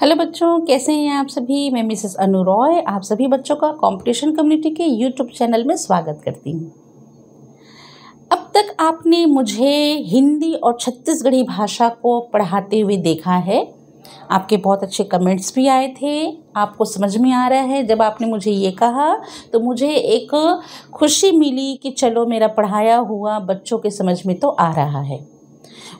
hello बच्चों कैसे हैं आप सभी मैं मिसेस अनु रॉय आप सभी बच्चों का कंपटीशन कम्युनिटी के यूट्यूब चैनल में स्वागत करती हूँ अब तक आपने मुझे हिंदी और छत्तीसगढ़ी भाषा को पढ़ाते हुए देखा है आपके बहुत अच्छे कमेंट्स भी आए थे आपको समझ में आ रहा है जब आपने मुझे ये कहा तो मुझे एक खुशी मिली कि चलो मेरा पढ़ाया हुआ बच्चों के समझ में तो आ रहा है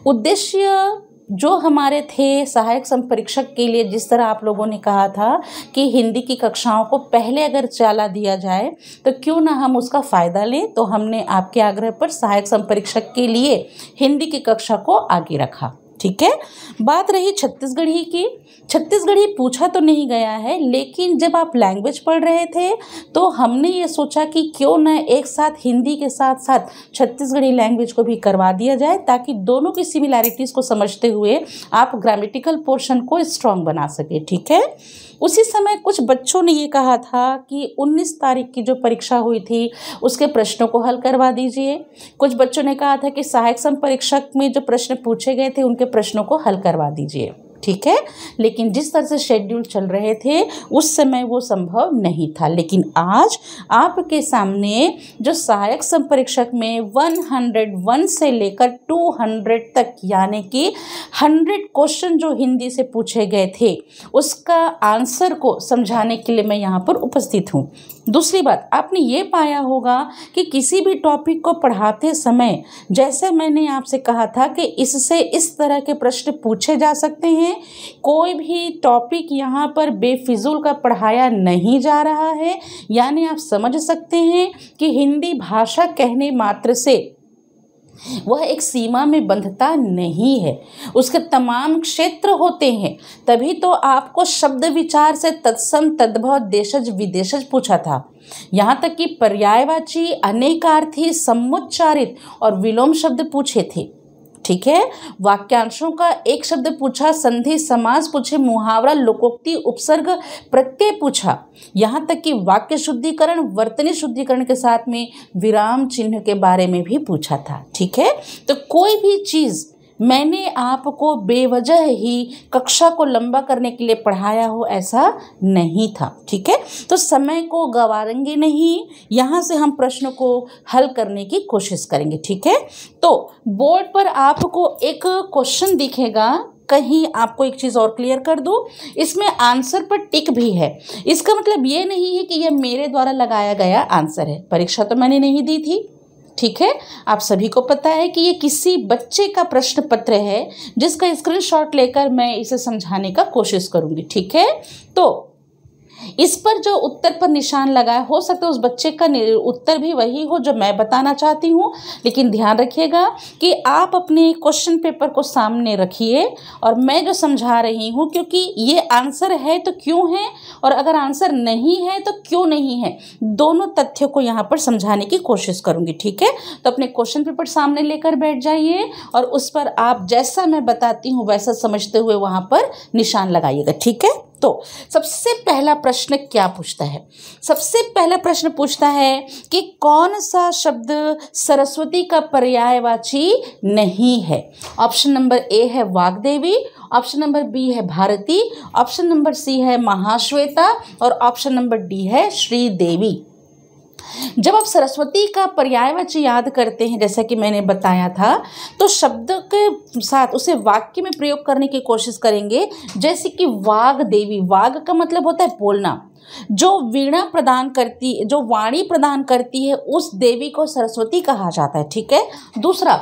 उद्देश्य जो हमारे थे सहायक संपरीक्षक के लिए जिस तरह आप लोगों ने कहा था कि हिंदी की कक्षाओं को पहले अगर चला दिया जाए तो क्यों ना हम उसका फ़ायदा लें तो हमने आपके आग्रह पर सहायक संपरीक्षक के लिए हिंदी की कक्षा को आगे रखा ठीक है बात रही छत्तीसगढ़ी की छत्तीसगढ़ी पूछा तो नहीं गया है लेकिन जब आप लैंग्वेज पढ़ रहे थे तो हमने ये सोचा कि क्यों ना एक साथ हिंदी के साथ साथ छत्तीसगढ़ी लैंग्वेज को भी करवा दिया जाए ताकि दोनों की सिमिलैरिटीज़ को समझते हुए आप ग्रामेटिकल पोर्शन को स्ट्रॉन्ग बना सके ठीक है उसी समय कुछ बच्चों ने ये कहा था कि 19 तारीख की जो परीक्षा हुई थी उसके प्रश्नों को हल करवा दीजिए कुछ बच्चों ने कहा था कि सहायक सम परीक्षक में जो प्रश्न पूछे गए थे उनके प्रश्नों को हल करवा दीजिए ठीक है लेकिन जिस तरह से शेड्यूल चल रहे थे उस समय वो संभव नहीं था लेकिन आज आपके सामने जो सहायक संपरीक्षक में 101 से लेकर 200 तक यानी कि 100 क्वेश्चन जो हिंदी से पूछे गए थे उसका आंसर को समझाने के लिए मैं यहाँ पर उपस्थित हूँ दूसरी बात आपने ये पाया होगा कि किसी भी टॉपिक को पढ़ाते समय जैसे मैंने आपसे कहा था कि इससे इस तरह के प्रश्न पूछे जा सकते हैं कोई भी टॉपिक यहाँ पर बेफिजूल का पढ़ाया नहीं जा रहा है यानी आप समझ सकते हैं कि हिंदी भाषा कहने मात्र से वह एक सीमा में बंधता नहीं है उसके तमाम क्षेत्र होते हैं तभी तो आपको शब्द विचार से तत्सम तद्भव देशज विदेशज पूछा था यहाँ तक कि पर्यायवाची अनेकार्थी समुच्चारित और विलोम शब्द पूछे थे ठीक है वाक्यांशों का एक शब्द पूछा संधि समाज पूछे मुहावरा लोकोक्ति उपसर्ग प्रत्यय पूछा यहाँ तक कि वाक्य शुद्धिकरण वर्तनी शुद्धिकरण के साथ में विराम चिन्ह के बारे में भी पूछा था ठीक है तो कोई भी चीज़ मैंने आपको बेवजह ही कक्षा को लंबा करने के लिए पढ़ाया हो ऐसा नहीं था ठीक है तो समय को गवारेंगे नहीं यहाँ से हम प्रश्न को हल करने की कोशिश करेंगे ठीक है तो बोर्ड पर आपको एक क्वेश्चन दिखेगा कहीं आपको एक चीज़ और क्लियर कर दूँ इसमें आंसर पर टिक भी है इसका मतलब ये नहीं है कि यह मेरे द्वारा लगाया गया आंसर है परीक्षा तो मैंने नहीं दी थी ठीक है आप सभी को पता है कि ये किसी बच्चे का प्रश्न पत्र है जिसका स्क्रीनशॉट लेकर मैं इसे समझाने का कोशिश करूँगी ठीक है तो इस पर जो उत्तर पर निशान लगाए हो सकता है उस बच्चे का उत्तर भी वही हो जो मैं बताना चाहती हूँ लेकिन ध्यान रखिएगा कि आप अपने क्वेश्चन पेपर को सामने रखिए और मैं जो समझा रही हूँ क्योंकि ये आंसर है तो क्यों है और अगर आंसर नहीं है तो क्यों नहीं है दोनों तथ्यों को यहाँ पर समझाने की कोशिश करूँगी ठीक है तो अपने क्वेश्चन पेपर सामने लेकर बैठ जाइए और उस पर आप जैसा मैं बताती हूँ वैसा समझते हुए वहाँ पर निशान लगाइएगा ठीक है तो सबसे पहला प्रश्न क्या पूछता है सबसे पहला प्रश्न पूछता है कि कौन सा शब्द सरस्वती का पर्यायवाची नहीं है ऑप्शन नंबर ए है वागदेवी ऑप्शन नंबर बी है भारती ऑप्शन नंबर सी है महाश्वेता और ऑप्शन नंबर डी है श्रीदेवी जब आप सरस्वती का पर्यायवाची याद करते हैं जैसा कि मैंने बताया था तो शब्द के साथ उसे वाक्य में प्रयोग करने की कोशिश करेंगे जैसे कि वाग देवी वाग का मतलब होता है बोलना जो वीणा प्रदान करती जो वाणी प्रदान करती है उस देवी को सरस्वती कहा जाता है ठीक है दूसरा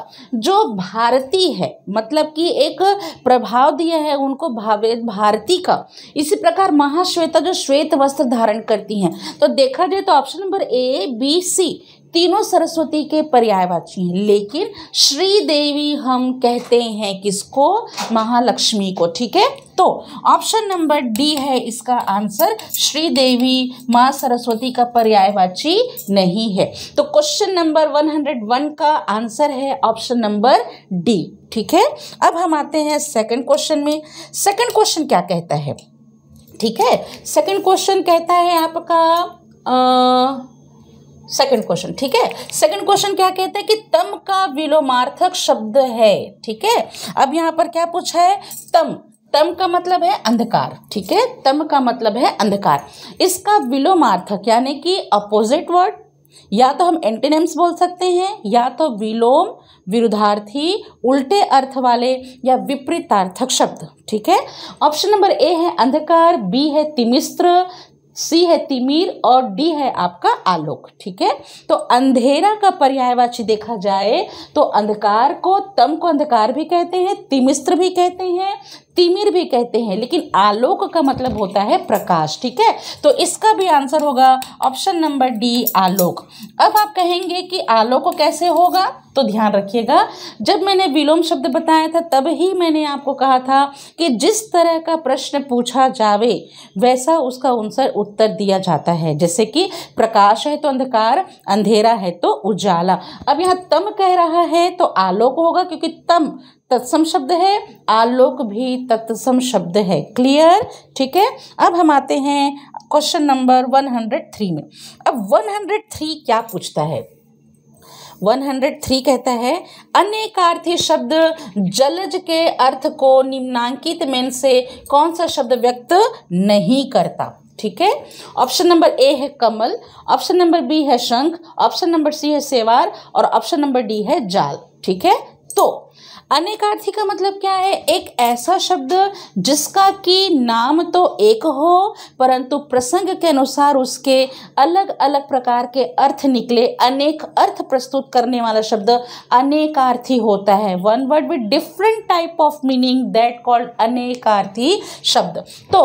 जो भारती है मतलब कि एक प्रभाव दिया है उनको भावे भारती का इसी प्रकार महाश्वेता जो श्वेत वस्त्र धारण करती हैं तो देखा जाए तो option number A B C तीनों सरस्वती के पर्यायवाची हैं लेकिन श्रीदेवी हम कहते हैं किसको महालक्ष्मी को ठीक है तो ऑप्शन नंबर डी है इसका आंसर श्रीदेवी माँ सरस्वती का पर्यायवाची नहीं है तो क्वेश्चन नंबर 101 का आंसर है ऑप्शन नंबर डी ठीक है अब हम आते हैं सेकंड क्वेश्चन में सेकंड क्वेश्चन क्या कहता है ठीक है सेकंड क्वेश्चन कहता है आपका आ, सेकंड क्वेश्चन ठीक है सेकंड क्वेश्चन क्या कहते हैं कि तम का विलोमार्थक शब्द है ठीक है अब यहाँ पर क्या पूछा है तम तम का मतलब है अंधकार ठीक है तम का मतलब है अंधकार इसका विलोमार्थक यानी कि अपोजिट वर्ड या तो हम एंटेनेम्स बोल सकते हैं या तो विलोम विरुद्धार्थी उल्टे अर्थ वाले या विपरीतार्थक शब्द ठीक है ऑप्शन नंबर ए है अंधकार बी है तिमिस्त्र सी है तिमिर और डी है आपका आलोक ठीक है तो अंधेरा का पर्यायवाची देखा जाए तो अंधकार को तम को अंधकार भी कहते हैं तिमिस्त्र भी कहते हैं तिमिर भी कहते हैं लेकिन आलोक का मतलब होता है प्रकाश ठीक है तो इसका भी आंसर होगा ऑप्शन नंबर डी आलोक अब आप कहेंगे कि आलोक कैसे होगा तो ध्यान रखिएगा जब मैंने विलोम शब्द बताया था तब ही मैंने आपको कहा था कि जिस तरह का प्रश्न पूछा जावे वैसा उसका उनसर उत्तर दिया जाता है जैसे कि प्रकाश है तो अंधकार अंधेरा है तो उजाला अब यहाँ तम कह रहा है तो आलोक होगा क्योंकि तम तत्सम शब्द है आलोक भी तत्सम शब्द है क्लियर ठीक है अब हम आते हैं क्वेश्चन नंबर 103 में अब 103 क्या पूछता है 103 कहता है अनेकार्थी शब्द जलज के अर्थ को निम्नांकित में से कौन सा शब्द व्यक्त नहीं करता ठीक है ऑप्शन नंबर ए है कमल ऑप्शन नंबर बी है शंख ऑप्शन नंबर सी है सेवार और ऑप्शन नंबर डी है जाल ठीक है तो अनेकार्थी का मतलब क्या है एक ऐसा शब्द जिसका कि नाम तो एक हो परंतु प्रसंग के अनुसार उसके अलग अलग प्रकार के अर्थ निकले अनेक अर्थ प्रस्तुत करने वाला शब्द अनेकार्थी होता है one word with different type of meaning that called अनेकार्थी शब्द तो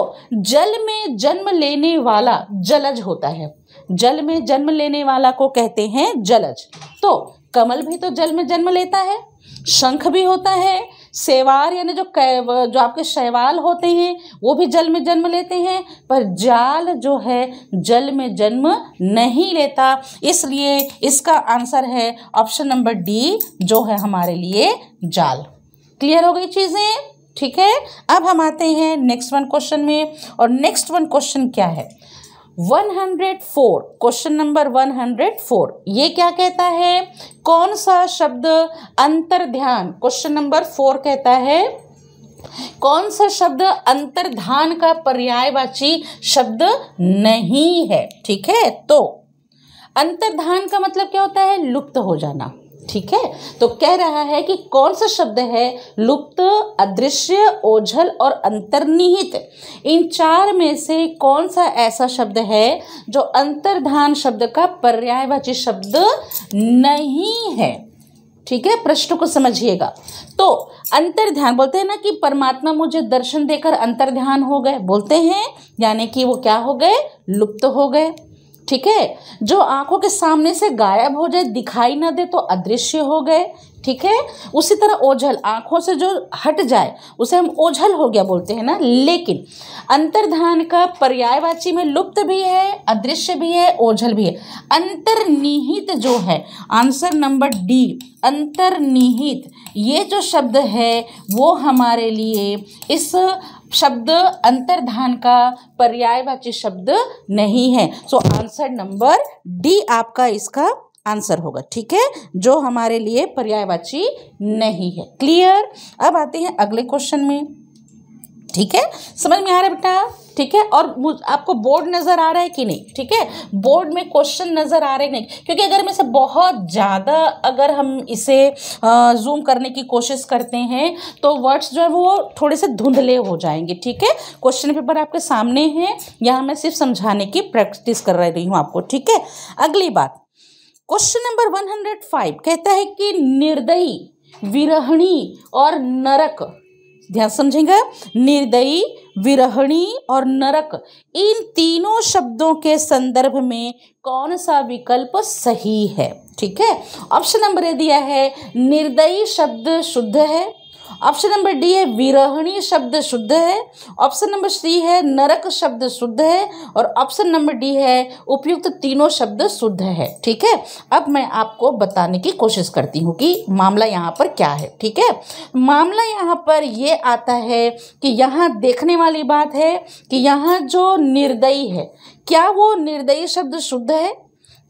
जल में जन्म लेने वाला जलज होता है जल में जन्म लेने वाला को कहते हैं जलज तो कमल भी तो जल में जन्म लेता है शंख भी होता है सेवार यानी जो जो आपके शैवाल होते हैं वो भी जल में जन्म लेते हैं पर जाल जो है जल में जन्म नहीं लेता इसलिए इसका आंसर है ऑप्शन नंबर डी जो है हमारे लिए जाल क्लियर हो गई चीज़ें ठीक है अब हम आते हैं नेक्स्ट वन क्वेश्चन में और नेक्स्ट वन क्वेश्चन क्या है 104 क्वेश्चन नंबर 104 ये क्या कहता है कौन सा शब्द अंतर ध्यान क्वेश्चन नंबर फोर कहता है कौन सा शब्द अंतर्धान का पर्यायवाची शब्द नहीं है ठीक है तो अंतर्धान का मतलब क्या होता है लुप्त हो जाना ठीक है तो कह रहा है कि कौन सा शब्द है लुप्त अदृश्य ओझल और अंतर्निहित इन चार में से कौन सा ऐसा शब्द है जो अंतर्धान शब्द का पर्यायवाची शब्द नहीं है ठीक है प्रश्न को समझिएगा तो अंतर्ध्यान बोलते हैं ना कि परमात्मा मुझे दर्शन देकर अंतर्ध्यान हो गए बोलते हैं यानी कि वो क्या हो गए लुप्त हो गए ठीक है जो आंखों के सामने से गायब हो जाए दिखाई ना दे तो अदृश्य हो गए ठीक है उसी तरह ओझल आंखों से जो हट जाए उसे हम ओझल हो गया बोलते हैं ना लेकिन अंतर्धान का पर्यायवाची में लुप्त भी है अदृश्य भी है ओझल भी है अंतर्निहित जो है आंसर नंबर डी अंतर्निहित ये जो शब्द है वो हमारे लिए इस शब्द अंतर्धान का पर्यायवाची शब्द नहीं है सो आंसर नंबर डी आपका इसका आंसर होगा ठीक है जो हमारे लिए पर्यायवाची नहीं है क्लियर अब आते हैं अगले क्वेश्चन में ठीक है समझ में आ रहा है बेटा ठीक है और आपको बोर्ड नज़र आ रहा है कि नहीं ठीक है बोर्ड में क्वेश्चन नज़र आ रहे नहीं क्योंकि अगर मैं इसे बहुत ज़्यादा अगर हम इसे जूम करने की कोशिश करते हैं तो वर्ड्स जो है वो थोड़े से धुंधले हो जाएंगे ठीक है क्वेश्चन पेपर आपके सामने हैं यहाँ मैं सिर्फ समझाने की प्रैक्टिस कर रही हूँ आपको ठीक है अगली बात क्वेश्चन नंबर वन कहता है कि निर्दयी विरहणी और नरक ध्यान समझेंगे निर्दयी विरहणी और नरक इन तीनों शब्दों के संदर्भ में कौन सा विकल्प सही है ठीक है ऑप्शन नंबर ए दिया है निर्दयी शब्द शुद्ध है ऑप्शन नंबर डी है विरहणी शब्द शुद्ध है ऑप्शन नंबर सी है नरक शब्द शुद्ध है और ऑप्शन नंबर डी है उपयुक्त तीनों शब्द शुद्ध है ठीक है अब मैं आपको बताने की कोशिश करती हूँ कि मामला यहाँ पर क्या है ठीक है मामला यहाँ पर ये आता है कि यहाँ देखने वाली बात है कि यहाँ जो निर्दयी है क्या वो निर्दयी शब्द शुद्ध है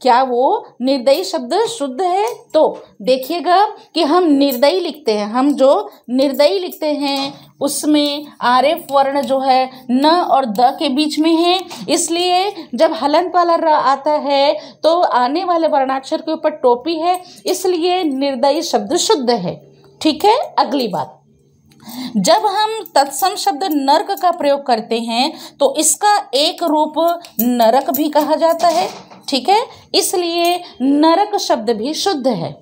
क्या वो निर्दयी शब्द शुद्ध है तो देखिएगा कि हम निर्दयी लिखते हैं हम जो निर्दयी लिखते हैं उसमें आर एफ वर्ण जो है न और द के बीच में है इसलिए जब हलन पालन आता है तो आने वाले वर्णाक्षर के ऊपर टोपी है इसलिए निर्दयी शब्द शुद्ध है ठीक है अगली बात जब हम तत्सम शब्द नरक का प्रयोग करते हैं तो इसका एक रूप नरक भी कहा जाता है ठीक है इसलिए नरक शब्द भी शुद्ध है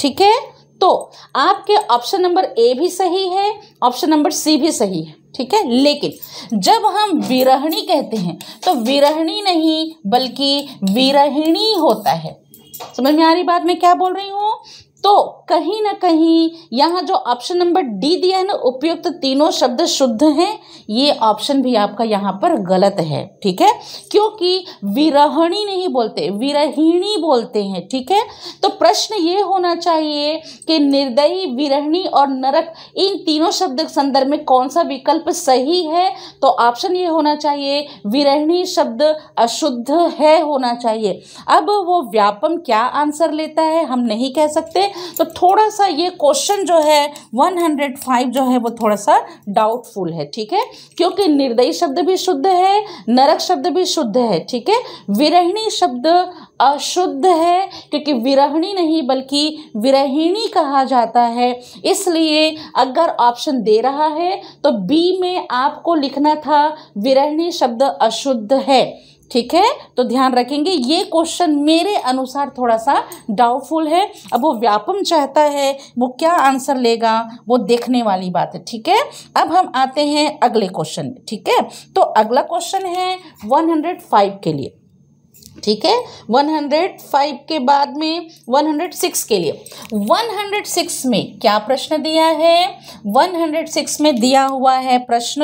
ठीक है तो आपके ऑप्शन नंबर ए भी सही है ऑप्शन नंबर सी भी सही है ठीक है लेकिन जब हम विरहणी कहते हैं तो विरहणी नहीं बल्कि विरहिणी होता है समझ में आ रही बात मैं क्या बोल रही हूँ तो कहीं ना कहीं यहाँ जो ऑप्शन नंबर डी दिया है ना उपयुक्त तीनों शब्द शुद्ध हैं ये ऑप्शन भी आपका यहाँ पर गलत है ठीक है क्योंकि विरहणी नहीं बोलते विरहिणी बोलते हैं ठीक है तो प्रश्न ये होना चाहिए कि निर्दयी विरहणी और नरक इन तीनों शब्द के संदर्भ में कौन सा विकल्प सही है तो ऑप्शन ये होना चाहिए विरहणी शब्द अशुद्ध है होना चाहिए अब वो व्यापम क्या आंसर लेता है हम नहीं कह सकते तो थोड़ा सा ये क्वेश्चन जो है 105 जो है वो थोड़ा सा डाउटफुल है ठीक है क्योंकि निर्दयी शब्द भी शुद्ध है नरक शब्द भी शुद्ध है ठीक है विरहिणी शब्द अशुद्ध है क्योंकि विरहिणी नहीं बल्कि विरहिणी कहा जाता है इसलिए अगर ऑप्शन दे रहा है तो बी में आपको लिखना था विरहिणी शब्द अशुद्ध है ठीक है तो ध्यान रखेंगे ये क्वेश्चन मेरे अनुसार थोड़ा सा डाउटफुल है अब वो व्यापम चाहता है वो क्या आंसर लेगा वो देखने वाली बात है ठीक है अब हम आते हैं अगले क्वेश्चन में ठीक है तो अगला क्वेश्चन है 105 के लिए ठीक है 105 के बाद में 106 के लिए 106 में क्या प्रश्न दिया है 106 में दिया हुआ है प्रश्न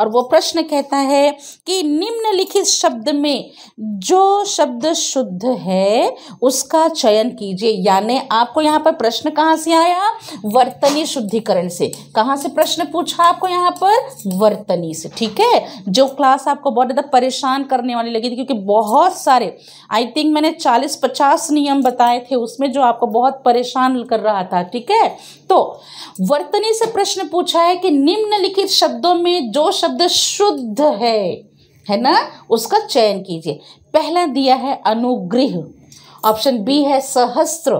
और वो प्रश्न कहता है कि निम्नलिखित शब्द में जो शब्द शुद्ध है उसका चयन कीजिए यानी आपको यहाँ पर प्रश्न कहाँ से आया वर्तनी शुद्धिकरण से कहाँ से प्रश्न पूछा आपको यहाँ पर वर्तनी से ठीक है जो क्लास आपको बहुत ज़्यादा परेशान करने वाली लगी थी क्योंकि बहुत सारे है आई थिंक मैंने 40-50 नियम बताए थे उसमें जो आपको बहुत परेशान कर रहा था ठीक है तो वर्तनी से प्रश्न पूछा है कि निम्नलिखित शब्दों में जो शब्द शुद्ध है है ना उसका चयन कीजिए पहला दिया है अनुग्रह ऑप्शन बी है सहस्त्र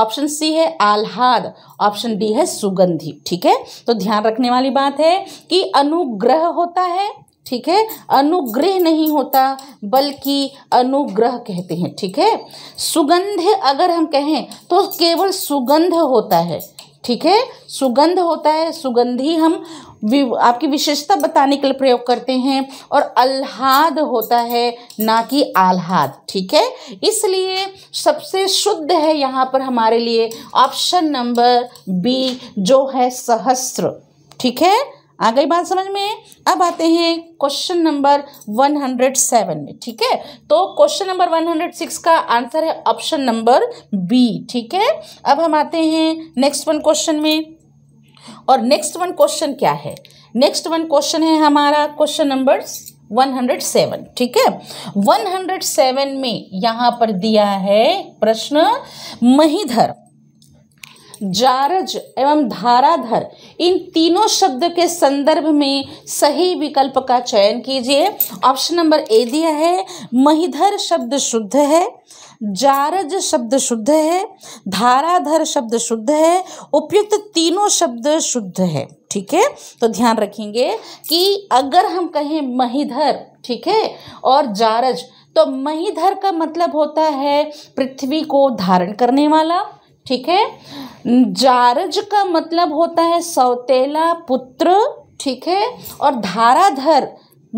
ऑप्शन सी है आल्हाद ऑप्शन डी है सुगंधी ठीक है तो ध्यान रखने वाली बात है कि अनुग्रह होता है ठीक है अनुग्रह नहीं होता बल्कि अनुग्रह कहते हैं ठीक है सुगंध अगर हम कहें तो केवल सुगंध होता है ठीक है सुगंध होता है सुगंधी हम आपकी विशेषता बताने के लिए प्रयोग करते हैं और अल्हाद होता है ना कि आल्हाद ठीक है इसलिए सबसे शुद्ध है यहाँ पर हमारे लिए ऑप्शन नंबर बी जो है सहस्त्र ठीक है आ गई बात समझ में अब आते हैं क्वेश्चन नंबर 107 में ठीक है तो क्वेश्चन नंबर 106 का आंसर है ऑप्शन नंबर बी ठीक है अब हम आते हैं नेक्स्ट वन क्वेश्चन में और नेक्स्ट वन क्वेश्चन क्या है नेक्स्ट वन क्वेश्चन है हमारा क्वेश्चन नंबर 107 ठीक है 107 में यहाँ पर दिया है प्रश्न महीधर जारज एवं धाराधर इन तीनों शब्द के संदर्भ में सही विकल्प का चयन कीजिए ऑप्शन नंबर ए दिया है महिधर शब्द शुद्ध है जारज शब्द शुद्ध है धाराधर शब्द शुद्ध है उपयुक्त तीनों शब्द शुद्ध है ठीक है तो ध्यान रखेंगे कि अगर हम कहें महिधर ठीक है और जारज तो महिधर का मतलब होता है पृथ्वी को धारण करने वाला ठीक है जारज का मतलब होता है सौतेला पुत्र ठीक है और धाराधर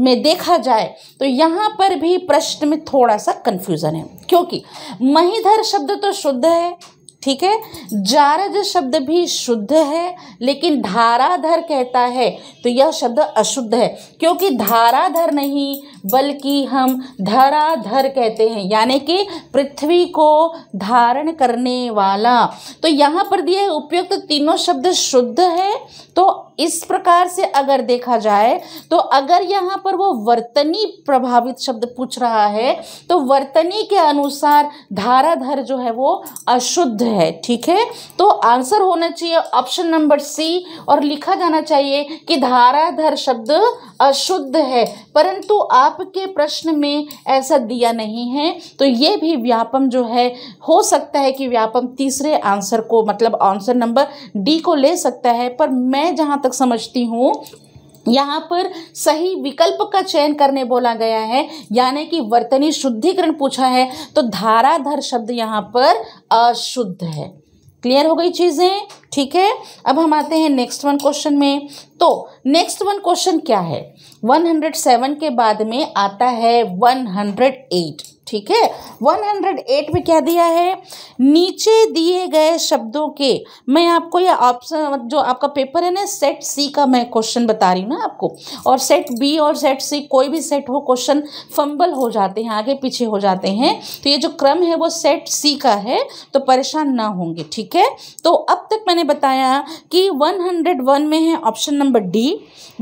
में देखा जाए तो यहाँ पर भी प्रश्न में थोड़ा सा कन्फ्यूज़न है क्योंकि महीधर शब्द तो शुद्ध है ठीक है जारज शब्द भी शुद्ध है लेकिन धाराधर कहता है तो यह शब्द अशुद्ध है क्योंकि धाराधर नहीं बल्कि हम धराधर कहते हैं यानी कि पृथ्वी को धारण करने वाला तो यहाँ पर दिए उपयुक्त तीनों शब्द शुद्ध है तो इस प्रकार से अगर देखा जाए तो अगर यहाँ पर वो वर्तनी प्रभावित शब्द पूछ रहा है तो वर्तनी के अनुसार धाराधर जो है वो अशुद्ध है ठीक है तो आंसर होना चाहिए ऑप्शन नंबर सी और लिखा जाना चाहिए कि धाराधर शब्द अशुद्ध है परंतु आपके प्रश्न में ऐसा दिया नहीं है तो ये भी व्यापम जो है हो सकता है कि व्यापम तीसरे आंसर को मतलब आंसर नंबर डी को ले सकता है पर मैं जहाँ तक समझती हूँ यहाँ पर सही विकल्प का चयन करने बोला गया है यानी कि वर्तनी शुद्धिकरण पूछा है तो धाराधर शब्द यहाँ पर अशुद्ध है क्लियर हो गई चीज़ें ठीक है अब हम आते हैं नेक्स्ट वन क्वेश्चन में तो नेक्स्ट वन क्वेश्चन क्या है 107 के बाद में आता है 108 ठीक है 108 में क्या दिया है नीचे दिए गए शब्दों के मैं आपको ये ऑप्शन जो आपका पेपर है ना सेट सी का मैं क्वेश्चन बता रही हूँ ना आपको और सेट बी और सेट सी कोई भी सेट हो क्वेश्चन फंबल हो जाते हैं आगे पीछे हो जाते हैं तो ये जो क्रम है वो सेट सी का है तो परेशान ना होंगे ठीक है तो अब तक मैंने बताया कि वन में है ऑप्शन नंबर डी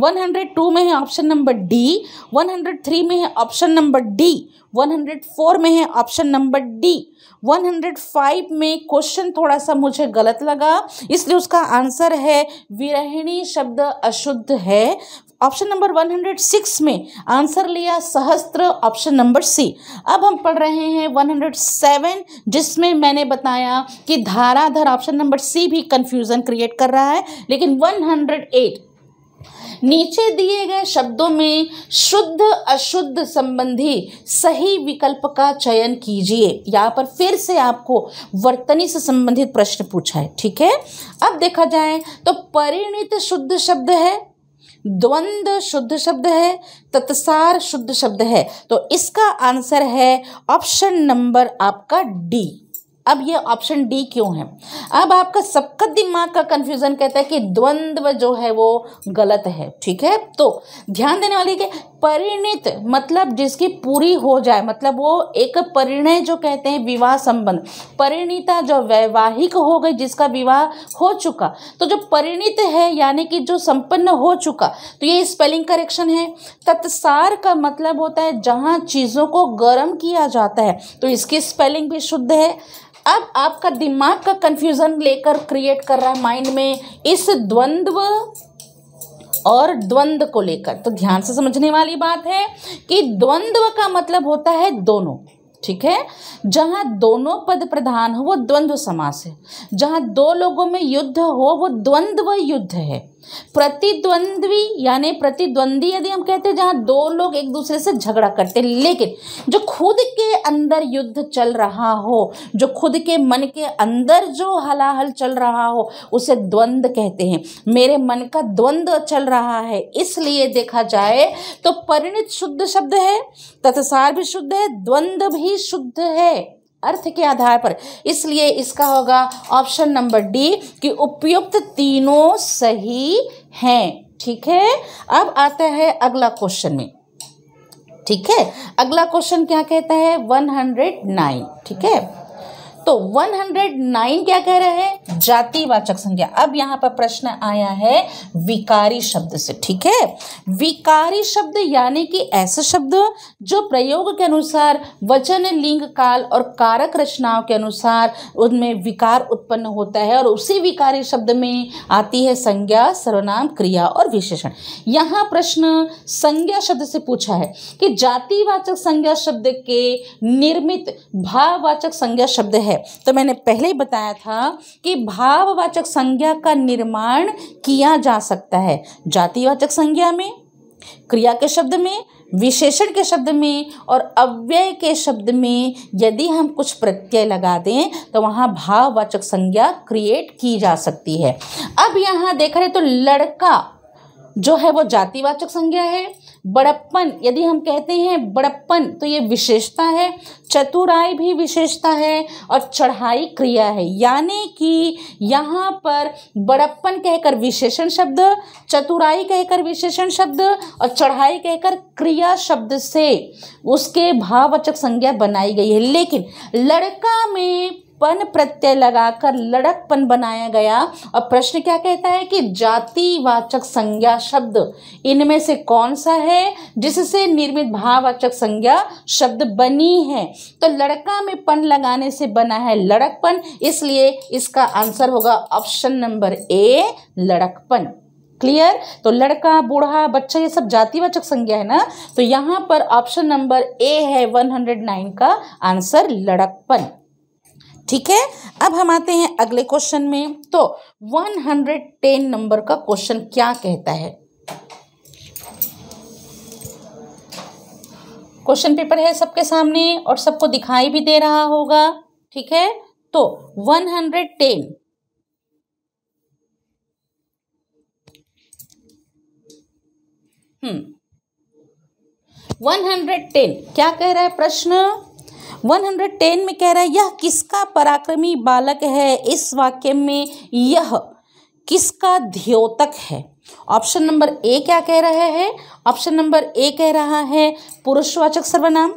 102 में है ऑप्शन नंबर डी 103 में है ऑप्शन नंबर डी 104 में है ऑप्शन नंबर डी 105 में क्वेश्चन थोड़ा सा मुझे गलत लगा इसलिए उसका आंसर है विरहिणी शब्द अशुद्ध है ऑप्शन नंबर 106 में आंसर लिया सहस्त्र ऑप्शन नंबर सी अब हम पढ़ रहे हैं 107 जिसमें मैंने बताया कि धाराधर ऑप्शन नंबर सी भी कंफ्यूजन क्रिएट कर रहा है लेकिन 108 नीचे दिए गए शब्दों में शुद्ध अशुद्ध संबंधी सही विकल्प का चयन कीजिए यहाँ पर फिर से आपको वर्तनी से संबंधित प्रश्न पूछा है ठीक है अब देखा जाए तो परिणित शुद्ध शब्द है द्वंद्व शुद्ध शब्द है तत्सार शुद्ध शब्द है तो इसका आंसर है ऑप्शन नंबर आपका डी अब ये ऑप्शन डी क्यों है अब आपका सबका दिमाग का कंफ्यूजन कहता है कि द्वंद्व जो है वो गलत है ठीक है तो ध्यान देने वाली कि परिणित मतलब जिसकी पूरी हो जाए मतलब वो एक परिणय जो कहते हैं विवाह संबंध परिणिता जो वैवाहिक हो गई जिसका विवाह हो चुका तो जो परिणित है यानी कि जो संपन्न हो चुका तो ये स्पेलिंग करेक्शन है तत्सार का मतलब होता है जहाँ चीज़ों को गर्म किया जाता है तो इसकी स्पेलिंग भी शुद्ध है अब आपका दिमाग का कंफ्यूजन लेकर क्रिएट कर रहा है माइंड में इस द्वंद्व और द्वंद्व को लेकर तो ध्यान से समझने वाली बात है कि द्वंद्व का मतलब होता है दोनों ठीक है जहाँ दोनों पद प्रधान हो वो द्वंद्व समास है जहाँ दो लोगों में युद्ध हो वो द्वंद्व युद्ध है प्रतिद्वंद्वी यानी प्रतिद्वंदी यदि हम कहते हैं जहां दो लोग एक दूसरे से झगड़ा करते लेकिन जो खुद के अंदर युद्ध चल रहा हो जो खुद के मन के अंदर जो हलाहल चल रहा हो उसे द्वंद कहते हैं मेरे मन का द्वंद चल रहा है इसलिए देखा जाए तो परिणित शुद्ध शब्द है सार भी शुद्ध है द्वंद भी शुद्ध है अर्थ के आधार पर इसलिए इसका होगा ऑप्शन नंबर डी कि उपयुक्त तीनों सही हैं ठीक है अब आता है अगला क्वेश्चन में ठीक है अगला क्वेश्चन क्या कहता है वन हंड्रेड नाइन ठीक है तो 109 क्या कह रहे हैं जातिवाचक संज्ञा अब यहाँ पर प्रश्न आया है विकारी शब्द से ठीक है विकारी शब्द यानी कि ऐसा शब्द जो प्रयोग के अनुसार वचन लिंग काल और कारक रचनाओं के अनुसार उनमें विकार उत्पन्न होता है और उसी विकारी शब्द में आती है संज्ञा सर्वनाम क्रिया और विशेषण यहाँ प्रश्न संज्ञा शब्द से पूछा है कि जातिवाचक संज्ञा शब्द के निर्मित भाववाचक संज्ञा शब्द है तो मैंने पहले बताया था कि भाववाचक संज्ञा का निर्माण किया जा सकता है जातिवाचक संज्ञा में क्रिया के शब्द में विशेषण के शब्द में और अव्यय के शब्द में यदि हम कुछ प्रत्यय लगा दें तो वहाँ भाववाचक संज्ञा क्रिएट की जा सकती है अब यहाँ देखा रहे तो लड़का जो है वो जातिवाचक संज्ञा है बड़प्पन यदि हम कहते हैं बड़प्पन तो ये विशेषता है चतुराई भी विशेषता है और चढ़ाई क्रिया है यानी कि यहाँ पर बड़प्पन कहकर विशेषण शब्द चतुराई कहकर विशेषण शब्द और चढ़ाई कहकर क्रिया शब्द से उसके भाववाचक संज्ञा बनाई गई है लेकिन लड़का में पन प्रत्यय लगाकर लड़कपन बनाया गया और प्रश्न क्या कहता है कि जातिवाचक संज्ञा शब्द इनमें से कौन सा है जिससे निर्मित भाववाचक संज्ञा शब्द बनी है तो लड़का में पन लगाने से बना है लड़कपन इसलिए इसका आंसर होगा ऑप्शन नंबर ए लड़कपन क्लियर तो लड़का बूढ़ा बच्चा ये सब जातिवाचक संज्ञा है ना तो यहाँ पर ऑप्शन नंबर ए है 109 का आंसर लड़कपन ठीक है अब हम आते हैं अगले क्वेश्चन में तो 110 नंबर का क्वेश्चन क्या कहता है क्वेश्चन पेपर है सबके सामने और सबको दिखाई भी दे रहा होगा ठीक है तो 110 हम्म 110 क्या कह रहा है प्रश्न 110 में कह रहा है यह किसका पराक्रमी बालक है इस वाक्य में यह किसका ध्योतक है ऑप्शन नंबर ए क्या कह रहा है ऑप्शन नंबर ए कह रहा है पुरुषवाचक सर्वनाम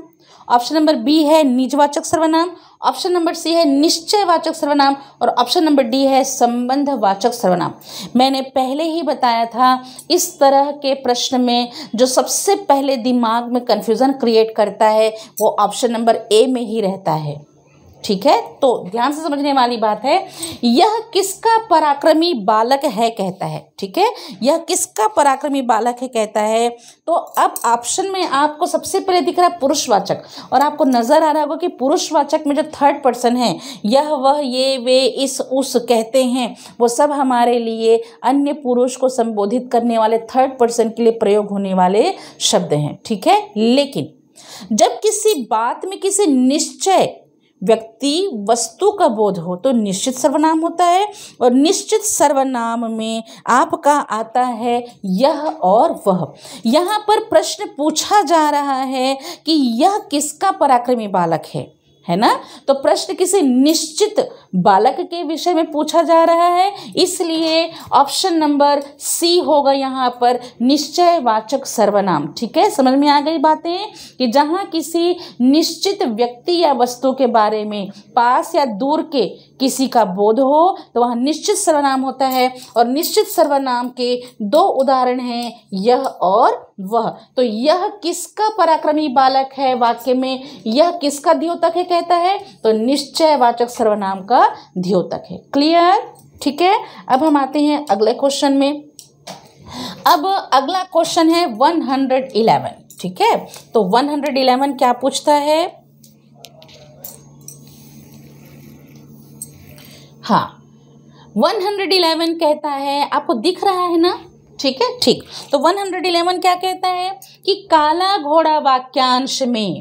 ऑप्शन नंबर बी है निजवाचक सर्वनाम ऑप्शन नंबर सी है निश्चयवाचक सर्वनाम और ऑप्शन नंबर डी है संबंधवाचक सर्वनाम मैंने पहले ही बताया था इस तरह के प्रश्न में जो सबसे पहले दिमाग में कन्फ्यूज़न क्रिएट करता है वो ऑप्शन नंबर ए में ही रहता है ठीक है तो ध्यान से समझने वाली बात है यह किसका पराक्रमी बालक है कहता है ठीक है यह किसका पराक्रमी बालक है कहता है तो अब ऑप्शन में आपको सबसे पहले दिख रहा है पुरुषवाचक और आपको नजर आ रहा होगा कि पुरुषवाचक में जो थर्ड पर्सन है यह वह ये वे इस उस कहते हैं वो सब हमारे लिए अन्य पुरुष को संबोधित करने वाले थर्ड पर्सन के लिए प्रयोग होने वाले शब्द हैं ठीक है लेकिन जब किसी बात में किसी निश्चय व्यक्ति वस्तु का बोध हो तो निश्चित सर्वनाम होता है और निश्चित सर्वनाम में आपका आता है यह और वह यहाँ पर प्रश्न पूछा जा रहा है कि यह किसका पराक्रमी बालक है है ना तो प्रश्न किसी निश्चित बालक के विषय में पूछा जा रहा है इसलिए ऑप्शन नंबर सी होगा यहाँ पर निश्चय वाचक सर्वनाम ठीक है समझ में आ गई बातें कि जहाँ किसी निश्चित व्यक्ति या वस्तु के बारे में पास या दूर के किसी का बोध हो तो वहाँ निश्चित सर्वनाम होता है और निश्चित सर्वनाम के दो उदाहरण हैं यह और वह तो यह किसका पराक्रमी बालक है वाक्य में यह किसका द्योतक है कहता है तो निश्चय वाचक सर्वनाम का द्योतक है क्लियर ठीक है अब हम आते हैं अगले क्वेश्चन में अब अगला क्वेश्चन है 111 ठीक है तो 111 क्या पूछता है हाँ वन हंड्रेड इलेवन कहता है आपको दिख रहा है ना ठीक है ठीक तो वन हंड्रेड इलेवन क्या कहता है कि काला घोड़ा वाक्यांश में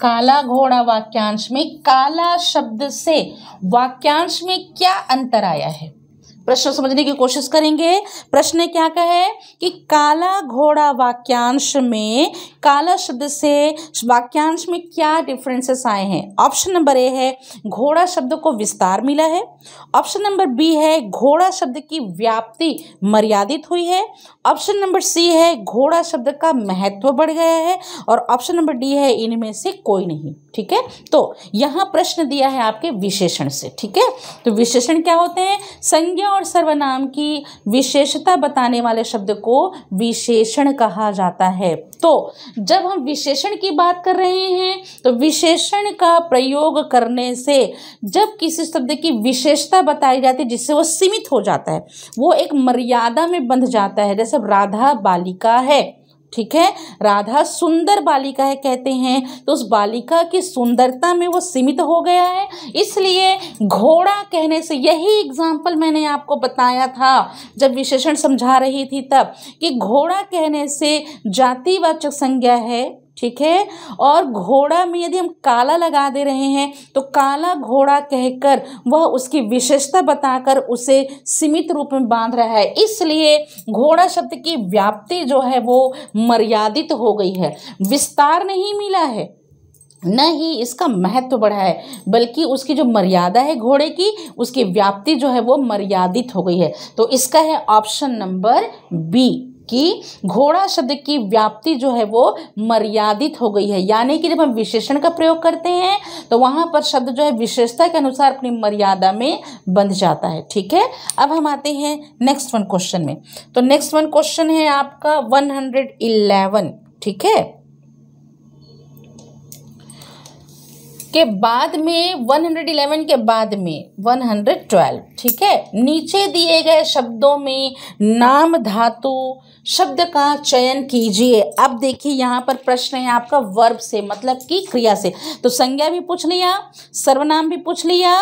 काला घोड़ा वाक्यांश में काला शब्द से वाक्यांश में क्या अंतर आया है प्रश्न समझने की कोशिश करेंगे प्रश्न क्या का है कि काला घोड़ा वाक्यांश में काला शब्द से वाक्यांश में क्या डिफरेंसेस आए हैं ऑप्शन नंबर ए है घोड़ा शब्द को विस्तार मिला है ऑप्शन नंबर बी है घोड़ा शब्द की व्याप्ति मर्यादित हुई है ऑप्शन नंबर सी है घोड़ा शब्द का महत्व बढ़ गया है और ऑप्शन नंबर डी है इनमें से कोई नहीं ठीक है तो यहाँ प्रश्न दिया है आपके विशेषण से ठीक है तो विशेषण क्या होते हैं संज्ञा और सर्वनाम की विशेषता बताने वाले शब्द को विशेषण कहा जाता है तो जब हम विशेषण की बात कर रहे हैं तो विशेषण का प्रयोग करने से जब किसी शब्द की विशेषता बताई जाती है जिससे वो सीमित हो जाता है वो एक मर्यादा में बंध जाता है जैसे सब राधा बालिका है ठीक है राधा सुंदर बालिका है कहते हैं तो उस बालिका की सुंदरता में वो सीमित हो गया है इसलिए घोड़ा कहने से यही एग्जाम्पल मैंने आपको बताया था जब विशेषण समझा रही थी तब कि घोड़ा कहने से जातिवाचक संज्ञा है ठीक है और घोड़ा में यदि हम काला लगा दे रहे हैं तो काला घोड़ा कहकर वह उसकी विशेषता बताकर उसे सीमित रूप में बांध रहा है इसलिए घोड़ा शब्द की व्याप्ति जो है वो मर्यादित हो गई है विस्तार नहीं मिला है न ही इसका महत्व बढ़ा है बल्कि उसकी जो मर्यादा है घोड़े की उसकी व्याप्ति जो है वो मर्यादित हो गई है तो इसका है ऑप्शन नंबर बी कि घोड़ा शब्द की व्याप्ति जो है वो मर्यादित हो गई है यानी कि जब हम विशेषण का प्रयोग करते हैं तो वहाँ पर शब्द जो है विशेषता के अनुसार अपनी मर्यादा में बंध जाता है ठीक है अब हम आते हैं नेक्स्ट वन क्वेश्चन में तो नेक्स्ट वन क्वेश्चन है आपका वन हंड्रेड इलेवन ठीक है के बाद में 111 के बाद में 112 ठीक है नीचे दिए गए शब्दों में नाम धातु शब्द का चयन कीजिए अब देखिए यहाँ पर प्रश्न है आपका वर्ब से मतलब कि क्रिया से तो संज्ञा भी पूछ लिया सर्वनाम भी पूछ लिया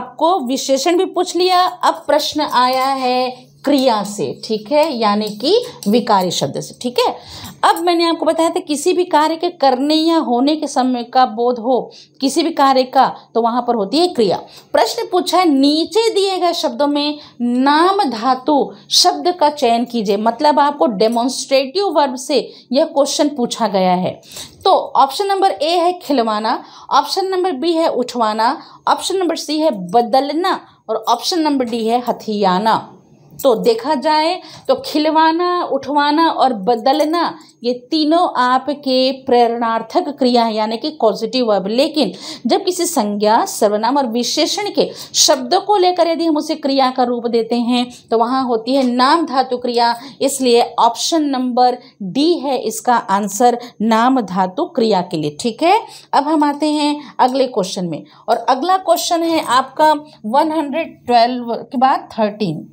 आपको विशेषण भी पूछ लिया अब प्रश्न आया है क्रिया से ठीक है यानी कि विकारी शब्द से ठीक है अब मैंने आपको बताया था किसी भी कार्य के करने या होने के समय का बोध हो किसी भी कार्य का तो वहाँ पर होती है क्रिया प्रश्न पूछा है नीचे दिए गए शब्दों में नाम धातु शब्द का चयन कीजिए मतलब आपको डेमोन्स्ट्रेटिव वर्ब से यह क्वेश्चन पूछा गया है तो ऑप्शन नंबर ए है खिलवाना ऑप्शन नंबर बी है उठवाना ऑप्शन नंबर सी है बदलना और ऑप्शन नंबर डी है हथियाना तो देखा जाए तो खिलवाना उठवाना और बदलना ये तीनों आपके प्रेरणार्थक क्रिया है यानी कि पॉजिटिव वर्ब लेकिन जब किसी संज्ञा सर्वनाम और विशेषण के शब्दों को लेकर यदि हम उसे क्रिया का रूप देते हैं तो वहाँ होती है नाम धातु क्रिया इसलिए ऑप्शन नंबर डी है इसका आंसर नाम धातु क्रिया के लिए ठीक है अब हम आते हैं अगले क्वेश्चन में और अगला क्वेश्चन है आपका वन के बाद थर्टीन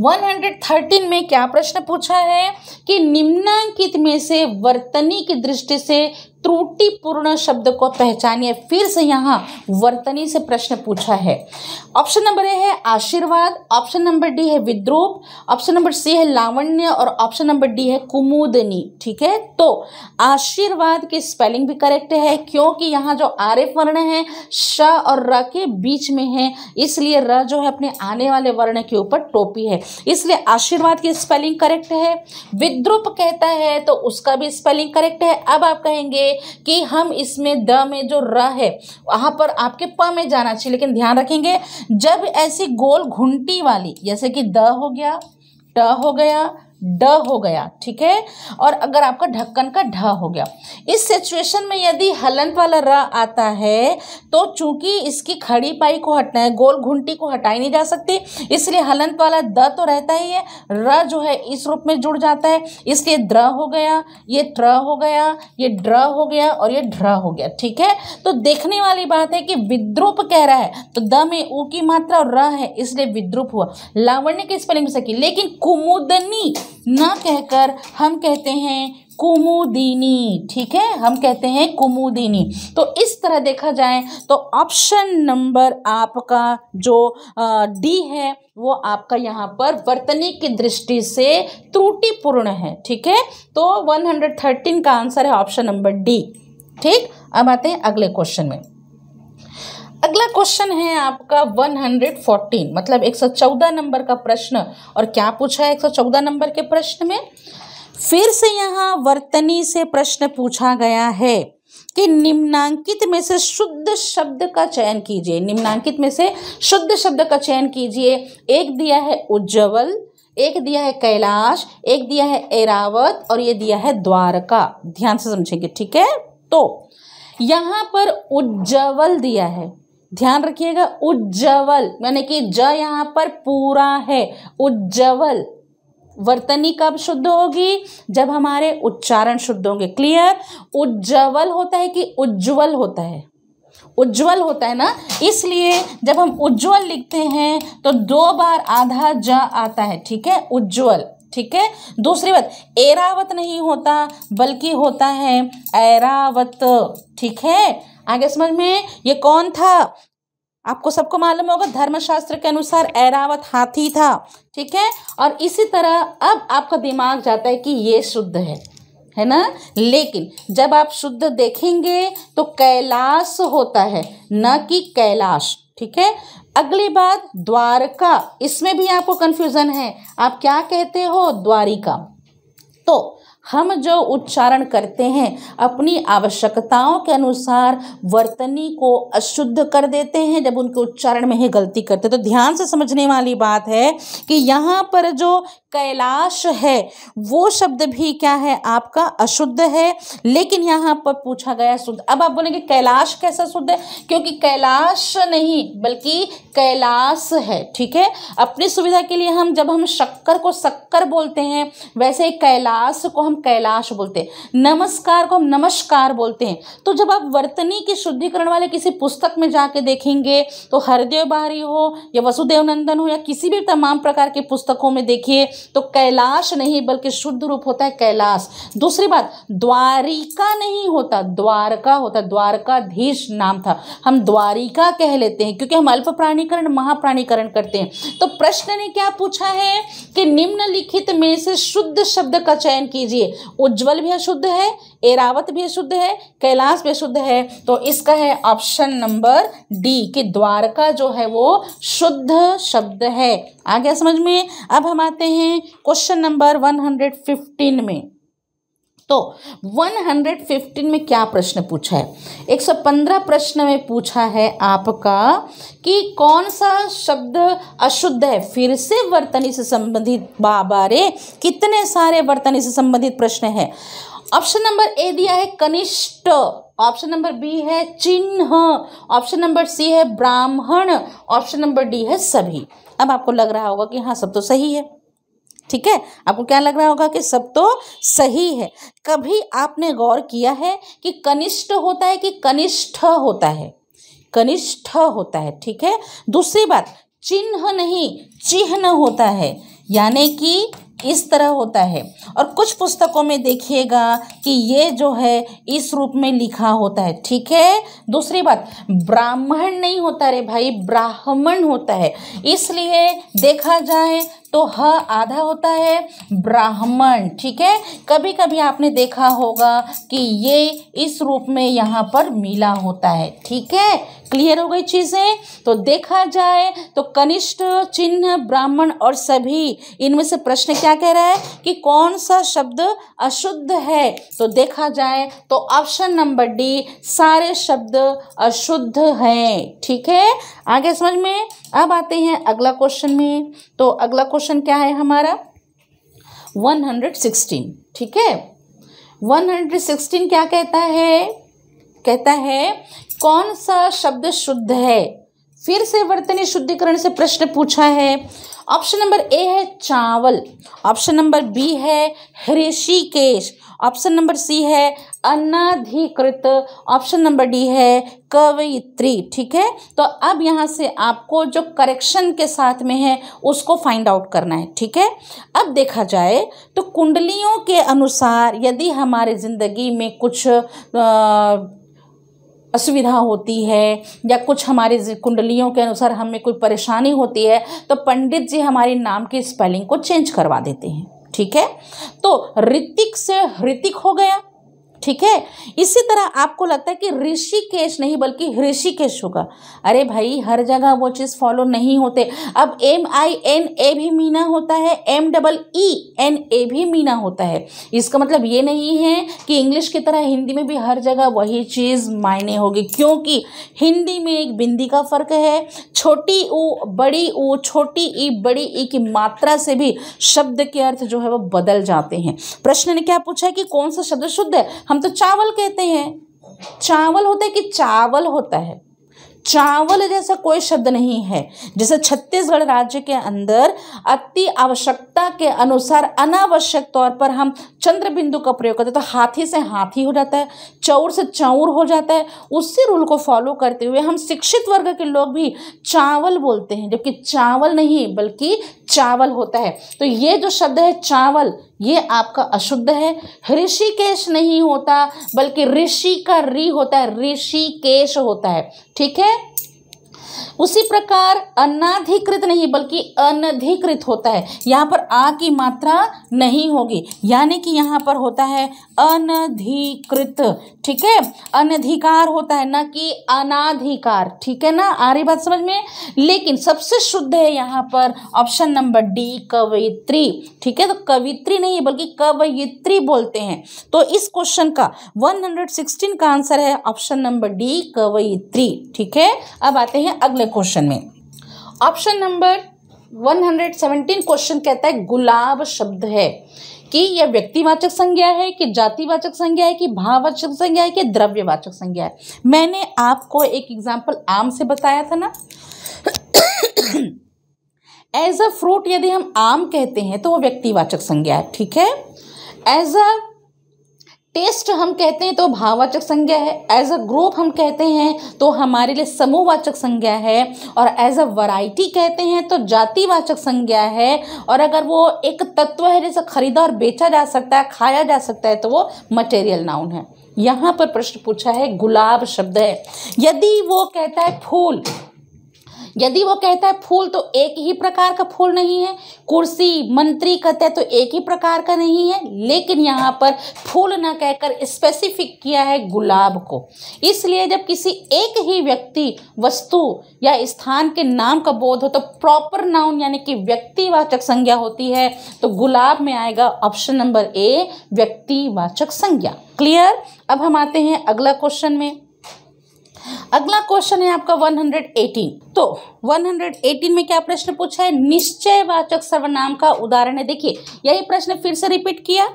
113 में क्या प्रश्न पूछा है कि निम्नांकित में से वर्तनी की दृष्टि से त्रुटिपूर्ण शब्द को पहचानिए फिर से यहाँ वर्तनी से प्रश्न पूछा है ऑप्शन नंबर ए है आशीर्वाद ऑप्शन नंबर डी है विद्रोप ऑप्शन नंबर सी है लावण्य और ऑप्शन नंबर डी है कुमुदनी ठीक है तो आशीर्वाद की स्पेलिंग भी करेक्ट है क्योंकि यहाँ जो एफ वर्ण है श और र के बीच में है इसलिए र जो है अपने आने वाले वर्ण के ऊपर टोपी है इसलिए आशीर्वाद की स्पेलिंग करेक्ट है विद्रुप कहता है तो उसका भी स्पेलिंग करेक्ट है अब आप कहेंगे कि हम इसमें द में जो र है वहाँ पर आपके प में जाना चाहिए लेकिन ध्यान रखेंगे जब ऐसी गोल घुंटी वाली जैसे कि द हो गया ट हो गया ड हो गया ठीक है और अगर आपका ढक्कन का ढ हो गया इस सिचुएशन में यदि हलन वाला र आता है तो चूंकि इसकी खड़ी पाई को हटना है गोल घुंटी को हटाई नहीं जा सकती इसलिए हलन वाला द तो रहता ही है र जो है इस रूप में जुड़ जाता है इसलिए द्र हो गया ये ट्र हो गया ये ड्र हो गया और ये ढ्र हो गया ठीक है तो देखने वाली बात है कि विद्रुप कह रहा है तो द में ऊ की मात्रा और र है इसलिए विद्रुप हुआ लावण्य की स्पेलिंग में सकी लेकिन कुमुदनी ना कहकर हम कहते हैं कुमुदिनी ठीक है हम कहते हैं कुमुदिनी तो इस तरह देखा जाए तो ऑप्शन नंबर आपका जो डी है वो आपका यहाँ पर वर्तनी की दृष्टि से त्रुटिपूर्ण है ठीक है तो 113 का आंसर है ऑप्शन नंबर डी ठीक अब आते हैं अगले क्वेश्चन में अगला क्वेश्चन है आपका 114 मतलब 114 नंबर का प्रश्न और क्या पूछा है 114 नंबर के प्रश्न में फिर से यहाँ वर्तनी से प्रश्न पूछा गया है कि निम्नांकित में से शुद्ध शब्द का चयन कीजिए निम्नांकित में से शुद्ध शब्द का चयन कीजिए एक दिया है उज्जवल एक दिया है कैलाश एक दिया है एरावत और ये दिया है द्वारका ध्यान से समझेंगे ठीक है तो यहाँ पर उज्जवल दिया है ध्यान रखिएगा उज्जवल यानी कि ज यहाँ पर पूरा है उज्जवल वर्तनी कब शुद्ध होगी जब हमारे उच्चारण शुद्ध होंगे क्लियर उज्जवल होता है कि उज्ज्वल होता है उज्जवल होता है ना इसलिए जब हम उज्जवल लिखते हैं तो दो बार आधा ज आता है ठीक है उज्जवल ठीक है दूसरी बात एरावत नहीं होता बल्कि होता है ऐरावत ठीक है आगे समझ में ये कौन था आपको सबको मालूम होगा धर्मशास्त्र के अनुसार ऐरावत हाथी था ठीक है और इसी तरह अब आपका दिमाग जाता है कि ये शुद्ध है है ना लेकिन जब आप शुद्ध देखेंगे तो कैलाश होता है न कि कैलाश ठीक है अगली बात द्वारका इसमें भी आपको कंफ्यूजन है आप क्या कहते हो द्वारिका तो हम जो उच्चारण करते हैं अपनी आवश्यकताओं के अनुसार वर्तनी को अशुद्ध कर देते हैं जब उनके उच्चारण में ही गलती करते तो ध्यान से समझने वाली बात है कि यहाँ पर जो कैलाश है वो शब्द भी क्या है आपका अशुद्ध है लेकिन यहाँ पर पूछा गया शुद्ध अब आप बोलेंगे कैलाश कैसा शुद्ध है क्योंकि कैलाश नहीं बल्कि कैलाश है ठीक है अपनी सुविधा के लिए हम जब हम शक्कर को शक्कर बोलते हैं वैसे कैलाश को हम हम कैलाश बोलते हैं नमस्कार को हम नमस्कार बोलते हैं तो जब आप वर्तनी के शुद्धिकरण वाले किसी पुस्तक में जाके देखेंगे तो हरदेव बारी हो या वसुदेव नंदन हो या किसी भी तमाम प्रकार के पुस्तकों में देखिए तो कैलाश नहीं बल्कि शुद्ध रूप होता है कैलाश दूसरी बात द्वारिका नहीं होता द्वारका होता द्वारकाधीश नाम था हम द्वारिका कह लेते हैं क्योंकि हम अल्प प्राणीकरण महाप्राणीकरण करते हैं तो प्रश्न ने क्या पूछा है कि निम्नलिखित में से शुद्ध शब्द का चयन कीजिए देखिए उज्जवल भी अशुद्ध है एरावत भी अशुद्ध है कैलाश भी अशुद्ध है तो इसका है ऑप्शन नंबर डी कि द्वारका जो है वो शुद्ध शब्द है आ गया समझ में अब हम आते हैं question number one hundred fifteen में तो 115 में क्या प्रश्न पूछा है 115 प्रश्न में पूछा है आपका कि कौन सा शब्द अशुद्ध है फिर से वर्तनी से संबंधित बाबा रे कितने सारे वर्तनी से संबंधित प्रश्न है ऑप्शन नंबर ए दिया है कनिष्ठ ऑप्शन नंबर बी है चिन्ह ऑप्शन नंबर सी है ब्राह्मण ऑप्शन नंबर डी है सभी अब आपको लग रहा होगा कि हाँ सब तो सही है ठीक है आपको क्या लग रहा होगा कि सब तो सही है कभी आपने गौर किया है कि कनिष्ठ होता है कि कनिष्ठ होता है कनिष्ठ होता है ठीक है दूसरी बात चिन्ह नहीं चिन्ह होता है यानी कि इस तरह होता है और कुछ पुस्तकों में देखिएगा कि ये जो है इस रूप में लिखा होता है ठीक है दूसरी बात ब्राह्मण नहीं होता रे भाई ब्राह्मण होता है इसलिए देखा जाए तो ह आधा होता है ब्राह्मण ठीक है कभी कभी आपने देखा होगा कि ये इस रूप में यहाँ पर मिला होता है ठीक है क्लियर हो गई चीज़ें तो देखा जाए तो कनिष्ठ चिन्ह ब्राह्मण और सभी इनमें से प्रश्न क्या कह रहा है कि कौन सा शब्द अशुद्ध है तो देखा जाए तो ऑप्शन नंबर डी सारे शब्द अशुद्ध हैं ठीक है आगे समझ में अब आते हैं अगला क्वेश्चन में तो अगला क्वेश्चन क्या है हमारा वन हंड्रेड सिक्सटीन ठीक है वन हंड्रेड सिक्सटीन क्या कहता है कहता है कौन सा शब्द शुद्ध है फिर से वर्तनी शुद्धिकरण से प्रश्न पूछा है ऑप्शन नंबर ए है चावल ऑप्शन नंबर बी है ऋषिकेश ऑप्शन नंबर सी है अनाधिकृत ऑप्शन नंबर डी है कवयित्री ठीक है तो अब यहाँ से आपको जो करेक्शन के साथ में है उसको फाइंड आउट करना है ठीक है अब देखा जाए तो कुंडलियों के अनुसार यदि हमारे ज़िंदगी में कुछ आ, असुविधा होती है या कुछ हमारे कुंडलियों के अनुसार हमें कोई परेशानी होती है तो पंडित जी हमारे नाम की स्पेलिंग को चेंज करवा देते हैं ठीक है तो ऋतिक से ऋतिक हो गया ठीक है इसी तरह आपको लगता है कि ऋषिकेश नहीं बल्कि ऋषिकेश होगा अरे भाई हर जगह वो चीज़ फॉलो नहीं होते अब एम आई एन ए भी मीना होता है M double E N A भी मीना होता है इसका मतलब ये नहीं है कि इंग्लिश की तरह हिंदी में भी हर जगह वही चीज़ मायने होगी क्योंकि हिंदी में एक बिंदी का फ़र्क है छोटी ऊ बड़ी ऊ छोटी ई बड़ी ई की मात्रा से भी शब्द के अर्थ जो है वो बदल जाते हैं प्रश्न ने क्या पूछा है कि कौन सा शब्द शुद्ध है हम तो चावल कहते हैं चावल होता है कि चावल होता है चावल जैसा कोई शब्द नहीं है जैसे छत्तीसगढ़ राज्य के अंदर अति आवश्यकता के अनुसार अनावश्यक तौर पर हम चंद्र बिंदु का प्रयोग करते हैं तो हाथी से हाथी हो जाता है चौर से चौर हो जाता है उसी रूल को फॉलो करते हुए हम शिक्षित वर्ग के लोग भी चावल बोलते हैं जबकि चावल नहीं बल्कि चावल होता है तो ये जो शब्द है चावल ये आपका अशुद्ध है ऋषिकेश नहीं होता बल्कि ऋषि का री होता है ऋषिकेश होता है ठीक है उसी प्रकार अनाधिकृत नहीं बल्कि अनधिकृत होता है यहाँ पर आ की मात्रा नहीं होगी यानी कि यहाँ पर होता है अनधिकृत ठीक है अनधिकार होता है ना कि अनाधिकार ठीक है ना आ रही बात समझ में लेकिन सबसे शुद्ध है यहाँ पर ऑप्शन नंबर डी कवयित्री ठीक है तो कवित्री नहीं बल्कि कवयित्री बोलते हैं तो इस क्वेश्चन का वन का आंसर है ऑप्शन नंबर डी कवयित्री ठीक है अब आते हैं अगले क्वेश्चन में ऑप्शन नंबर 117 क्वेश्चन कहता है गुलाब शब्द है कि यह व्यक्तिवाचक संज्ञा है कि जातिवाचक संज्ञा है कि भाववाचक संज्ञा है कि द्रव्यवाचक संज्ञा है मैंने आपको एक एग्जाम्पल आम से बताया था ना एज अ फ्रूट यदि हम आम कहते हैं तो वो व्यक्तिवाचक संज्ञा है ठीक है एज अ टेस्ट हम कहते हैं तो भाववाचक संज्ञा है एज अ ग्रुप हम कहते हैं तो हमारे लिए समूहवाचक संज्ञा है और एज अ वराइटी कहते हैं तो जातिवाचक संज्ञा है और अगर वो एक तत्व है जैसे खरीदा और बेचा जा सकता है खाया जा सकता है तो वो मटेरियल नाउन है यहाँ पर प्रश्न पूछा है गुलाब शब्द है यदि वो कहता है फूल यदि वो कहता है फूल तो एक ही प्रकार का फूल नहीं है कुर्सी मंत्री कहते हैं तो एक ही प्रकार का नहीं है लेकिन यहाँ पर फूल ना कहकर स्पेसिफिक किया है गुलाब को इसलिए जब किसी एक ही व्यक्ति वस्तु या स्थान के नाम का बोध हो तो प्रॉपर नाउन यानी कि व्यक्तिवाचक संज्ञा होती है तो गुलाब में आएगा ऑप्शन नंबर ए व्यक्तिवाचक संज्ञा क्लियर अब हम आते हैं अगला क्वेश्चन में अगला क्वेश्चन है आपका 118 तो 118 में क्या प्रश्न पूछा है निश्चयवाचक सर्वनाम का उदाहरण है देखिए यही प्रश्न फिर से रिपीट किया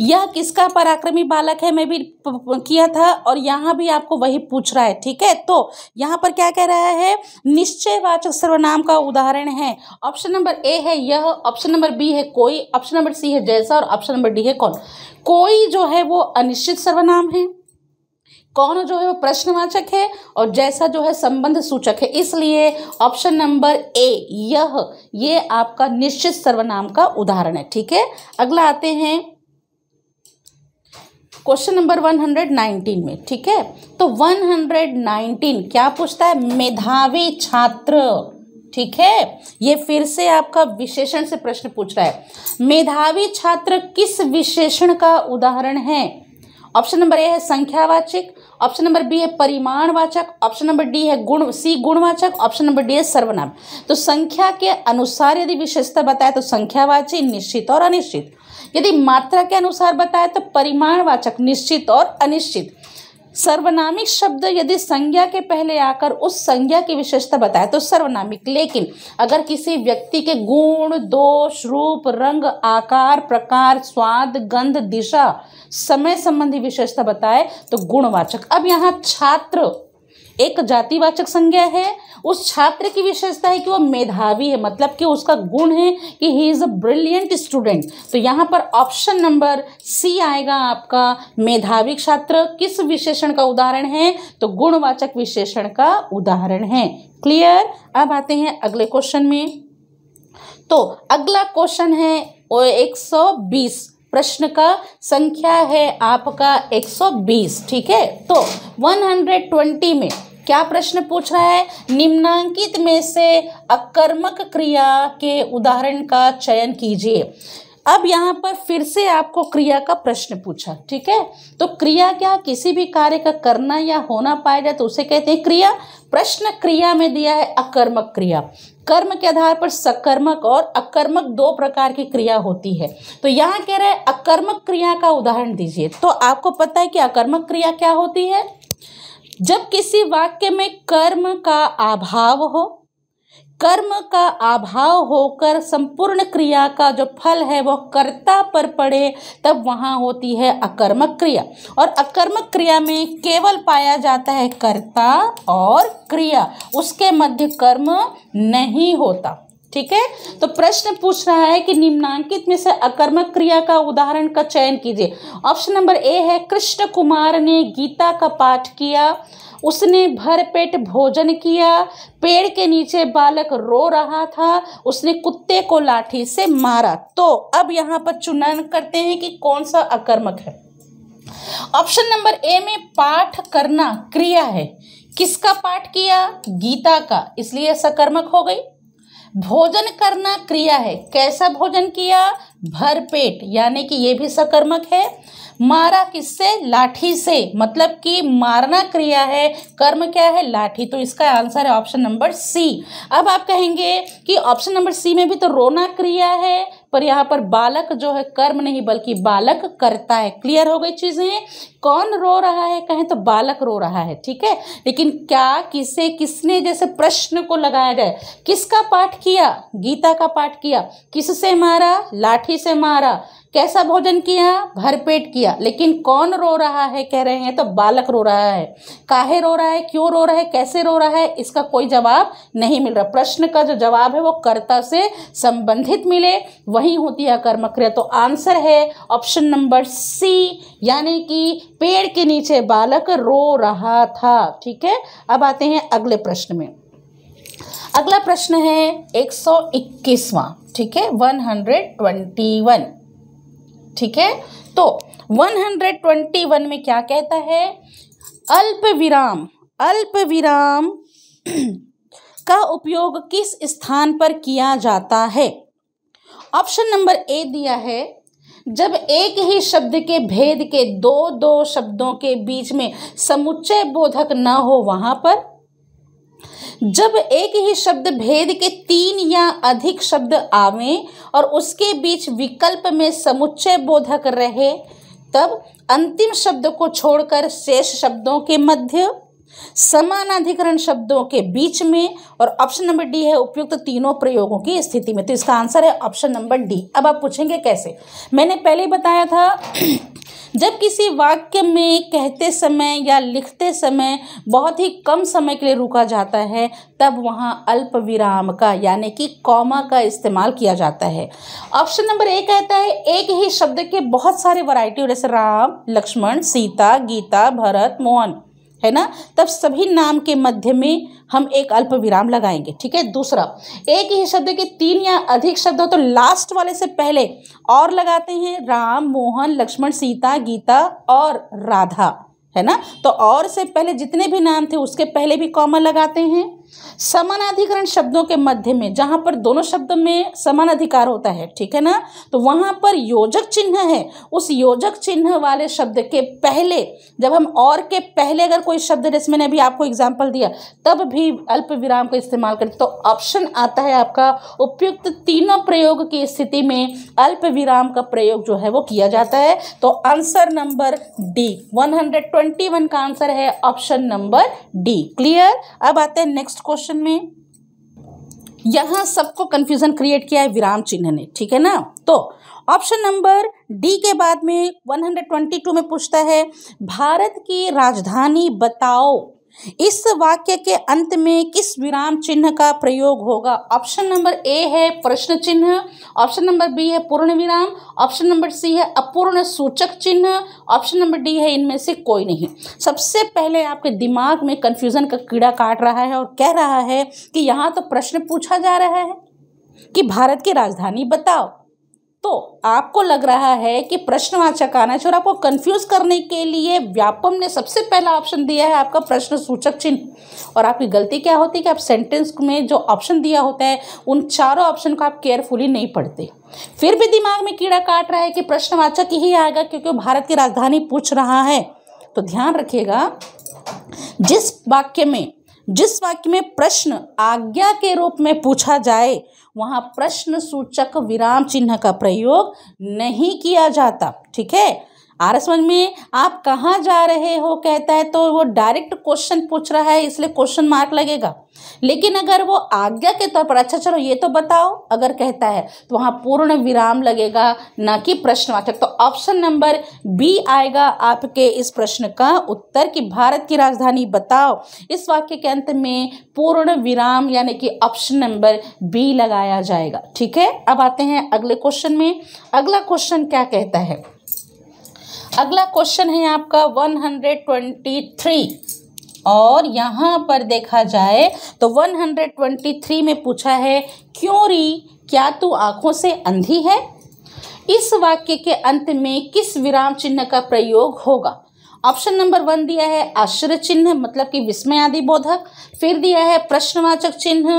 यह किसका पराक्रमी बालक है मैं भी किया था और यहाँ भी आपको वही पूछ रहा है ठीक है तो यहाँ पर क्या कह रहा है निश्चयवाचक सर्वनाम का उदाहरण है ऑप्शन नंबर ए है यह ऑप्शन नंबर बी है कोई ऑप्शन नंबर सी है जैसा और ऑप्शन नंबर डी है कौन कोई जो है वो अनिश्चित सर्वनाम है कौन जो है वो प्रश्नवाचक है और जैसा जो है संबंध सूचक है इसलिए ऑप्शन नंबर ए यह ये आपका निश्चित सर्वनाम का उदाहरण है ठीक है अगला आते हैं क्वेश्चन नंबर 119 में ठीक है तो 119 क्या पूछता है मेधावी छात्र ठीक है ये फिर से आपका विशेषण से प्रश्न पूछ रहा है मेधावी छात्र किस विशेषण का उदाहरण है ऑप्शन नंबर ए है संख्यावाचिक ऑप्शन नंबर बी है परिमाणवाचक ऑप्शन नंबर डी है गुण सी गुणवाचक ऑप्शन नंबर डी है सर्वनाम तो संख्या के अनुसार यदि विशेषता बताए तो संख्यावाची निश्चित और अनिश्चित यदि मात्रा के अनुसार बताए तो परिमाणवाचक निश्चित और अनिश्चित सर्वनामिक शब्द यदि संज्ञा के पहले आकर उस संज्ञा की विशेषता बताए तो सर्वनामिक लेकिन अगर किसी व्यक्ति के गुण दोष रूप रंग आकार प्रकार स्वाद गंध दिशा समय संबंधी विशेषता बताए तो गुणवाचक अब यहाँ छात्र एक जातिवाचक संज्ञा है उस छात्र की विशेषता है कि वह मेधावी है मतलब कि उसका गुण है कि he is a brilliant student तो यहाँ पर ऑप्शन नंबर सी आएगा आपका मेधावी छात्र किस विशेषण का उदाहरण है तो गुणवाचक विशेषण का उदाहरण है क्लियर अब आते हैं अगले क्वेश्चन में तो अगला क्वेश्चन है एक सौ बीस प्रश्न का संख्या है आपका 120 ठीक है तो 120 में क्या प्रश्न पूछ रहा है निम्नांकित में से अकर्मक क्रिया के उदाहरण का चयन कीजिए अब यहाँ पर फिर से आपको क्रिया का प्रश्न पूछा ठीक है तो क्रिया क्या किसी भी कार्य का करना या होना पाया जाए तो उसे कहते हैं क्रिया प्रश्न क्रिया में दिया है अकर्मक क्रिया कर्म के आधार पर सकर्मक और अकर्मक दो प्रकार की क्रिया होती है तो यहाँ कह रहे हैं अकर्मक क्रिया का उदाहरण दीजिए तो आपको पता है कि अकर्मक क्रिया क्या होती है जब किसी वाक्य में कर्म का अभाव हो कर्म का अभाव होकर संपूर्ण क्रिया का जो फल है वह कर्ता पर पड़े तब वहाँ होती है अकर्मक क्रिया और अकर्मक क्रिया में केवल पाया जाता है कर्ता और क्रिया उसके मध्य कर्म नहीं होता ठीक है तो प्रश्न पूछ रहा है कि निम्नांकित में से अकर्मक क्रिया का उदाहरण का चयन कीजिए ऑप्शन नंबर ए है कृष्ण कुमार ने गीता का पाठ किया उसने भरपेट भोजन किया पेड़ के नीचे बालक रो रहा था उसने कुत्ते को लाठी से मारा तो अब यहाँ पर चुनाव करते हैं कि कौन सा अकर्मक है ऑप्शन नंबर ए में पाठ करना क्रिया है किसका पाठ किया गीता का इसलिए सकर्मक हो गई भोजन करना क्रिया है कैसा भोजन किया भर पेट यानी कि ये भी सकर्मक है मारा किससे लाठी से मतलब कि मारना क्रिया है कर्म क्या है लाठी तो इसका आंसर है ऑप्शन नंबर सी अब आप कहेंगे कि ऑप्शन नंबर सी में भी तो रोना क्रिया है पर यहाँ पर बालक जो है कर्म नहीं बल्कि बालक करता है क्लियर हो गई चीज़ें कौन रो रहा है कहें तो बालक रो रहा है ठीक है लेकिन क्या किसे किसने जैसे प्रश्न को लगाया जाए किसका पाठ किया गीता का पाठ किया किससे मारा लाठी से मारा कैसा भोजन किया भरपेट किया लेकिन कौन रो रहा है कह रहे हैं तो बालक रो रहा है काहे रो रहा है क्यों रो रहा है कैसे रो रहा है इसका कोई जवाब नहीं मिल रहा प्रश्न का जो जवाब है वो कर्ता से संबंधित मिले वही होती है कर्म क्रिया तो आंसर है ऑप्शन नंबर सी यानी कि पेड़ के नीचे बालक रो रहा था ठीक है अब आते हैं अगले प्रश्न में अगला प्रश्न है एक ठीक है वन ठीक है तो 121 में क्या कहता है अल्प विराम अल्प विराम का उपयोग किस स्थान पर किया जाता है ऑप्शन नंबर ए दिया है जब एक ही शब्द के भेद के दो दो शब्दों के बीच में समुच्चय बोधक न हो वहां पर जब एक ही शब्द भेद के तीन या अधिक शब्द आवे और उसके बीच विकल्प में समुच्चय बोधक रहे तब अंतिम शब्द को छोड़कर शेष शब्दों के मध्य समानाधिकरण शब्दों के बीच में और ऑप्शन नंबर डी है उपयुक्त तो तीनों प्रयोगों की स्थिति में तो इसका आंसर है ऑप्शन नंबर डी अब आप पूछेंगे कैसे मैंने पहले बताया था जब किसी वाक्य में कहते समय या लिखते समय बहुत ही कम समय के लिए रुका जाता है तब वहाँ अल्प विराम का यानी कि कॉमा का इस्तेमाल किया जाता है ऑप्शन नंबर ए कहता है एक ही शब्द के बहुत सारे वैरायटी जैसे राम लक्ष्मण सीता गीता भरत मोहन है ना तब सभी नाम के मध्य में हम एक अल्प विराम लगाएंगे ठीक है दूसरा एक ही शब्द के तीन या अधिक शब्द हो तो लास्ट वाले से पहले और लगाते हैं राम मोहन लक्ष्मण सीता गीता और राधा है ना तो और से पहले जितने भी नाम थे उसके पहले भी कॉमा लगाते हैं समानाधिकरण शब्दों के मध्य में जहां पर दोनों शब्द में समान अधिकार होता है ठीक है ना तो वहां पर योजक चिन्ह है उस योजक चिन्ह वाले शब्द के पहले जब हम और के पहले अगर कोई शब्द जैसे मैंने अभी आपको एग्जाम्पल दिया तब भी अल्प विराम का इस्तेमाल करें तो ऑप्शन आता है आपका उपयुक्त तीनों प्रयोग की स्थिति में अल्प विराम का प्रयोग जो है वो किया जाता है तो आंसर नंबर डी वन का आंसर है ऑप्शन नंबर डी क्लियर अब आते हैं नेक्स्ट क्वेश्चन में यहां सबको कंफ्यूजन क्रिएट किया है विराम चिन्ह ने ठीक है ना तो ऑप्शन नंबर डी के बाद में 122 में पूछता है भारत की राजधानी बताओ इस वाक्य के अंत में किस विराम चिन्ह का प्रयोग होगा ऑप्शन नंबर ए है प्रश्न चिन्ह ऑप्शन नंबर बी है पूर्ण विराम ऑप्शन नंबर सी है अपूर्ण सूचक चिन्ह ऑप्शन नंबर डी है इनमें से कोई नहीं सबसे पहले आपके दिमाग में कंफ्यूजन का कीड़ा काट रहा है और कह रहा है कि यहाँ तो प्रश्न पूछा जा रहा है कि भारत की राजधानी बताओ तो आपको लग रहा है कि प्रश्नवाचक आना चाहिए और आपको कंफ्यूज करने के लिए व्यापम ने सबसे पहला ऑप्शन दिया है आपका प्रश्न सूचक चिन्ह और आपकी गलती क्या होती है कि आप सेंटेंस में जो ऑप्शन दिया होता है उन चारों ऑप्शन को आप केयरफुली नहीं पढ़ते फिर भी दिमाग में कीड़ा काट रहा है कि प्रश्नवाचक ही आएगा क्योंकि भारत की राजधानी पूछ रहा है तो ध्यान रखिएगा जिस वाक्य में जिस वाक्य में प्रश्न आज्ञा के रूप में पूछा जाए वहाँ प्रश्न सूचक विराम चिन्ह का प्रयोग नहीं किया जाता ठीक है आरसवन में आप कहाँ जा रहे हो कहता है तो वो डायरेक्ट क्वेश्चन पूछ रहा है इसलिए क्वेश्चन मार्क लगेगा लेकिन अगर वो आज्ञा के तौर पर अच्छा चलो ये तो बताओ अगर कहता है तो वहाँ पूर्ण विराम लगेगा ना कि प्रश्नवाचक तो ऑप्शन नंबर बी आएगा आपके इस प्रश्न का उत्तर कि भारत की राजधानी बताओ इस वाक्य के अंत में पूर्ण विराम यानी कि ऑप्शन नंबर बी लगाया जाएगा ठीक है अब आते हैं अगले क्वेश्चन में अगला क्वेश्चन क्या कहता है अगला क्वेश्चन है आपका 123 और यहाँ पर देखा जाए तो 123 में पूछा है क्यों री क्या तू आँखों से अंधी है इस वाक्य के अंत में किस विराम चिन्ह का प्रयोग होगा ऑप्शन नंबर वन दिया है आश्चर्य चिन्ह मतलब कि विस्मय आदि बोधक फिर दिया है प्रश्नवाचक चिन्ह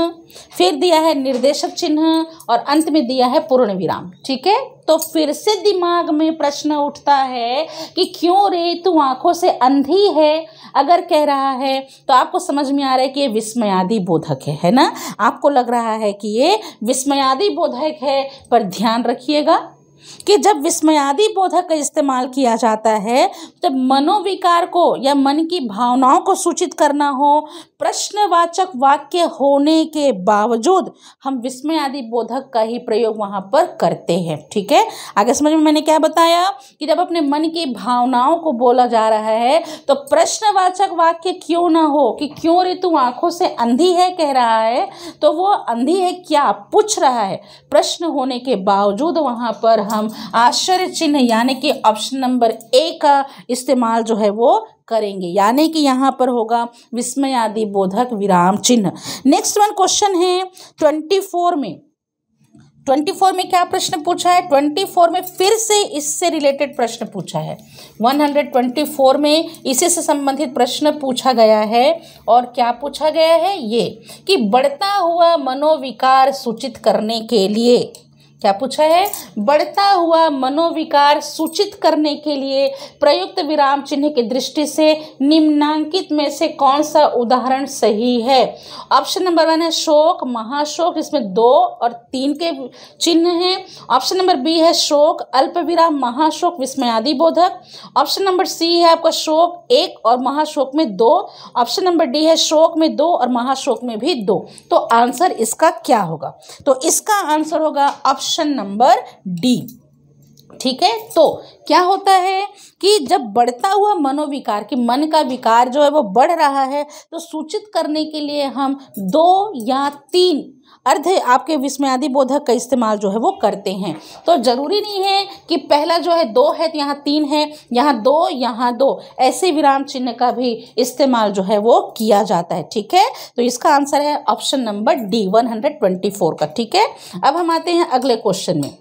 फिर दिया है निर्देशक चिन्ह और अंत में दिया है पूर्ण विराम ठीक है तो फिर से दिमाग में प्रश्न उठता है कि क्यों रे तू आंखों से अंधी है अगर कह रहा है तो आपको समझ में आ रहा है कि ये विस्मयादि बोधक है है ना आपको लग रहा है कि ये विस्मयादि बोधक है पर ध्यान रखिएगा कि जब विस्मयादि बोधक का इस्तेमाल किया जाता है तब मनोविकार को या मन की भावनाओं को सूचित करना हो प्रश्नवाचक वाक्य होने के बावजूद हम विस्मयादि बोधक का ही प्रयोग वहाँ पर करते हैं ठीक है आगे समझ में मैंने क्या बताया कि जब अपने मन की भावनाओं को बोला जा रहा है तो प्रश्नवाचक वाक्य क्यों ना हो कि क्यों ऋतु आंखों से अंधी है कह रहा है तो वो अंधी है क्या पूछ रहा है प्रश्न होने के बावजूद वहाँ पर हम आश्चर्य चिन्ह यानी कि ऑप्शन नंबर ए का इस्तेमाल जो है वो करेंगे यानी कि यहाँ पर होगा विस्मय आदि बोधक विराम चिन्ह नेक्स्ट वन क्वेश्चन है ट्वेंटी फोर में ट्वेंटी फोर में क्या प्रश्न पूछा है ट्वेंटी फोर में फिर से इससे रिलेटेड प्रश्न पूछा है वन हंड्रेड ट्वेंटी फोर में इसी से संबंधित प्रश्न पूछा गया है और क्या पूछा गया है ये कि बढ़ता हुआ मनोविकार सूचित करने के लिए क्या पूछा है बढ़ता हुआ मनोविकार सूचित करने के लिए प्रयुक्त विराम चिन्ह की दृष्टि से निम्नांकित में से कौन सा उदाहरण सही है ऑप्शन नंबर वन है शोक महाशोक इसमें दो और तीन के चिन्ह हैं ऑप्शन नंबर बी है शोक अल्प विराम महाशोक विस्मय आदि बोधक ऑप्शन नंबर सी है आपका शोक एक और महाशोक में दो ऑप्शन नंबर डी है शोक में दो और महाशोक में भी दो तो आंसर इसका क्या होगा तो इसका आंसर होगा ऑप्शन ऑप्शन नंबर डी ठीक है तो क्या होता है कि जब बढ़ता हुआ मनोविकार कि मन का विकार जो है वो बढ़ रहा है तो सूचित करने के लिए हम दो या तीन अर्ध आपके विस्मयादि बोधक का इस्तेमाल जो है वो करते हैं तो ज़रूरी नहीं है कि पहला जो है दो है तो यहाँ तीन है यहाँ दो यहाँ दो ऐसे विराम चिन्ह का भी इस्तेमाल जो है वो किया जाता है ठीक है तो इसका आंसर है ऑप्शन नंबर डी वन का ठीक है अब हम आते हैं अगले क्वेश्चन में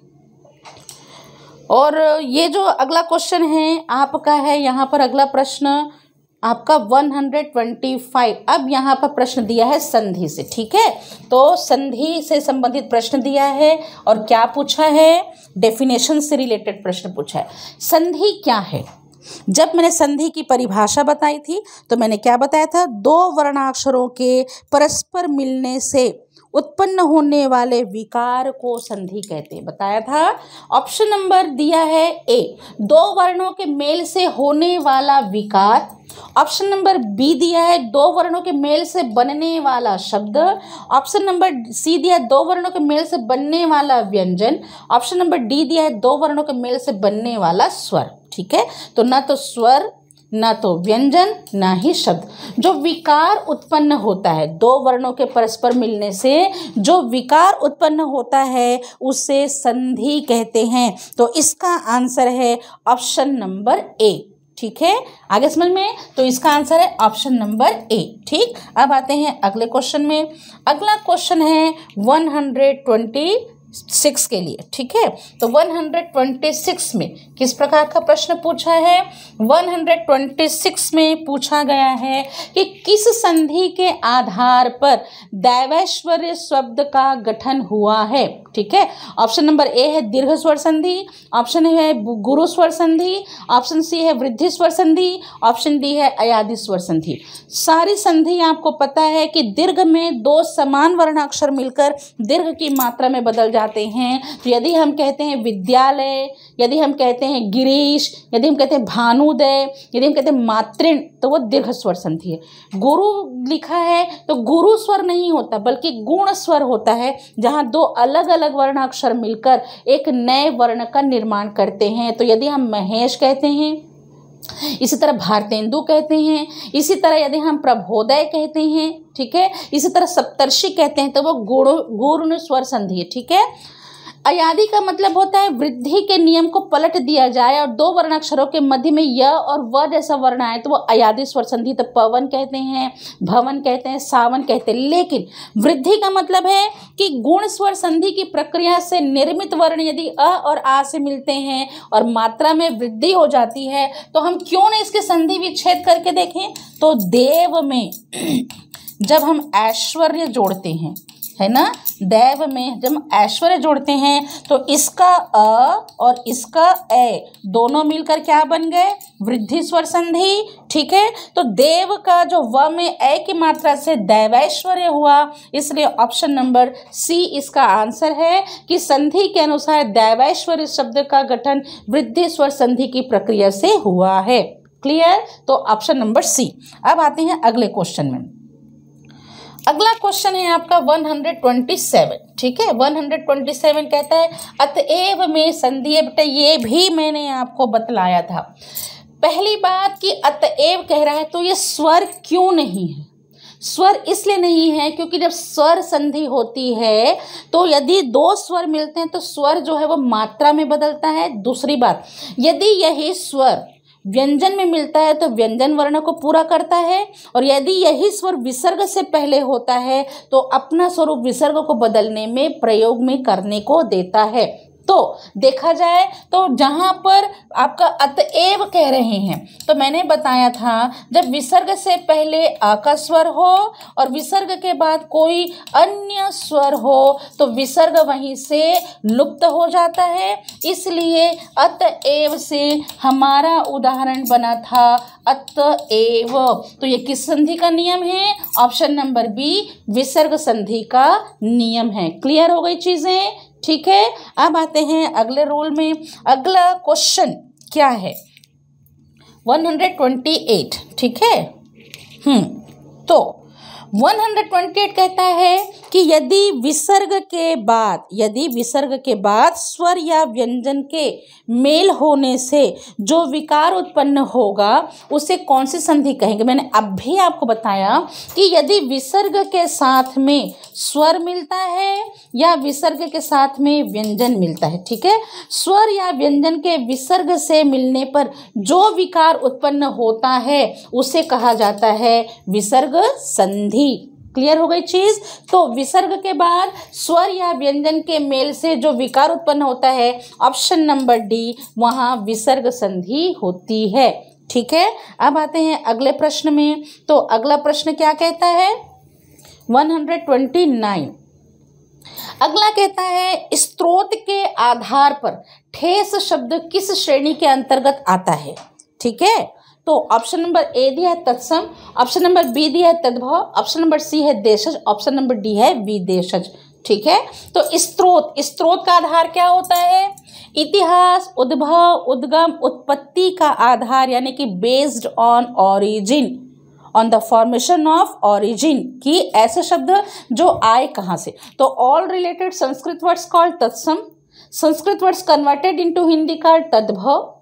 और ये जो अगला क्वेश्चन है आपका है यहाँ पर अगला प्रश्न आपका 125 अब यहाँ पर प्रश्न दिया है संधि से ठीक है तो संधि से संबंधित प्रश्न दिया है और क्या पूछा है डेफिनेशन से रिलेटेड प्रश्न पूछा है संधि क्या है जब मैंने संधि की परिभाषा बताई थी तो मैंने क्या बताया था दो वर्णाक्षरों के परस्पर मिलने से उत्पन्न होने वाले विकार को संधि कहते हैं बताया था ऑप्शन नंबर दिया है ए दो वर्णों के मेल से होने वाला विकार ऑप्शन नंबर बी दिया है दो वर्णों के मेल से बनने वाला शब्द ऑप्शन नंबर सी दिया है दो वर्णों के मेल से बनने वाला व्यंजन ऑप्शन नंबर डी दिया है दो वर्णों के मेल से बनने वाला स्वर ठीक है तो ना तो स्वर ना तो व्यंजन ना ही शब्द जो विकार उत्पन्न होता है दो वर्णों के परस्पर मिलने से जो विकार उत्पन्न होता है उसे संधि कहते हैं तो इसका आंसर है ऑप्शन नंबर ए ठीक है आगे समझ में तो इसका आंसर है ऑप्शन नंबर ए ठीक अब आते हैं अगले क्वेश्चन में अगला क्वेश्चन है वन हंड्रेड ट्वेंटी सिक्स के लिए ठीक है तो वन हंड्रेड ट्वेंटी सिक्स में किस प्रकार का प्रश्न पूछा है वन हंड्रेड ट्वेंटी सिक्स में पूछा गया है कि किस संधि के आधार पर दैवैश्वर्य शब्द का गठन हुआ है ठीक है ऑप्शन नंबर ए है दीर्घ स्वर संधि ऑप्शन है गुरु स्वर संधि ऑप्शन सी है वृद्धि स्वर संधि ऑप्शन डी है अयाधि स्वर संधि सारी संधि आपको पता है कि दीर्घ में दो समान वर्णाक्षर मिलकर दीर्घ की मात्रा में बदल जाते हैं तो यदि हम कहते हैं विद्यालय यदि हम कहते हैं गिरीश यदि हम कहते हैं भानुदय यदि हम कहते हैं मातृण तो वो दीर्घ स्वर संधि है गुरु लिखा है तो गुरु स्वर नहीं होता बल्कि गुण स्वर होता है जहाँ दो अलग अलग वर्ण अक्षर मिलकर एक नए वर्ण का निर्माण करते हैं तो यदि हम महेश कहते हैं इसी तरह भारतेंदु कहते हैं इसी तरह यदि हम प्रभोदय कहते हैं ठीक है इसी तरह सप्तर्षि कहते हैं तो वो गुरु गुर्ण स्वर संधि ठीक है अयादि का मतलब होता है वृद्धि के नियम को पलट दिया जाए और दो वर्णाक्षरों के मध्य में य और व जैसा वर्ण आए तो वो अयादि स्वर संधि तो पवन कहते हैं भवन कहते हैं सावन कहते हैं लेकिन वृद्धि का मतलब है कि गुण स्वर संधि की प्रक्रिया से निर्मित वर्ण यदि अ और आ से मिलते हैं और मात्रा में वृद्धि हो जाती है तो हम क्यों ना इसके संधि विच्छेद करके देखें तो देव में जब हम ऐश्वर्य जोड़ते हैं है ना दैव में जब ऐश्वर्य जोड़ते हैं तो इसका अ और इसका ए दोनों मिलकर क्या बन गए वृद्धि स्वर संधि ठीक है तो देव का जो व में ए की मात्रा से दैवैश्वर्य हुआ इसलिए ऑप्शन नंबर सी इसका आंसर है कि संधि के अनुसार दैवैश्वर्य शब्द का गठन वृद्धि स्वर संधि की प्रक्रिया से हुआ है क्लियर तो ऑप्शन नंबर सी अब आते हैं अगले क्वेश्चन में अगला क्वेश्चन है आपका 127 ठीक है 127 कहता है अतएव में संधि है बेटा ये भी मैंने आपको बतलाया था पहली बात कि अतएव कह रहा है तो ये स्वर क्यों नहीं है स्वर इसलिए नहीं है क्योंकि जब स्वर संधि होती है तो यदि दो स्वर मिलते हैं तो स्वर जो है वो मात्रा में बदलता है दूसरी बात यदि यही स्वर व्यंजन में मिलता है तो व्यंजन वर्ण को पूरा करता है और यदि यही स्वर विसर्ग से पहले होता है तो अपना स्वरूप विसर्ग को बदलने में प्रयोग में करने को देता है तो देखा जाए तो जहाँ पर आपका अतएव कह रहे हैं तो मैंने बताया था जब विसर्ग से पहले अ का स्वर हो और विसर्ग के बाद कोई अन्य स्वर हो तो विसर्ग वहीं से लुप्त हो जाता है इसलिए अतएव से हमारा उदाहरण बना था अतएव तो ये किस संधि का नियम है ऑप्शन नंबर बी विसर्ग संधि का नियम है क्लियर हो गई चीज़ें ठीक है अब आते हैं अगले रूल में अगला क्वेश्चन क्या है वन हंड्रेड ट्वेंटी एट ठीक है हम्म तो 128 कहता है कि यदि विसर्ग के बाद यदि विसर्ग के बाद स्वर या व्यंजन के मेल होने से जो विकार उत्पन्न होगा उसे कौन सी संधि कहेंगे मैंने अब भी आपको बताया कि यदि विसर्ग के साथ में स्वर मिलता है या विसर्ग के साथ में व्यंजन मिलता है ठीक है स्वर या व्यंजन के विसर्ग से मिलने पर जो विकार उत्पन्न होता है उसे कहा जाता है विसर्ग संधि ही क्लियर हो गई चीज तो विसर्ग के बाद स्वर या व्यंजन के मेल से जो विकार उत्पन्न होता है ऑप्शन नंबर डी वहां विसर्ग संधि होती है ठीक है अब आते हैं अगले प्रश्न में तो अगला प्रश्न क्या कहता है 129 अगला कहता है स्त्रोत के आधार पर ठेस शब्द किस श्रेणी के अंतर्गत आता है ठीक है तो ऑप्शन नंबर ए दिया है तत्सम ऑप्शन नंबर बी दिया है तद्भव ऑप्शन नंबर सी है देशज ऑप्शन नंबर डी है विदेशज ठीक है तो स्त्रोत स्त्रोत का आधार क्या होता है इतिहास उद्भव उद्गम उत्पत्ति का आधार यानी कि based on origin on the formation of origin की ऐसे शब्द जो आए कहाँ से तो all related Sanskrit words called तत्सम Sanskrit words converted into Hindi called तद्भव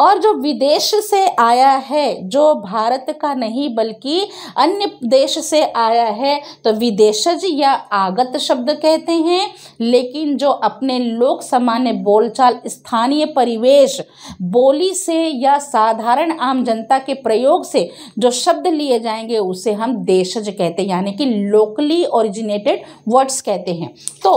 और जो विदेश से आया है जो भारत का नहीं बल्कि अन्य देश से आया है तो विदेशज या आगत शब्द कहते हैं लेकिन जो अपने लोक सामान्य बोलचाल स्थानीय परिवेश बोली से या साधारण आम जनता के प्रयोग से जो शब्द लिए जाएंगे उसे हम देशज कहते हैं यानी कि लोकली ओरिजिनेटेड वर्ड्स कहते हैं तो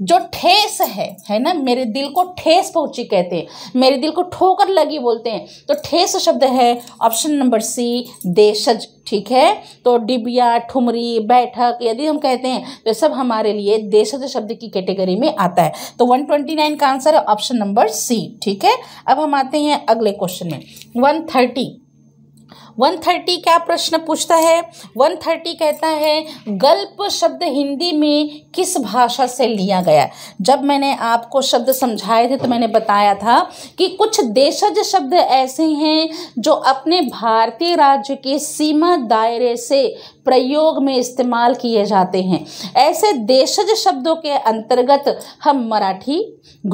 जो ठेस है है ना मेरे दिल को ठेस पहुंची कहते हैं मेरे दिल को ठोकर लगी बोलते हैं तो ठेस शब्द है ऑप्शन नंबर सी देशज ठीक है तो डिबिया ठुमरी बैठक यदि हम कहते हैं तो सब हमारे लिए देशज शब्द की कैटेगरी में आता है तो 129 का आंसर है ऑप्शन नंबर सी ठीक है अब हम आते हैं अगले क्वेश्चन में थर्टी वन थर्टी क्या प्रश्न पूछता है वन थर्टी कहता है गल्प शब्द हिंदी में किस भाषा से लिया गया जब मैंने आपको शब्द समझाए थे तो मैंने बताया था कि कुछ देशज शब्द ऐसे हैं जो अपने भारतीय राज्य के सीमा दायरे से प्रयोग में इस्तेमाल किए जाते हैं ऐसे देशज शब्दों के अंतर्गत हम मराठी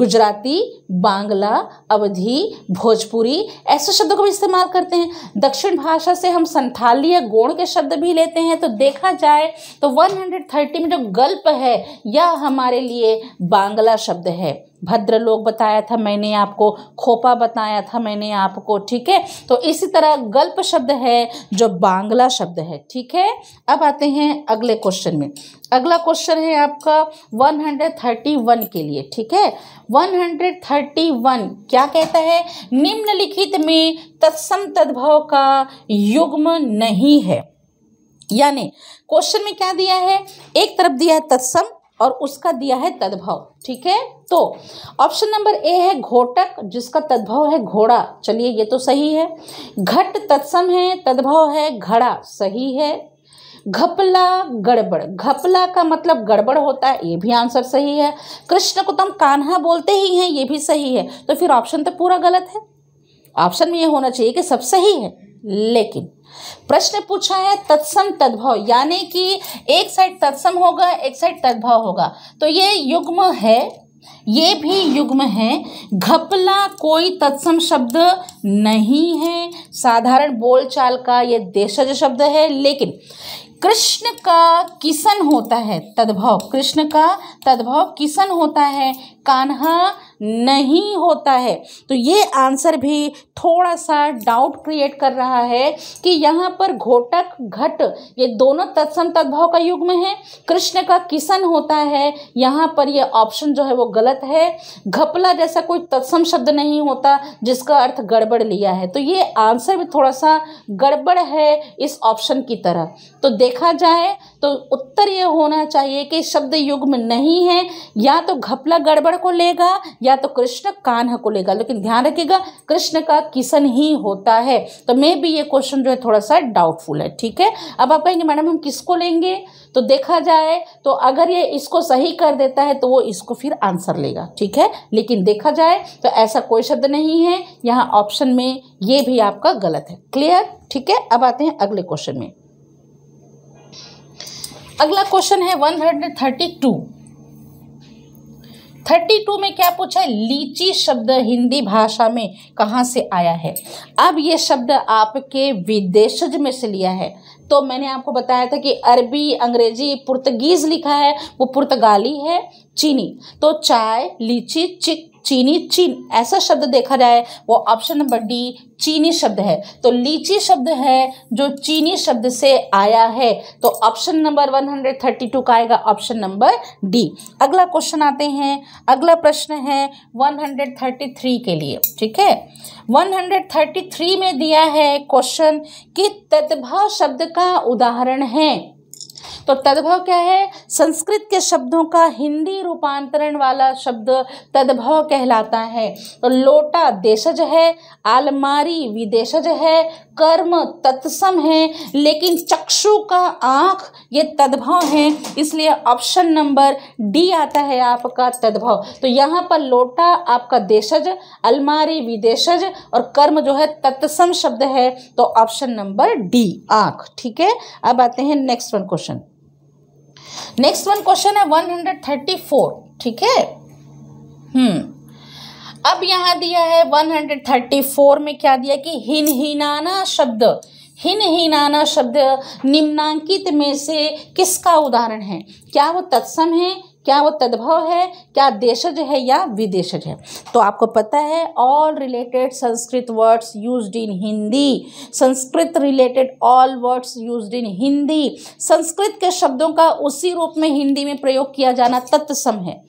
गुजराती बांग्ला अवधि भोजपुरी ऐसे शब्दों का भी इस्तेमाल करते हैं दक्षिण भाषा से हम संथाली या गोण के शब्द भी लेते हैं तो देखा जाए तो 130 में जो गल्प है यह हमारे लिए बांग्ला शब्द है भद्रलोक बताया था मैंने आपको खोपा बताया था मैंने आपको ठीक है तो इसी तरह गल्प शब्द है जो बांग्ला शब्द है ठीक है अब आते हैं अगले क्वेश्चन में अगला क्वेश्चन है आपका 131 के लिए ठीक है 131 क्या कहता है निम्नलिखित में तत्सम तद्भव का युग्म नहीं है यानी क्वेश्चन में क्या दिया है एक तरफ दिया है तत्सम और उसका दिया है तद्भव ठीक है तो ऑप्शन नंबर ए है घोटक जिसका तद्भव है घोड़ा चलिए ये तो सही है घट तत्सम है तद्भव है घड़ा सही है घपला गड़बड़ घपला का मतलब गड़बड़ होता है ये भी आंसर सही है कृष्ण को तुम तो कान्हा बोलते ही हैं ये भी सही है तो फिर ऑप्शन तो पूरा गलत है ऑप्शन में ये होना चाहिए कि सब सही है लेकिन प्रश्न पूछा है तत्सम तद्भव यानी कि एक साइड तत्सम होगा एक साइड तद्भव होगा तो ये युग्म है ये भी युग्म है घपला कोई तत्सम शब्द नहीं है साधारण बोलचाल का ये देशज शब्द है लेकिन कृष्ण का किसन होता है तद्भव कृष्ण का तद्भव किसन होता है कान्हा नहीं होता है तो ये आंसर भी थोड़ा सा डाउट क्रिएट कर रहा है कि यहाँ पर घोटक घट ये दोनों तत्सम तद्भव का युग्म है कृष्ण का किसन होता है यहाँ पर ये ऑप्शन जो है वो गलत है घपला जैसा कोई तत्सम शब्द नहीं होता जिसका अर्थ गड़बड़ लिया है तो ये आंसर भी थोड़ा सा गड़बड़ है इस ऑप्शन की तरह तो देखा जाए तो उत्तर ये होना चाहिए कि शब्द युग्म नहीं है या तो घपला गड़बड़ को लेगा या या तो कृष्ण कान्ह को लेगा लेकिन ध्यान रखिएगा कृष्ण का किशन ही होता है तो मे भी ये क्वेश्चन जो है थोड़ा सा डाउटफुल है ठीक है अब आप कहेंगे मैडम हम किसको लेंगे तो देखा जाए तो अगर ये इसको सही कर देता है तो वो इसको फिर आंसर लेगा ठीक है लेकिन देखा जाए तो ऐसा कोई शब्द नहीं है यहाँ ऑप्शन में ये भी आपका गलत है क्लियर ठीक है अब आते हैं अगले क्वेश्चन में अगला क्वेश्चन है 132 थर्टी टू में क्या पूछा है लीची शब्द हिंदी भाषा में कहाँ से आया है अब ये शब्द आपके विदेशज में से लिया है तो मैंने आपको बताया था कि अरबी अंग्रेजी पुर्तगीज लिखा है वो पुर्तगाली है चीनी तो चाय लीची चिक चीनी चीन ऐसा शब्द देखा जाए वो ऑप्शन नंबर डी चीनी शब्द है तो लीची शब्द है जो चीनी शब्द से आया है तो ऑप्शन नंबर 132 का आएगा ऑप्शन नंबर डी अगला क्वेश्चन आते हैं अगला प्रश्न है 133 के लिए ठीक है 133 में दिया है क्वेश्चन कि तत्भा शब्द का उदाहरण है तो तद्भव क्या है संस्कृत के शब्दों का हिंदी रूपांतरण वाला शब्द तद्भव कहलाता है तो लोटा देशज है आलमारी विदेशज है कर्म तत्सम है लेकिन चक्षु का आँख ये तद्भव है इसलिए ऑप्शन नंबर डी आता है आपका तद्भव तो यहाँ पर लोटा आपका देशज अलमारी विदेशज और कर्म जो है तत्सम शब्द है तो ऑप्शन नंबर डी आँख ठीक है अब आते हैं next one question next one question है वन हंड्रेड थर्टी फोर ठीक है हम्म अब यहाँ दिया है फोर में क्या दिया कि हिन हिनाना शब्द हिन हिनाना शब्द निम्नांकित में से किसका उदाहरण है क्या वो तत्सम है क्या वो तद्भव है क्या देशज है या विदेशज है तो आपको पता है all related Sanskrit words use in Hindi Sanskrit related all words use in Hindi Sanskrit के शब्दों का उसी रूप में हिंदी में प्रयोग किया जाना तत्सम है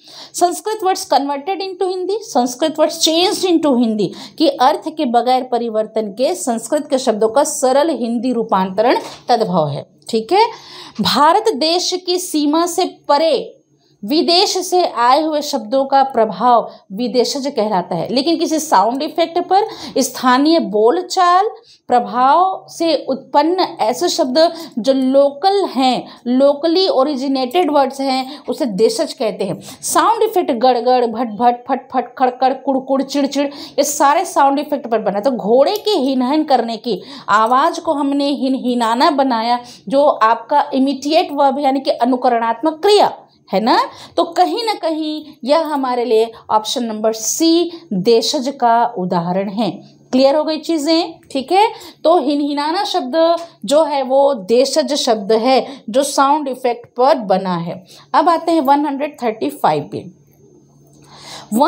Sanskrit words converted in Hindi Sanskrit words changed in Hindi कि अर्थ के बगैर परिवर्तन के संस्कृत के शब्दों का सरल हिंदी रूपांतरण तद्भव है ठीक है भारत देश की सीमा से परे विदेश से आए हुए शब्दों का प्रभाव विदेशज कहलाता है लेकिन किसी साउंड इफेक्ट पर स्थानीय बोलचाल प्रभाव से उत्पन्न ऐसे शब्द जो लोकल हैं लोकली ओरिजिनेटेड वर्ड्स हैं उसे देशज कहते हैं साउंड इफेक्ट गड़गड़ भट भट फट फट खड़खड़ कुड़कुड़ चिड़चिड़ ये सारे साउंड इफेक्ट पर बना तो घोड़े के हिनहन करने की आवाज़ को हमने हिनहिनाना बनाया जो आपका इमिटिएट वर्ब यानी कि अनुकरणात्मक क्रिया है ना तो कहीं ना कहीं यह हमारे लिए ऑप्शन नंबर सी देशज का उदाहरण है क्लियर हो गई चीज़ें ठीक है तो हिनहिनाना शब्द जो है वो देशज शब्द है जो साउंड इफेक्ट पर बना है अब आते हैं 135 पे 135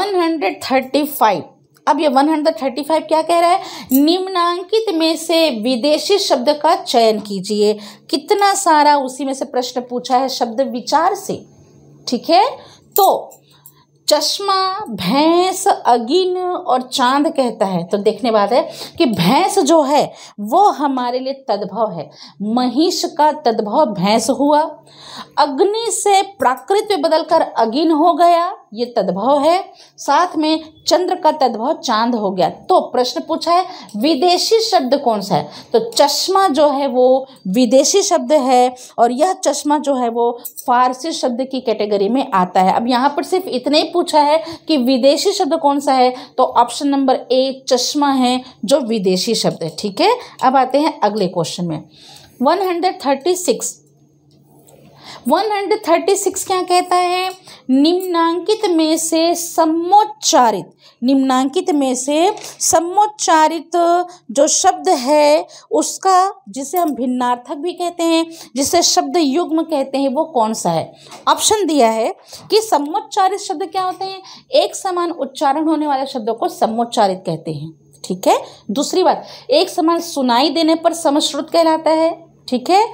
अब ये 135 क्या कह रहा है निम्नांकित में से विदेशी शब्द का चयन कीजिए कितना सारा उसी में से प्रश्न पूछा है शब्द विचार से ठीक है तो चश्मा भैंस अगिन और चांद कहता है तो देखने बात है कि भैंस जो है वो हमारे लिए तद्भव है महिष का तद्भव भैंस हुआ अग्नि से प्राकृत में बदलकर अगिन हो गया ये तद्भव है साथ में चंद्र का तद्भव चांद हो गया तो प्रश्न पूछा है विदेशी शब्द कौन सा है तो चश्मा जो है वो विदेशी शब्द है और यह चश्मा जो है वो फारसी शब्द की कैटेगरी में आता है अब यहाँ पर सिर्फ इतने ही पूछा है कि विदेशी शब्द कौन सा है तो ऑप्शन नंबर ए चश्मा है जो विदेशी शब्द है ठीक है अब आते हैं अगले क्वेश्चन में वन हंड्रेड थर्टी सिक्स 136 क्या कहता है निम्नांकित में से सम्मोच्चारित निम्नांकित में से सम्मोच्चारित जो शब्द है उसका जिसे हम भिन्नार्थक भी कहते हैं जिसे शब्द युग्म कहते हैं वो कौन सा है ऑप्शन दिया है कि सम्मोच्चारित शब्द क्या होते हैं एक समान उच्चारण होने वाले शब्दों को सम्मोच्चारित कहते हैं ठीक है दूसरी बात एक समान सुनाई देने पर समश्रुत कहलाता है ठीक है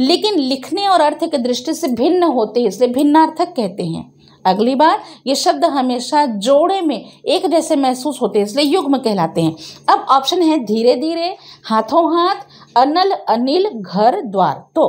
लेकिन लिखने और अर्थ की दृष्टि से भिन्न होते हैं इसलिए भिन्नार्थक कहते हैं अगली बार ये शब्द हमेशा जोड़े में एक जैसे महसूस होते हैं इसलिए युग्म कहलाते हैं अब ऑप्शन है धीरे धीरे हाथों हाथ अनल अनिल घर द्वार तो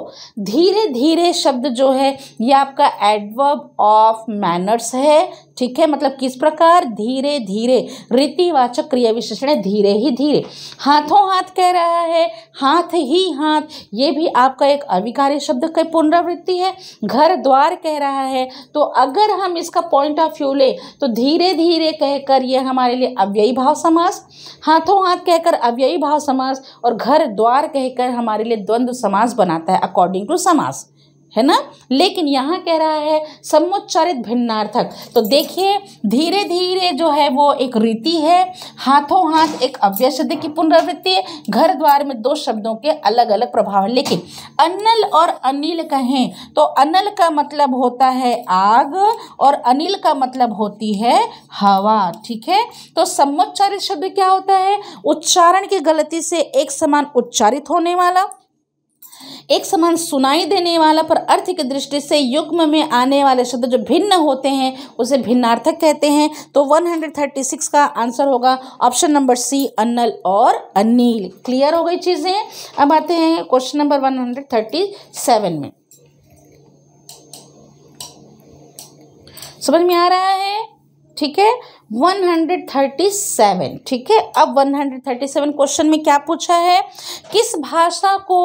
धीरे धीरे शब्द जो है ये आपका एडवर्ब ऑफ मैनर्स है ठीक है मतलब किस प्रकार धीरे धीरे रीतिवाचक क्रिया विशेषण धीरे ही धीरे हाथों हाथ कह रहा है हाथ ही हाथ ये भी आपका एक अविकारी शब्द का पुनरावृत्ति है घर द्वार कह रहा है तो अगर हम इसका पॉइंट ऑफ व्यू लें तो धीरे धीरे कहकर ये हमारे लिए अव्ययी भाव समास हाथों हाथ कहकर अव्ययी भाव समास और घर द्वार कहकर हमारे लिए द्वंद्व समास बनाता है अकॉर्डिंग टू समास है ना लेकिन यहाँ कह रहा है समुच्चरित भिन्नार्थक तो देखिए धीरे धीरे जो है वो एक रीति है हाथों हाथ एक अव्यय शब्द की पुनरावृत्ति घर द्वार में दो शब्दों के अलग अलग प्रभाव है लेकिन अनल और अनिल कहें तो अनल का मतलब होता है आग और अनिल का मतलब होती है हवा ठीक है तो समुच्चारित शब्द क्या होता है उच्चारण की गलती से एक समान उच्चारित होने वाला एक समान सुनाई देने वाला पर अर्थ की दृष्टि से युग्म में आने वाले शब्द जो भिन्न होते हैं उसे भिन्नार्थक कहते हैं तो 136 का आंसर होगा ऑप्शन नंबर सी अनल और अनिल क्लियर हो गई चीज़ें अब आते हैं क्वेश्चन नंबर 137 में समझ में आ रहा है ठीक है 137 ठीक है अब 137 क्वेश्चन में क्या पूछा है किस भाषा को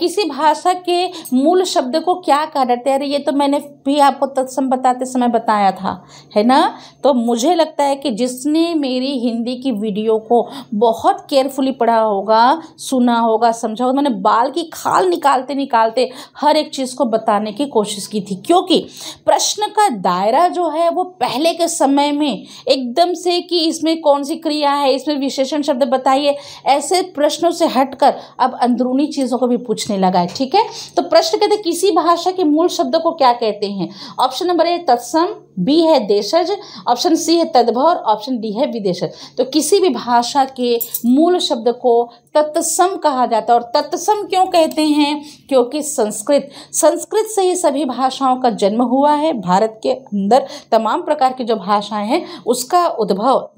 किसी भाषा के मूल शब्द को क्या कहा जाता है अरे ये तो मैंने भी आपको तत्सम बताते समय बताया था है ना तो मुझे लगता है कि जिसने मेरी हिंदी की वीडियो को बहुत केयरफुली पढ़ा होगा सुना होगा समझा होगा मैंने बाल की खाल निकालते निकालते हर एक चीज़ को बताने की कोशिश की थी क्योंकि प्रश्न का दायरा जो है वो पहले के समय में एकदम से कि इसमें कौन सी क्रिया है इसमें विशेषण शब्द बताइए ऐसे प्रश्नों से हटकर अब अंदरूनी चीज़ों को भी पूछने लगा है ठीक है तो प्रश्न कहते किसी भाषा के मूल शब्द को क्या कहते हैं ऑप्शन नंबर ए तत्सम बी है देशज ऑप्शन सी है तद्भव और ऑप्शन डी है विदेशज तो किसी भी भाषा के मूल शब्द को तत्सम कहा जाता है और तत्सम क्यों कहते हैं क्योंकि संस्कृत संस्कृत से ही सभी भाषाओं का जन्म हुआ है भारत के अंदर तमाम प्रकार की जो भाषाएं हैं उसका उद्भव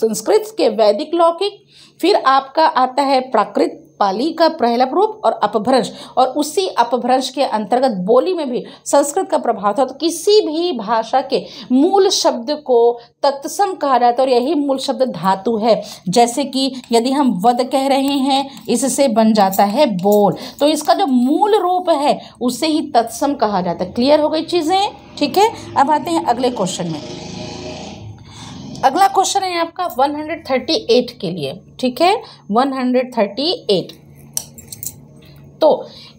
संस्कृत के वैदिक लौकिक फिर आपका आता है प्राकृत पाली का पहला रूप और अपभ्रंश और उसी अपभ्रंश के अंतर्गत बोली में भी संस्कृत का प्रभाव था तो किसी भी भाषा के मूल शब्द को तत्सम कहा जाता है और यही मूल शब्द धातु है जैसे कि यदि हम वध कह रहे हैं इससे बन जाता है बोल तो इसका जो मूल रूप है उसे ही तत्सम कहा जाता है क्लियर हो गई चीज़ें ठीक है अब आते हैं अगले क्वेश्चन में अगला क्वेश्चन है आपका 138 के लिए ठीक है 138 तो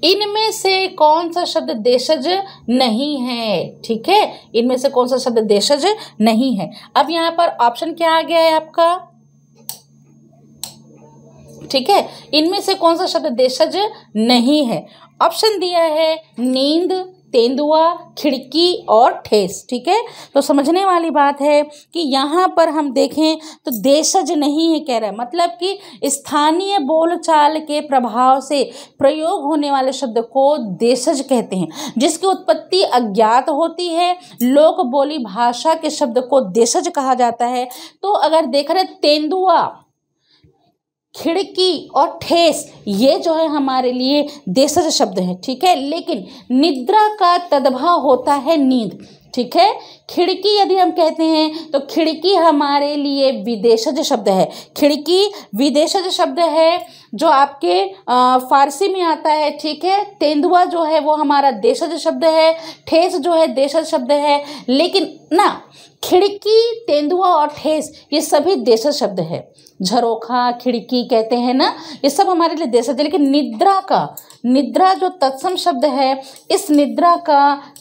इनमें से कौन सा शब्द देशज नहीं है ठीक है इनमें से कौन सा शब्द देशज नहीं है अब यहां पर ऑप्शन क्या आ गया है आपका ठीक है इनमें से कौन सा शब्द देशज नहीं है ऑप्शन दिया है नींद तेंदुआ खिड़की और ठेस ठीक है तो समझने वाली बात है कि यहाँ पर हम देखें तो देशज नहीं है कह रहा है मतलब कि स्थानीय बोलचाल के प्रभाव से प्रयोग होने वाले शब्द को देशज कहते हैं जिसकी उत्पत्ति अज्ञात होती है लोक बोली भाषा के शब्द को देशज कहा जाता है तो अगर देख रहे तेंदुआ खिड़की और ठेस ये जो है हमारे लिए देशज शब्द है ठीक है लेकिन निद्रा का तदभाव होता है नींद ठीक है खिड़की यदि हम कहते हैं तो खिड़की हमारे लिए विदेशज शब्द है खिड़की विदेशज शब्द है जो आपके फारसी में आता है ठीक है तेंदुआ जो है वो हमारा देशज शब्द है ठेस जो है देशज शब्द है लेकिन ना खिड़की तेंदुआ और ठेस ये सभी देशज शब्द है झरोखा खिड़की कहते हैं ना ये सब हमारे लिए देश है लेकिन निद्रा का निद्रा जो तत्सम शब्द है इस निद्रा का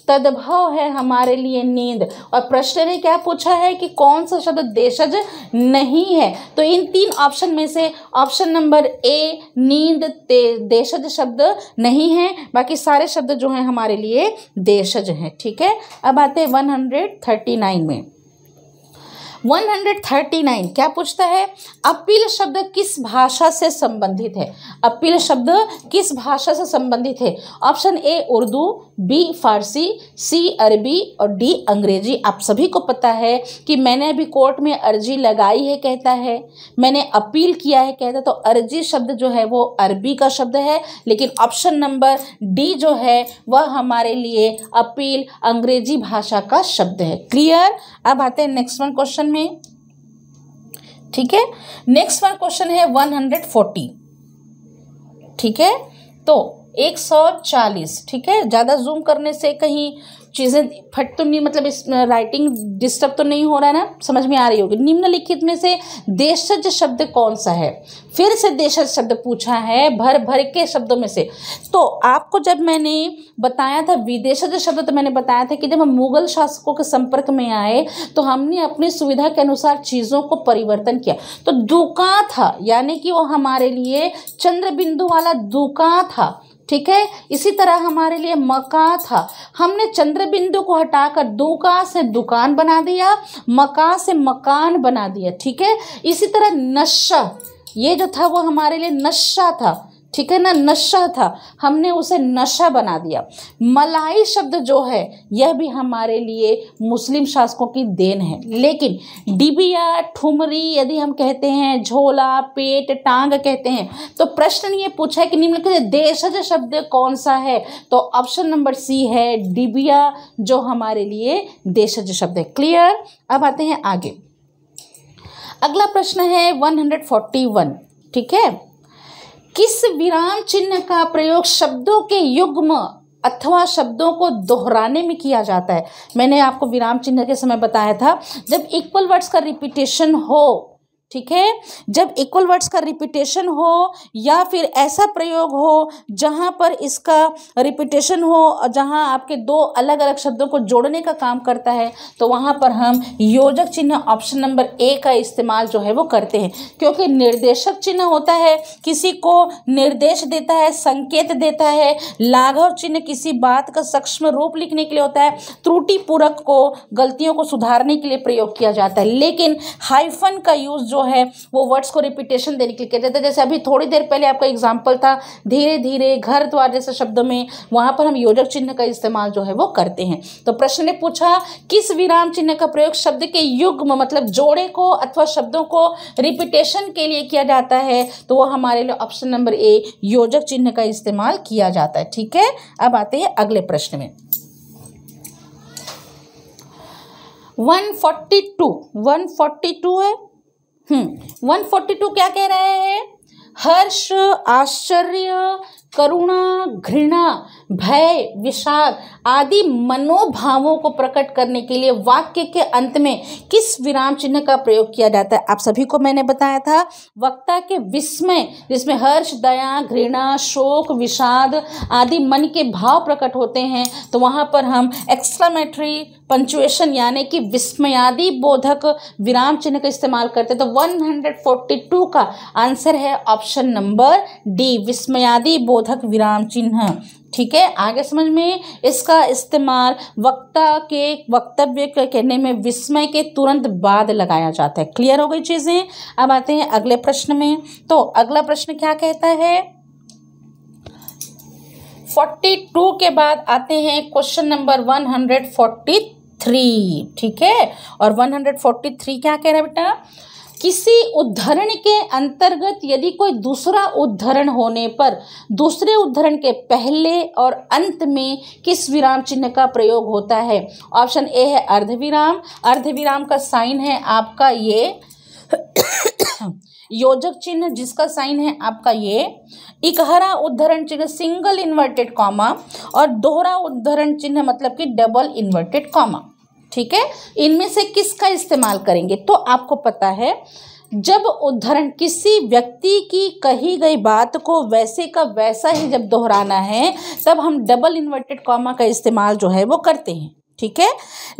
तद्भव है हमारे लिए नींद और प्रश्न ने क्या पूछा है कि कौन सा शब्द देशज नहीं है तो इन तीन ऑप्शन में से ऑप्शन नंबर ए नींद देशज शब्द नहीं है बाकी सारे शब्द जो हैं हमारे लिए देशज हैं ठीक है अब आते हैं वन हंड्रेड थर्टी नाइन में 139 क्या पूछता है अपील शब्द किस भाषा से संबंधित है अपील शब्द किस भाषा से संबंधित है option A Urdu B Farsi C Arabi और डी अंग्रेजी आप सभी को पता है कि मैंने अभी कोर्ट में अर्जी लगाई है कहता है मैंने अपील किया है कहता है तो अर्जी शब्द जो है वो अरबी का शब्द है लेकिन ऑप्शन नंबर डी जो है वह हमारे लिए अपील अंग्रेजी भाषा का शब्द है क्लियर अब आते हैं नेक्स्ट वन क्वेश्चन में ठीक है नेक्स्ट वन क्वेश्चन है वन हंड्रेड फोर्टी ठीक है तो एक सौ चालीस ठीक है ज़्यादा जूम करने से कहीं चीज़ें फट तो नहीं मतलब इस राइटिंग डिस्टर्ब तो नहीं हो रहा है ना समझ में आ रही होगी निम्नलिखित में से देशज शब्द कौन सा है फिर से देशज शब्द पूछा है भर भर के शब्दों में से तो आपको जब मैंने बताया था विदेशज शब्द तो मैंने बताया था कि जब हम मुगल शासकों के संपर्क में आए तो हमने अपनी सुविधा के अनुसार चीज़ों को परिवर्तन किया तो दुका था यानी कि वो हमारे लिए चंद्र बिंदु वाला दुका था ठीक है इसी तरह हमारे लिए मका था हमने चंद्र बिंदु को हटाकर दुका से दुकान बना दिया मका से मकान बना दिया ठीक है इसी तरह नशा ये जो था वो हमारे लिए नशा था ठीक है ना नशा था हमने उसे नशा बना दिया मलाई शब्द जो है यह भी हमारे लिए मुस्लिम शासकों की देन है लेकिन डिबिया ठुमरी यदि हम कहते हैं झोला पेट टांग कहते हैं तो प्रश्न ये पूछा है कि निम्नलिखित देशज शब्द कौन सा है तो ऑप्शन नंबर सी है डिबिया जो हमारे लिए देशज शब्द है क्लियर अब आते हैं आगे अगला प्रश्न है वन ठीक है किस विराम चिन्ह का प्रयोग शब्दों के युग्म अथवा शब्दों को दोहराने में किया जाता है मैंने आपको विराम चिन्ह के समय बताया था जब इक्वल वर्ड्स का रिपीटेशन हो ठीक है जब इक्वल वर्ड्स का रिपीटेशन हो या फिर ऐसा प्रयोग हो जहाँ पर इसका रिपीटेशन हो जहाँ आपके दो अलग अलग शब्दों को जोड़ने का काम करता है तो वहां पर हम योजक चिन्ह ऑप्शन नंबर ए का इस्तेमाल जो है वो करते हैं क्योंकि निर्देशक चिन्ह होता है किसी को निर्देश देता है संकेत देता है लाघव चिन्ह किसी बात का सक्षम रूप लिखने के लिए होता है त्रुटिपूरक को गलतियों को सुधारने के लिए प्रयोग किया जाता है लेकिन हाइफन का यूज़ जो है वो वर्ड्स को रिपीटेशन देने के लिए कहते जाता जैसे अभी थोड़ी देर पहले आपका एग्जाम्पल था धीरे धीरे घर द्वार जैसे शब्द में वहाँ पर हम योजक चिन्ह का इस्तेमाल जो है वो करते हैं तो प्रश्न ने पूछा किस विराम चिन्ह का प्रयोग शब्द के युग मतलब जोड़े को अथवा शब्दों को रिपीटेशन के लिए किया जाता है तो वो हमारे लिए ऑप्शन नंबर ए योजक चिन्ह का इस्तेमाल किया जाता है ठीक है अब आते हैं अगले प्रश्न में 142 142 है वन फोर्टी टू क्या कह रहे हैं हर्ष आश्चर्य करुणा घृणा भय विषाद आदि मनोभावों को प्रकट करने के लिए वाक्य के अंत में किस विराम चिन्ह का प्रयोग किया जाता है आप सभी को मैंने बताया था वक्ता के विस्मय जिसमें हर्ष दया घृणा शोक विषाद आदि मन के भाव प्रकट होते हैं तो वहाँ पर हम एक्सक्लामेटरी पंचुएशन यानी कि विस्मयादि बोधक विराम चिन्ह का इस्तेमाल करते हैं तो 142 का आंसर है ऑप्शन नंबर डी विस्मयादि बोधक विराम चिन्ह ठीक है आगे समझ में इसका इस्तेमाल वक्ता के वक्तव्य कहने में विस्मय के तुरंत बाद लगाया जाता है क्लियर हो गई चीज़ें अब आते हैं अगले प्रश्न में तो अगला प्रश्न क्या कहता है फोर्टी टू के बाद आते हैं question number one hundred forty three ठीक है और वन हंड्रेड फोर्टी थ्री क्या कह रहा है बेटा किसी उद्धरण के अंतर्गत यदि कोई दूसरा उद्धरण होने पर दूसरे उद्धरण के पहले और अंत में किस विराम चिन्ह का प्रयोग होता है ऑप्शन ए है अर्धविराम अर्धविराम का साइन है आपका ये योजक चिन्ह जिसका साइन है आपका ये इकहरा उद्धरण चिन्ह सिंगल इन्वर्टेड कॉमा और दोहरा उद्धरण चिन्ह मतलब कि डबल इन्वर्टेड कॉमा ठीक है इनमें से किसका इस्तेमाल करेंगे तो आपको पता है जब उद्धरण किसी व्यक्ति की कही गई बात को वैसे का वैसा ही जब दोहराना है तब हम डबल इन्वर्टेड कॉमा का इस्तेमाल जो है वो करते हैं ठीक है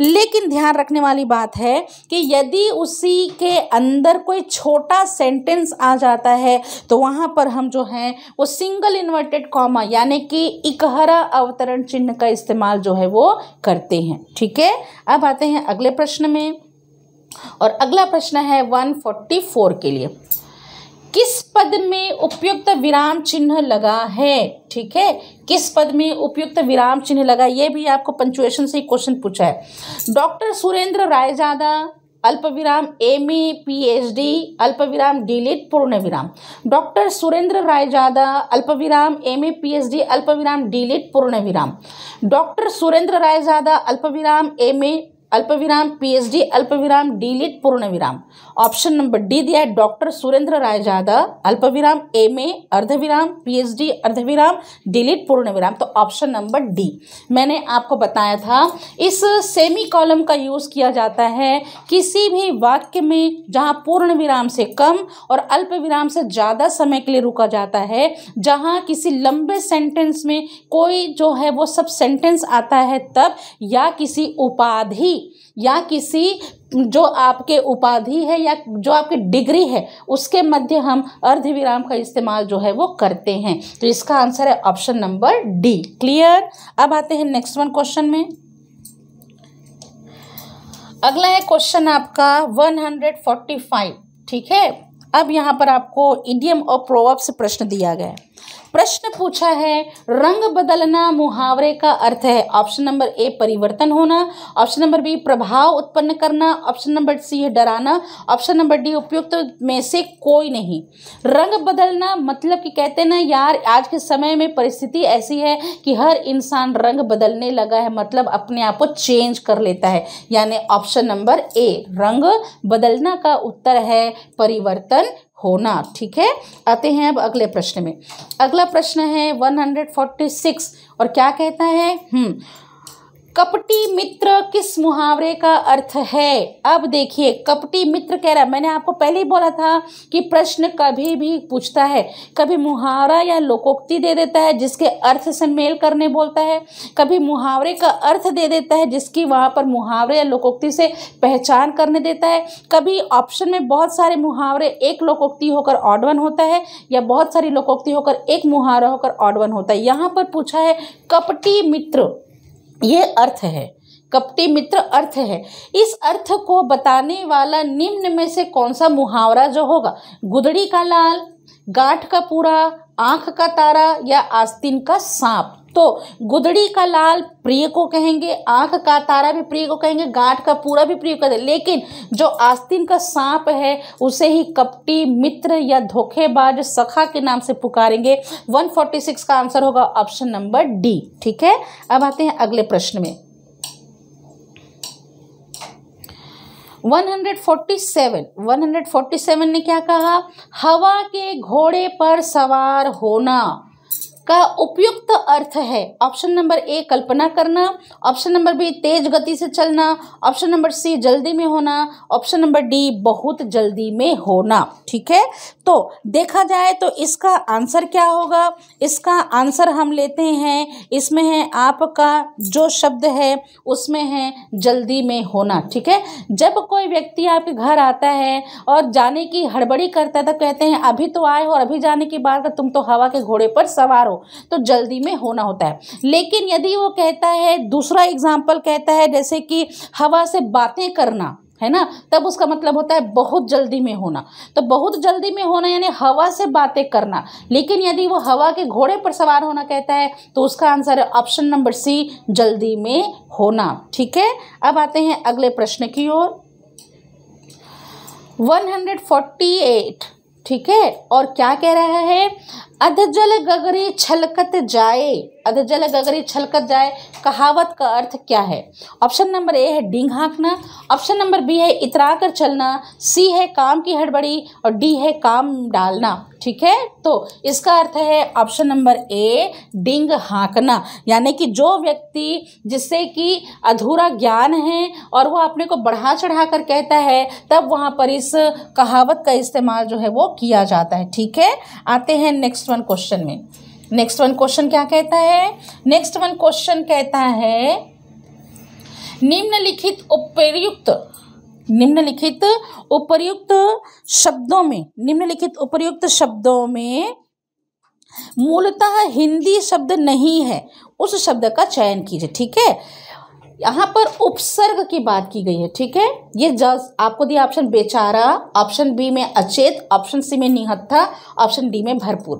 लेकिन ध्यान रखने वाली बात है कि यदि उसी के अंदर कोई छोटा सेंटेंस आ जाता है तो वहाँ पर हम जो हैं वो सिंगल इन्वर्टेड कॉमा यानी कि इकहरा अवतरण चिन्ह का इस्तेमाल जो है वो करते हैं ठीक है अब आते हैं अगले प्रश्न में और अगला प्रश्न है 144 के लिए किस पद में उपयुक्त विराम चिन्ह लगा है ठीक है किस पद में उपयुक्त विराम चिन्ह लगा ये भी आपको पंचुएशन से क्वेश्चन पूछा है डॉक्टर सुरेंद्र रायजादा अल्पविराम M A P H D अल्प विराम डिलीट पूर्ण विराम डॉक्टर सुरेंद्र रायजादा अल्पविराम M A P H D अल्प विराम डिलीट पूर्ण विराम डॉक्टर सुरेंद्र रायजादा अल्पविराम एम ए अल्प विराम पी एच डी अल्प विराम डिलीट पूर्ण विराम ऑप्शन नंबर डी दिया है डॉक्टर सुरेंद्र राय अल्प अल्पविराम एम ए अर्धविराम पीएचडी अर्धविराम डिलीट पूर्ण विराम तो ऑप्शन नंबर डी मैंने आपको बताया था इस सेमी कॉलम का यूज़ किया जाता है किसी भी वाक्य में जहाँ पूर्ण विराम से कम और अल्प विराम से ज़्यादा समय के लिए रुका जाता है जहाँ किसी लंबे सेंटेंस में कोई जो है वो सब सेंटेंस आता है तब या किसी उपाधि या किसी जो आपके उपाधि है या जो आपकी डिग्री है उसके मध्य हम अर्धविराम का इस्तेमाल जो है वो करते हैं तो इसका आंसर है ऑप्शन नंबर डी क्लियर अब आते हैं नेक्स्ट वन क्वेश्चन में अगला है क्वेश्चन आपका 145 ठीक है अब यहां पर आपको इडियम और प्रोवर्ब से प्रश्न दिया गया है प्रश्न पूछा है रंग बदलना मुहावरे का अर्थ है ऑप्शन नंबर ए परिवर्तन होना ऑप्शन नंबर बी प्रभाव उत्पन्न करना ऑप्शन नंबर सी है डराना ऑप्शन नंबर डी उपयुक्त में से कोई नहीं रंग बदलना मतलब कि कहते हैं ना यार आज के समय में परिस्थिति ऐसी है कि हर इंसान रंग बदलने लगा है मतलब अपने आप को चेंज कर लेता है यानी ऑप्शन नंबर ए रंग बदलना का उत्तर है परिवर्तन होना ठीक है आते हैं अब अगले प्रश्न में अगला प्रश्न है 146 और क्या कहता है हम्म कपटी मित्र किस मुहावरे का अर्थ है अब देखिए कपटी मित्र कह रहा है मैंने आपको पहले ही बोला था कि प्रश्न कभी भी पूछता है कभी मुहावरा या लोकोक्ति दे देता है जिसके अर्थ से मेल करने बोलता है कभी मुहावरे का अर्थ दे देता है जिसकी वहाँ पर मुहावरे या लोकोक्ति से पहचान करने देता है कभी ऑप्शन में बहुत सारे मुहावरे एक लोकोक्ति होकर ऑड वन होता है या बहुत सारी लोकोक्ति होकर एक मुहावरा होकर ऑडवन होता है यहाँ पर पूछा है कपटी मित्र ये अर्थ है कपटी मित्र अर्थ है इस अर्थ को बताने वाला निम्न में से कौन सा मुहावरा जो होगा गुदड़ी का लाल गाठ का पूरा आंख का तारा या आस्तीन का सांप तो गुदड़ी का लाल प्रिय को कहेंगे आंख का तारा भी प्रिय को कहेंगे गांठ का पूरा भी प्रिय को लेकिन जो आस्तीन का सांप है उसे ही कपटी मित्र या धोखेबाज सखा के नाम से पुकारेंगे 146 का आंसर होगा ऑप्शन नंबर डी ठीक है अब आते हैं अगले प्रश्न में 147 147 ने क्या कहा हवा के घोड़े पर सवार होना का उपयुक्त अर्थ है ऑप्शन नंबर ए कल्पना करना ऑप्शन नंबर बी तेज गति से चलना ऑप्शन नंबर सी जल्दी में होना ऑप्शन नंबर डी बहुत जल्दी में होना ठीक है तो देखा जाए तो इसका आंसर क्या होगा इसका आंसर हम लेते हैं इसमें है आपका जो शब्द है उसमें है जल्दी में होना ठीक है जब कोई व्यक्ति आपके घर आता है और जाने की हड़बड़ी करता है तो कहते हैं अभी तो आए हो और अभी जाने की बात कर तुम तो हवा के घोड़े पर सवार हो हो तो जल्दी में होना होता है लेकिन यदि वो कहता है दूसरा एग्जाम्पल कहता है जैसे कि हवा से बातें करना है ना तब उसका मतलब होता है बहुत जल्दी में होना तो बहुत जल्दी में होना यानी हवा से बातें करना लेकिन यदि वो हवा के घोड़े पर सवार होना कहता है तो उसका आंसर है ऑप्शन नंबर सी जल्दी में होना ठीक है अब आते हैं अगले प्रश्न की ओर 148 ठीक है और क्या कह रहा है अध जल गगरी छलकत जाए अध जल गगरी छलकत जाए कहावत का अर्थ क्या है ऑप्शन नंबर ए है डिंग हाँकना ऑप्शन नंबर बी है इतरा कर चलना सी है काम की हड़बड़ी और डी है काम डालना ठीक है तो इसका अर्थ है ऑप्शन नंबर ए डिंग हाँकना यानी कि जो व्यक्ति जिससे कि अधूरा ज्ञान है और वह अपने को बढ़ा चढ़ा कर कहता है तब वहाँ पर इस कहावत का इस्तेमाल जो है वो किया जाता है ठीक है आते हैं नेक्स्ट वन क्वेश्चन में नेक्स्ट वन क्वेश्चन क्या कहता है नेक्स्ट वन क्वेश्चन कहता है निम्नलिखित उपयुक्त निम्नलिखित उपयुक्त शब्दों में निम्नलिखित उपयुक्त शब्दों में मूलतः हिंदी शब्द नहीं है उस शब्द का चयन कीजिए ठीक है यहाँ पर उपसर्ग की बात की गई है ठीक है ये जस आपको दिया ऑप्शन बेचारा ऑप्शन बी में अचेत ऑप्शन सी में निहत्था ऑप्शन डी में भरपूर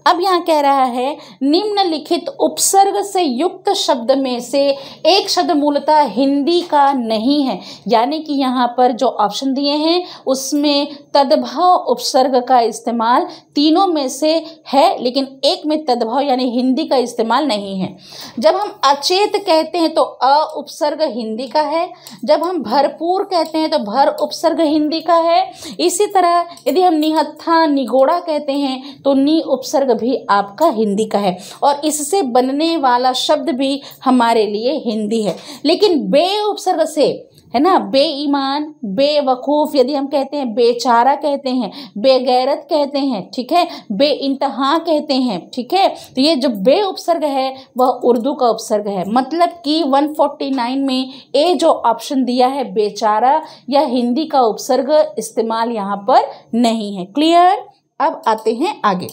अब यहाँ कह रहा है निम्नलिखित उपसर्ग से युक्त शब्द में से एक शब्द मूलतः हिंदी का नहीं है यानी कि यहाँ पर जो ऑप्शन दिए हैं उसमें तद्भव उपसर्ग का इस्तेमाल तीनों में से है लेकिन एक में तद्भव यानी हिंदी का इस्तेमाल नहीं है जब हम अचेत कहते हैं तो अ उपसर्ग हिंदी का है जब हम भरपूर कहते हैं तो भर उपसर्ग हिंदी का है इसी तरह यदि हम निहत्था निगोड़ा कहते हैं तो नि उपसर्ग भी आपका हिंदी का है और इससे बनने वाला शब्द भी हमारे लिए हिंदी है लेकिन बे उपसर्ग से है ना बेईमान बेवकूफ़ यदि हम कहते हैं बेचारा कहते हैं बेगैरत कहते हैं ठीक है बे इंतहा कहते हैं ठीक है तो ये जो बे उपसर्ग है वह उर्दू का उपसर्ग है मतलब कि 149 में ए जो ऑप्शन दिया है बेचारा या हिंदी का उपसर्ग इस्तेमाल यहाँ पर नहीं है क्लियर अब आते हैं आगे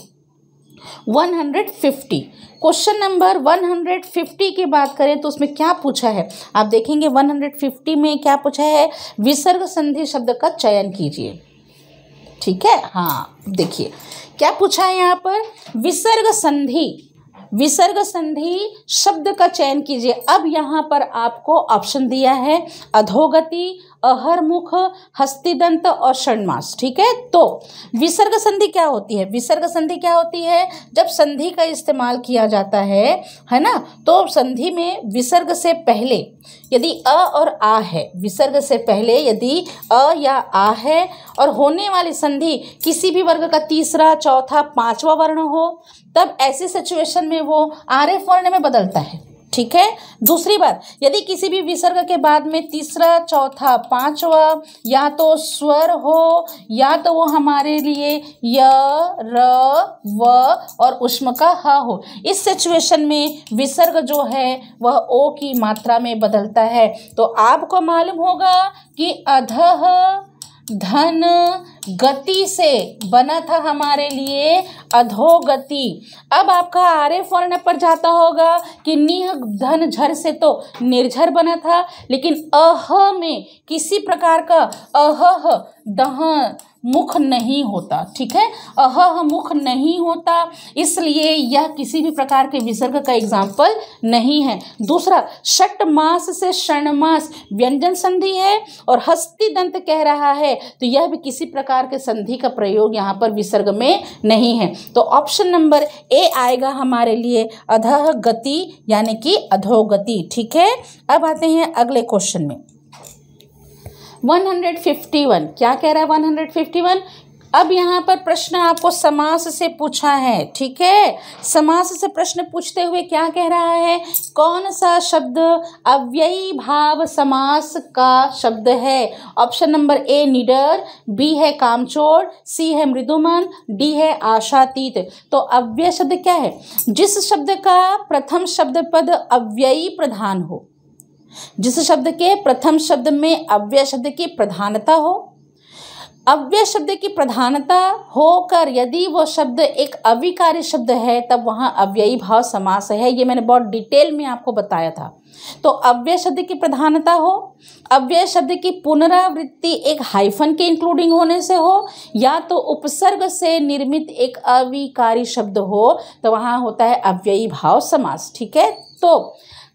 150 क्वेश्चन नंबर 150 की बात करें तो उसमें क्या पूछा है आप देखेंगे 150 में क्या पूछा है विसर्ग संधि शब्द का चयन कीजिए ठीक है हाँ देखिए क्या पूछा है यहाँ पर विसर्ग संधि विसर्ग संधि शब्द का चयन कीजिए अब यहाँ पर आपको ऑप्शन दिया है अधोगति अहरमुख हस्तिदंत और षणमास ठीक है तो विसर्ग संधि क्या होती है विसर्ग संधि क्या होती है जब संधि का इस्तेमाल किया जाता है है ना तो संधि में विसर्ग से पहले यदि अ और आ है विसर्ग से पहले यदि अ या आ है और होने वाली संधि किसी भी वर्ग का तीसरा चौथा पांचवा वर्ण हो तब ऐसी सिचुएशन में वो आर एफ वर्ण में बदलता है ठीक है दूसरी बात यदि किसी भी विसर्ग के बाद में तीसरा चौथा पांचवा या तो स्वर हो या तो वो हमारे लिए य र व और उष्म का ह हो इस सिचुएशन में विसर्ग जो है वह ओ की मात्रा में बदलता है तो आपको मालूम होगा कि अध धन गति से बना था हमारे लिए अधोगति अब आपका आर्य वर्ण पर जाता होगा कि निह धन झर से तो निर्झर बना था लेकिन अह में किसी प्रकार का अह दह मुख नहीं होता ठीक है अह मुख नहीं होता इसलिए यह किसी भी प्रकार के विसर्ग का एग्जाम्पल नहीं है दूसरा षट मास से मास व्यंजन संधि है और हस्ती दंत कह रहा है तो यह भी किसी प्रकार के संधि का प्रयोग यहाँ पर विसर्ग में नहीं है तो ऑप्शन नंबर ए आएगा हमारे लिए अधह गति यानी कि अधोगति ठीक है अब आते हैं अगले क्वेश्चन में 151 क्या कह रहा है 151 अब यहाँ पर प्रश्न आपको समास से पूछा है ठीक है समास से प्रश्न पूछते हुए क्या कह रहा है कौन सा शब्द अव्ययी भाव समास का शब्द है ऑप्शन नंबर ए निडर बी है कामचोर सी है मृदुमन डी है आशातीत तो अव्यय शब्द क्या है जिस शब्द का प्रथम शब्द पद अव्ययी प्रधान हो जिस शब्द के प्रथम शब्द में अव्यय शब्द की प्रधानता हो अव्यय शब्द की प्रधानता होकर यदि वो शब्द एक अविकारी शब्द है तब वहाँ अव्ययी भाव समास है ये मैंने बहुत डिटेल में आपको बताया था तो अव्यय शब्द की प्रधानता हो अव्यय शब्द की पुनरावृत्ति एक हाइफन के इंक्लूडिंग होने से हो या तो उपसर्ग से निर्मित एक अविकारी शब्द हो तो वहाँ होता है अव्ययी भाव समास ठीक है तो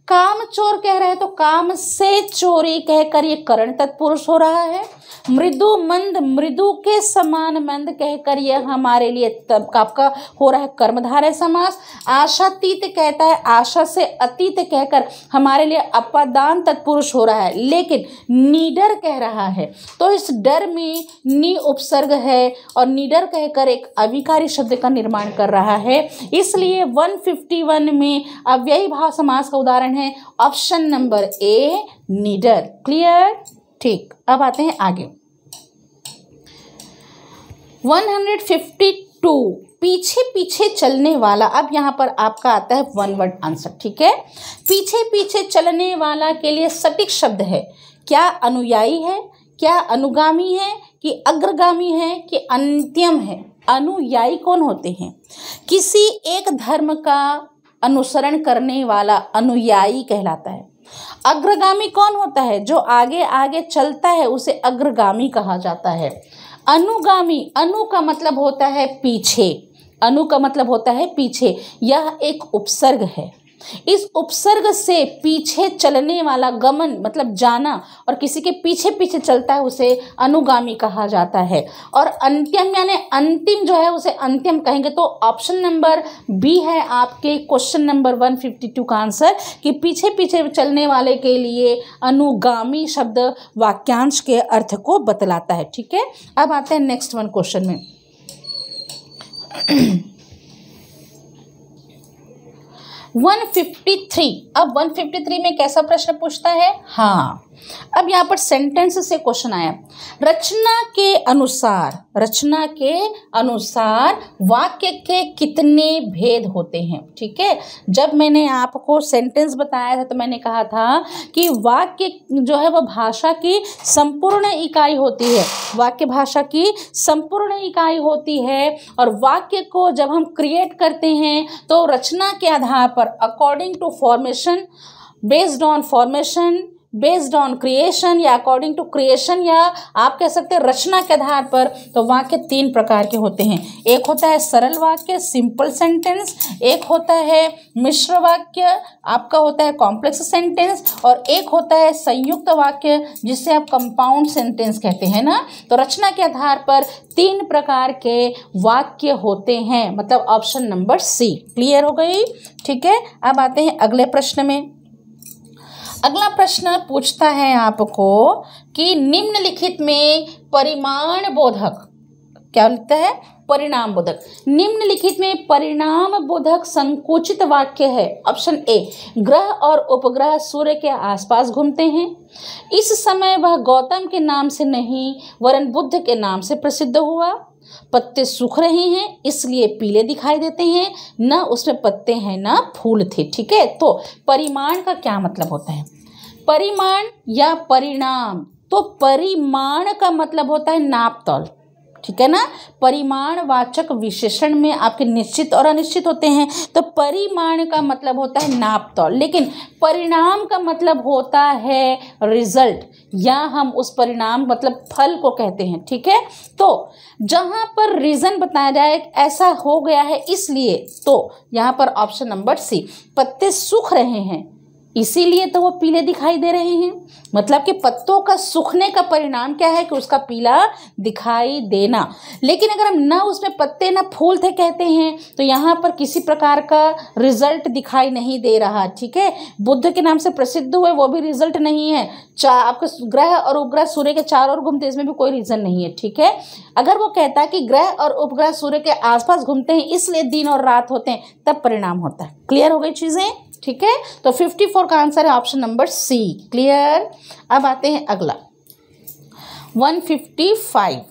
काम चोर कह रहे हैं तो काम से चोरी कहकर ये करण तत्पुरुष हो रहा है मृदु मंद मृदु के समान मंद कहकर यह हमारे लिए तब आपका हो रहा है कर्मधारय समास आशातीत कहता है आशा से अतीत कहकर हमारे लिए अपादान तत्पुरुष हो रहा है लेकिन नीडर कह रहा है तो इस डर में नी उपसर्ग है और नीडर कहकर एक अविकारी शब्द का निर्माण कर रहा है इसलिए 151 में अव्ययी भाव समास का उदाहरण है ऑप्शन नंबर ए नीडर क्लियर ठीक अब आते हैं आगे 152 पीछे पीछे चलने वाला अब यहाँ पर आपका आता है वन वर्ड आंसर ठीक है पीछे पीछे चलने वाला के लिए सटीक शब्द है क्या अनुयायी है क्या अनुगामी है कि अग्रगामी है कि अंत्यम है अनुयायी कौन होते हैं किसी एक धर्म का अनुसरण करने वाला अनुयायी कहलाता है अग्रगामी कौन होता है जो आगे आगे चलता है उसे अग्रगामी कहा जाता है अनुगामी अनु का मतलब होता है पीछे अनु का मतलब होता है पीछे यह एक उपसर्ग है इस उपसर्ग से पीछे चलने वाला गमन मतलब जाना और किसी के पीछे पीछे चलता है उसे अनुगामी कहा जाता है और अंत्यम यानी अंतिम जो है उसे अंतिम कहेंगे तो ऑप्शन नंबर बी है आपके question number one fifty two का आंसर कि पीछे पीछे चलने वाले के लिए अनुगामी शब्द वाक्यांश के अर्थ को बतलाता है ठीक है अब आते हैं नेक्स्ट वन क्वेश्चन में 153 अब 153 में कैसा प्रश्न पूछता है हाँ अब यहाँ पर सेंटेंस से क्वेश्चन आया रचना के अनुसार रचना के अनुसार वाक्य के कितने भेद होते हैं ठीक है जब मैंने आपको सेंटेंस बताया था तो मैंने कहा था कि वाक्य जो है वह भाषा की संपूर्ण इकाई होती है वाक्य भाषा की संपूर्ण इकाई होती है और वाक्य को जब हम क्रिएट करते हैं तो रचना के आधार पर according to formation based on formation based on creation या अकॉर्डिंग टू क्रिएशन या आप कह सकते हैं रचना के आधार पर तो वाक्य तीन प्रकार के होते हैं एक होता है सरल वाक्य सिंपल सेंटेंस एक होता है मिश्र वाक्य आपका होता है कॉम्प्लेक्स सेंटेंस और एक होता है संयुक्त वाक्य जिसे आप कंपाउंड सेंटेंस कहते हैं ना तो रचना के आधार पर तीन प्रकार के वाक्य होते हैं मतलब ऑप्शन नंबर सी क्लियर हो गई ठीक है अब आते हैं अगले प्रश्न में अगला प्रश्न पूछता है आपको कि निम्नलिखित में परिमाण बोधक क्या लिखता है परिणाम बोधक निम्नलिखित में परिणाम बोधक संकुचित वाक्य है ऑप्शन ए ग्रह और उपग्रह सूर्य के आसपास घूमते हैं इस समय वह गौतम के नाम से नहीं वरन बुद्ध के नाम से प्रसिद्ध हुआ पत्ते सूख रहे हैं इसलिए पीले दिखाई देते हैं ना उसमें पत्ते हैं ना फूल थे ठीक है तो परिमाण का क्या मतलब होता है परिमाण या परिणाम तो परिमाण का मतलब होता है नापतौल ठीक है ना परिमाणवाचक विशेषण में आपके निश्चित और अनिश्चित होते हैं तो परिमाण का मतलब होता है नापतौल लेकिन परिणाम का मतलब होता है रिजल्ट या हम उस परिणाम मतलब फल को कहते हैं ठीक है तो जहाँ पर रीज़न बताया जाए ऐसा हो गया है इसलिए तो यहाँ पर ऑप्शन नंबर सी पत्ते सूख रहे हैं इसीलिए तो वो पीले दिखाई दे रहे हैं मतलब कि पत्तों का सूखने का परिणाम क्या है कि उसका पीला दिखाई देना लेकिन अगर हम ना उसमें पत्ते ना फूल थे कहते हैं तो यहाँ पर किसी प्रकार का रिजल्ट दिखाई नहीं दे रहा ठीक है बुद्ध के नाम से प्रसिद्ध हुए वो भी रिजल्ट नहीं है चा आपके ग्रह और उपग्रह सूर्य के चार और घूमते इसमें भी कोई रीज़न नहीं है ठीक है अगर वो कहता है कि ग्रह और उपग्रह सूर्य के आसपास घूमते हैं इसलिए दिन और रात होते हैं तब परिणाम होता है क्लियर हो गई चीज़ें ठीक है तो फिफ्टी फोर का आंसर है ऑप्शन नंबर सी क्लियर अब आते हैं अगला वन फिफ्टी फाइव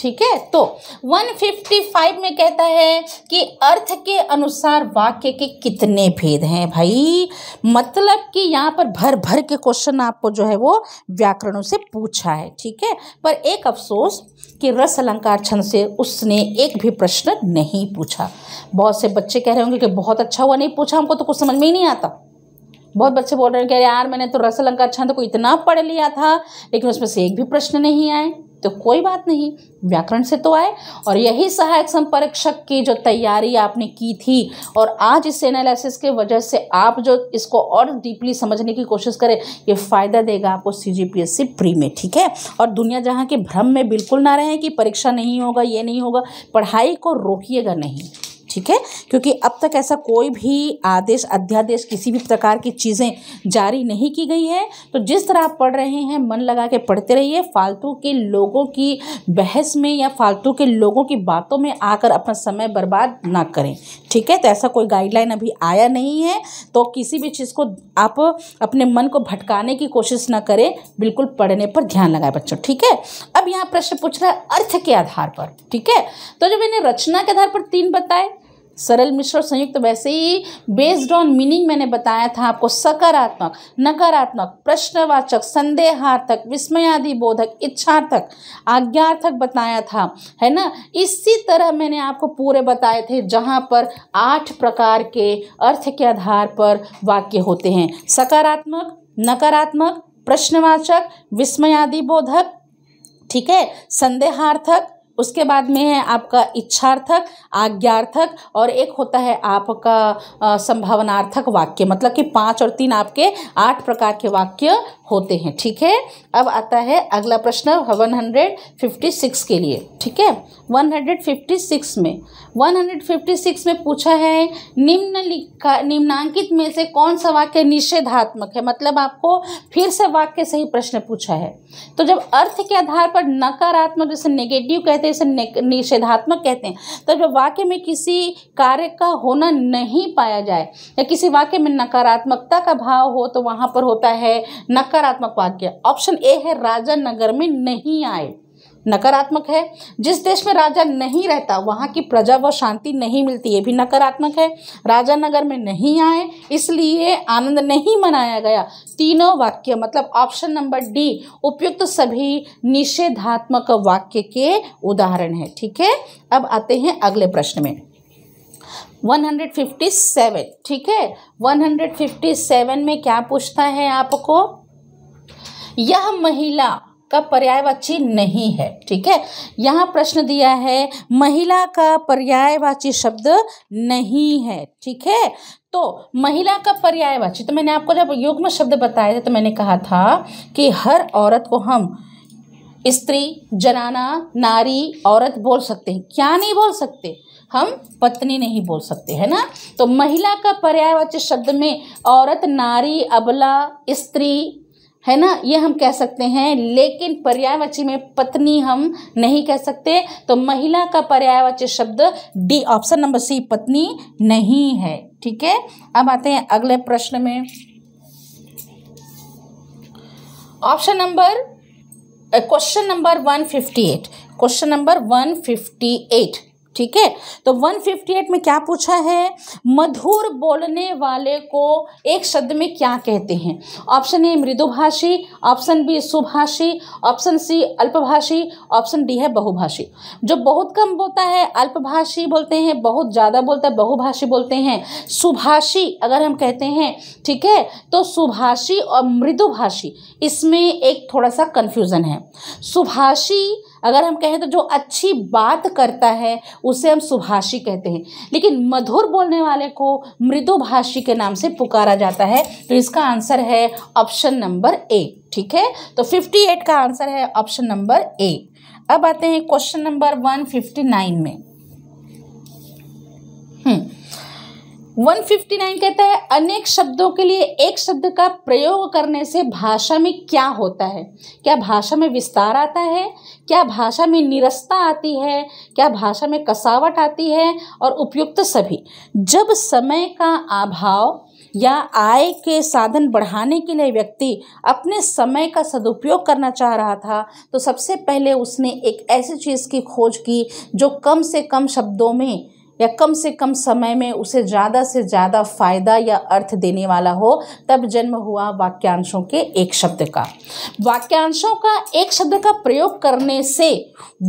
ठीक है तो 155 में कहता है कि अर्थ के अनुसार वाक्य के कितने भेद हैं भाई मतलब कि यहाँ पर भर भर के क्वेश्चन आपको जो है वो व्याकरणों से पूछा है ठीक है पर एक अफसोस कि रस अलंकार छंद से उसने एक भी प्रश्न नहीं पूछा बहुत से बच्चे कह रहे होंगे कि बहुत अच्छा हुआ नहीं पूछा हमको तो कुछ समझ में ही नहीं आता बहुत बच्चे बोल रहे हैं कि यार मैंने तो रस अलंकार छंद तो को इतना पढ़ लिया था लेकिन उसमें से एक भी प्रश्न नहीं आए तो कोई बात नहीं व्याकरण से तो आए और यही सहायक संपरीक्षक की जो तैयारी आपने की थी और आज इस एनालिसिस के वजह से आप जो इसको और डीपली समझने की कोशिश करें ये फ़ायदा देगा आपको C G P S C pre में ठीक है और दुनिया जहाँ के भ्रम में बिल्कुल ना रहें कि परीक्षा नहीं होगा ये नहीं होगा पढ़ाई को रोकिएगा नहीं ठीक है क्योंकि अब तक ऐसा कोई भी आदेश अध्यादेश किसी भी प्रकार की चीज़ें जारी नहीं की गई हैं तो जिस तरह आप पढ़ रहे हैं मन लगा के पढ़ते रहिए फालतू के लोगों की बहस में या फालतू के लोगों की बातों में आकर अपना समय बर्बाद ना करें ठीक है तो ऐसा कोई गाइडलाइन अभी आया नहीं है तो किसी भी चीज़ को आप अपने मन को भटकाने की कोशिश ना करें बिल्कुल पढ़ने पर ध्यान लगाए बच्चों ठीक है अब यहाँ प्रश्न पूछ रहा है अर्थ के आधार पर ठीक है तो जब मैंने रचना के आधार पर तीन बताए सरल मिश्र संयुक्त तो वैसे ही बेस्ड ऑन मीनिंग मैंने बताया था आपको सकारात्मक नकारात्मक प्रश्नवाचक संदेहार्थक विस्मयादि बोधक इच्छार्थक आज्ञार्थक बताया था है ना इसी तरह मैंने आपको पूरे बताए थे जहाँ पर आठ प्रकार के अर्थ के आधार पर वाक्य होते हैं सकारात्मक नकारात्मक प्रश्नवाचक विस्मयादि बोधक ठीक है संदेहार्थक उसके बाद में है आपका इच्छार्थक आज्ञार्थक और एक होता है आपका संभावनार्थक वाक्य मतलब कि पाँच और तीन आपके आठ प्रकार के वाक्य होते हैं ठीक है अब आता है अगला प्रश्न वन हंड्रेड फिफ्टी सिक्स के लिए ठीक है वन हंड्रेड फिफ्टी सिक्स में वन हंड्रेड फिफ्टी सिक्स में पूछा है निम्नलिखा निम्नांकित में से कौन सा वाक्य निषेधात्मक है मतलब आपको फिर से वाक्य से ही प्रश्न पूछा है तो जब अर्थ के आधार पर नकारात्मक जैसे नेगेटिव कहते कहते हैं इसे निषेधात्मक कहते हैं तो जब वाक्य में किसी कार्य का होना नहीं पाया जाए या किसी वाक्य में नकारात्मकता का भाव हो तो वहाँ पर होता है नकारात्मक वाक्य ऑप्शन ए है राजा नगर में नहीं आए नकारात्मक है जिस देश में राजा नहीं रहता वहाँ की प्रजा व शांति नहीं मिलती ये भी नकारात्मक है राजा नगर में नहीं आए इसलिए आनंद नहीं मनाया गया तीनों वाक्य मतलब ऑप्शन नंबर डी उपयुक्त सभी निषेधात्मक वाक्य के उदाहरण है ठीक है अब आते हैं अगले प्रश्न में 157 ठीक है 157 में क्या पूछता है आपको यह महिला का पर्यायवाची नहीं है ठीक है यहाँ प्रश्न दिया है महिला का पर्यायवाची शब्द नहीं है ठीक है तो महिला का पर्यायवाची तो मैंने आपको जब युग्म शब्द बताए थे तो मैंने कहा था कि हर औरत को हम स्त्री जनाना नारी औरत बोल सकते हैं क्या नहीं बोल सकते हम पत्नी नहीं बोल सकते है ना तो महिला का पर्यायवाची शब्द में औरत नारी अबला स्त्री है ना ये हम कह सकते हैं लेकिन पर्यायवाची में पत्नी हम नहीं कह सकते तो महिला का पर्यायवाची शब्द डी ऑप्शन नंबर सी पत्नी नहीं है ठीक है अब आते हैं अगले प्रश्न में option number question number one fifty eight question number one fifty eight ठीक है तो 158 में क्या पूछा है मधुर बोलने वाले को एक शब्द में क्या कहते हैं ऑप्शन ए मृदुभाषी ऑप्शन बी सुभाषी ऑप्शन सी अल्पभाषी ऑप्शन डी है बहुभाषी जो बहुत कम बोलता है अल्पभाषी बोलते हैं बहुत ज़्यादा बोलता है बहुभाषी बोलते हैं सुभाषी अगर हम कहते हैं ठीक है तो सुभाषी और मृदुभाषी इसमें एक थोड़ा सा कन्फ्यूज़न है सुभाषी अगर हम कहें तो जो अच्छी बात करता है उसे हम सुभाषी कहते हैं लेकिन मधुर बोलने वाले को मृदुभाषी के नाम से पुकारा जाता है तो इसका आंसर है ऑप्शन नंबर ए ठीक है तो फिफ्टी एट का आंसर है ऑप्शन नंबर ए अब आते हैं question number one fifty nine में हम्म 159 कहता है अनेक शब्दों के लिए एक शब्द का प्रयोग करने से भाषा में क्या होता है क्या भाषा में विस्तार आता है क्या भाषा में निरस्ता आती है क्या भाषा में कसावट आती है और उपयुक्त सभी जब समय का अभाव या आय के साधन बढ़ाने के लिए व्यक्ति अपने समय का सदुपयोग करना चाह रहा था तो सबसे पहले उसने एक ऐसी चीज़ की खोज की जो कम से कम शब्दों में या कम से कम समय में उसे ज़्यादा से ज़्यादा फायदा या अर्थ देने वाला हो तब जन्म हुआ वाक्यांशों के एक शब्द का वाक्यांशों का एक शब्द का प्रयोग करने से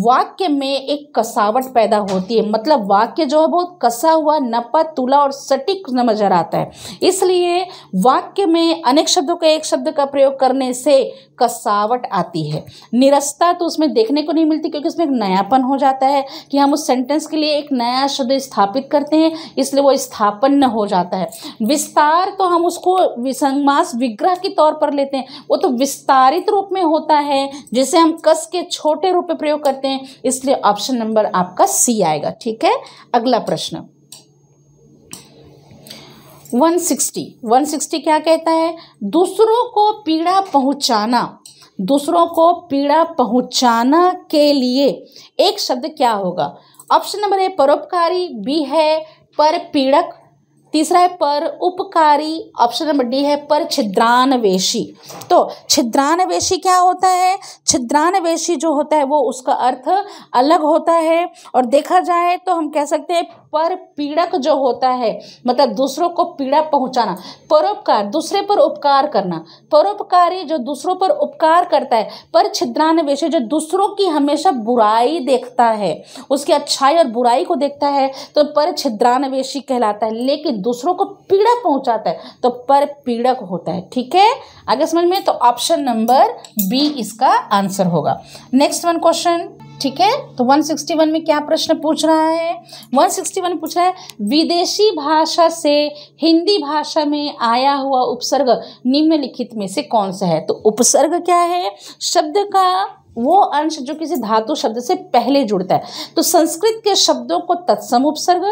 वाक्य में एक कसावट पैदा होती है मतलब वाक्य जो है बहुत कसा हुआ नपा तुला और सटीक नजर आता है इसलिए वाक्य में अनेक शब्दों का एक शब्द का प्रयोग करने से कसावट आती है निरस्ता तो उसमें देखने को नहीं मिलती क्योंकि उसमें एक नयापन हो जाता है कि हम उस सेंटेंस के लिए एक नया शब्द स्थापित करते हैं इसलिए वो स्थापन हो जाता है विस्तार तो हम उसको विसंगमास विग्रह के तौर पर लेते हैं वो तो विस्तारित रूप में होता है जिसे हम कस के छोटे रूप में प्रयोग करते हैं इसलिए ऑप्शन नंबर आपका सी आएगा ठीक है अगला प्रश्न 160 160 क्या कहता है दूसरों को पीड़ा पहुंचाना दूसरों को पीड़ा पहुंचाना के लिए एक शब्द क्या होगा ऑप्शन नंबर है परोपकारी बी है पर पीड़क तीसरा है पर उपकारी ऑप्शन नंबर डी है पर छिद्रानवेशी तो छिद्रानवेशी क्या होता है छिद्रानवेशी जो होता है वो उसका अर्थ अलग होता है और देखा जाए तो हम कह सकते हैं पर पीड़क जो होता है मतलब दूसरों को पीड़ा पहुंचाना परोपकार दूसरे पर उपकार करना परोपकारी जो दूसरों पर उपकार करता है पर छिद्रान्वेष जो दूसरों की हमेशा बुराई देखता है उसकी अच्छाई और बुराई को देखता है तो पर छिद्रान्वेषी कहलाता है लेकिन दूसरों को पीड़ा पहुंचाता है तो पर पीड़क होता है ठीक है आगे समझ में तो ऑप्शन नंबर बी इसका आंसर होगा नेक्स्ट वन क्वेश्चन ठीक है तो 161 में क्या प्रश्न पूछ रहा है 161 पूछ रहा है विदेशी भाषा से हिंदी भाषा में आया हुआ उपसर्ग निम्नलिखित में से कौन सा है तो उपसर्ग क्या है शब्द का वो अंश जो किसी धातु शब्द से पहले जुड़ता है तो संस्कृत के शब्दों को तत्सम उपसर्ग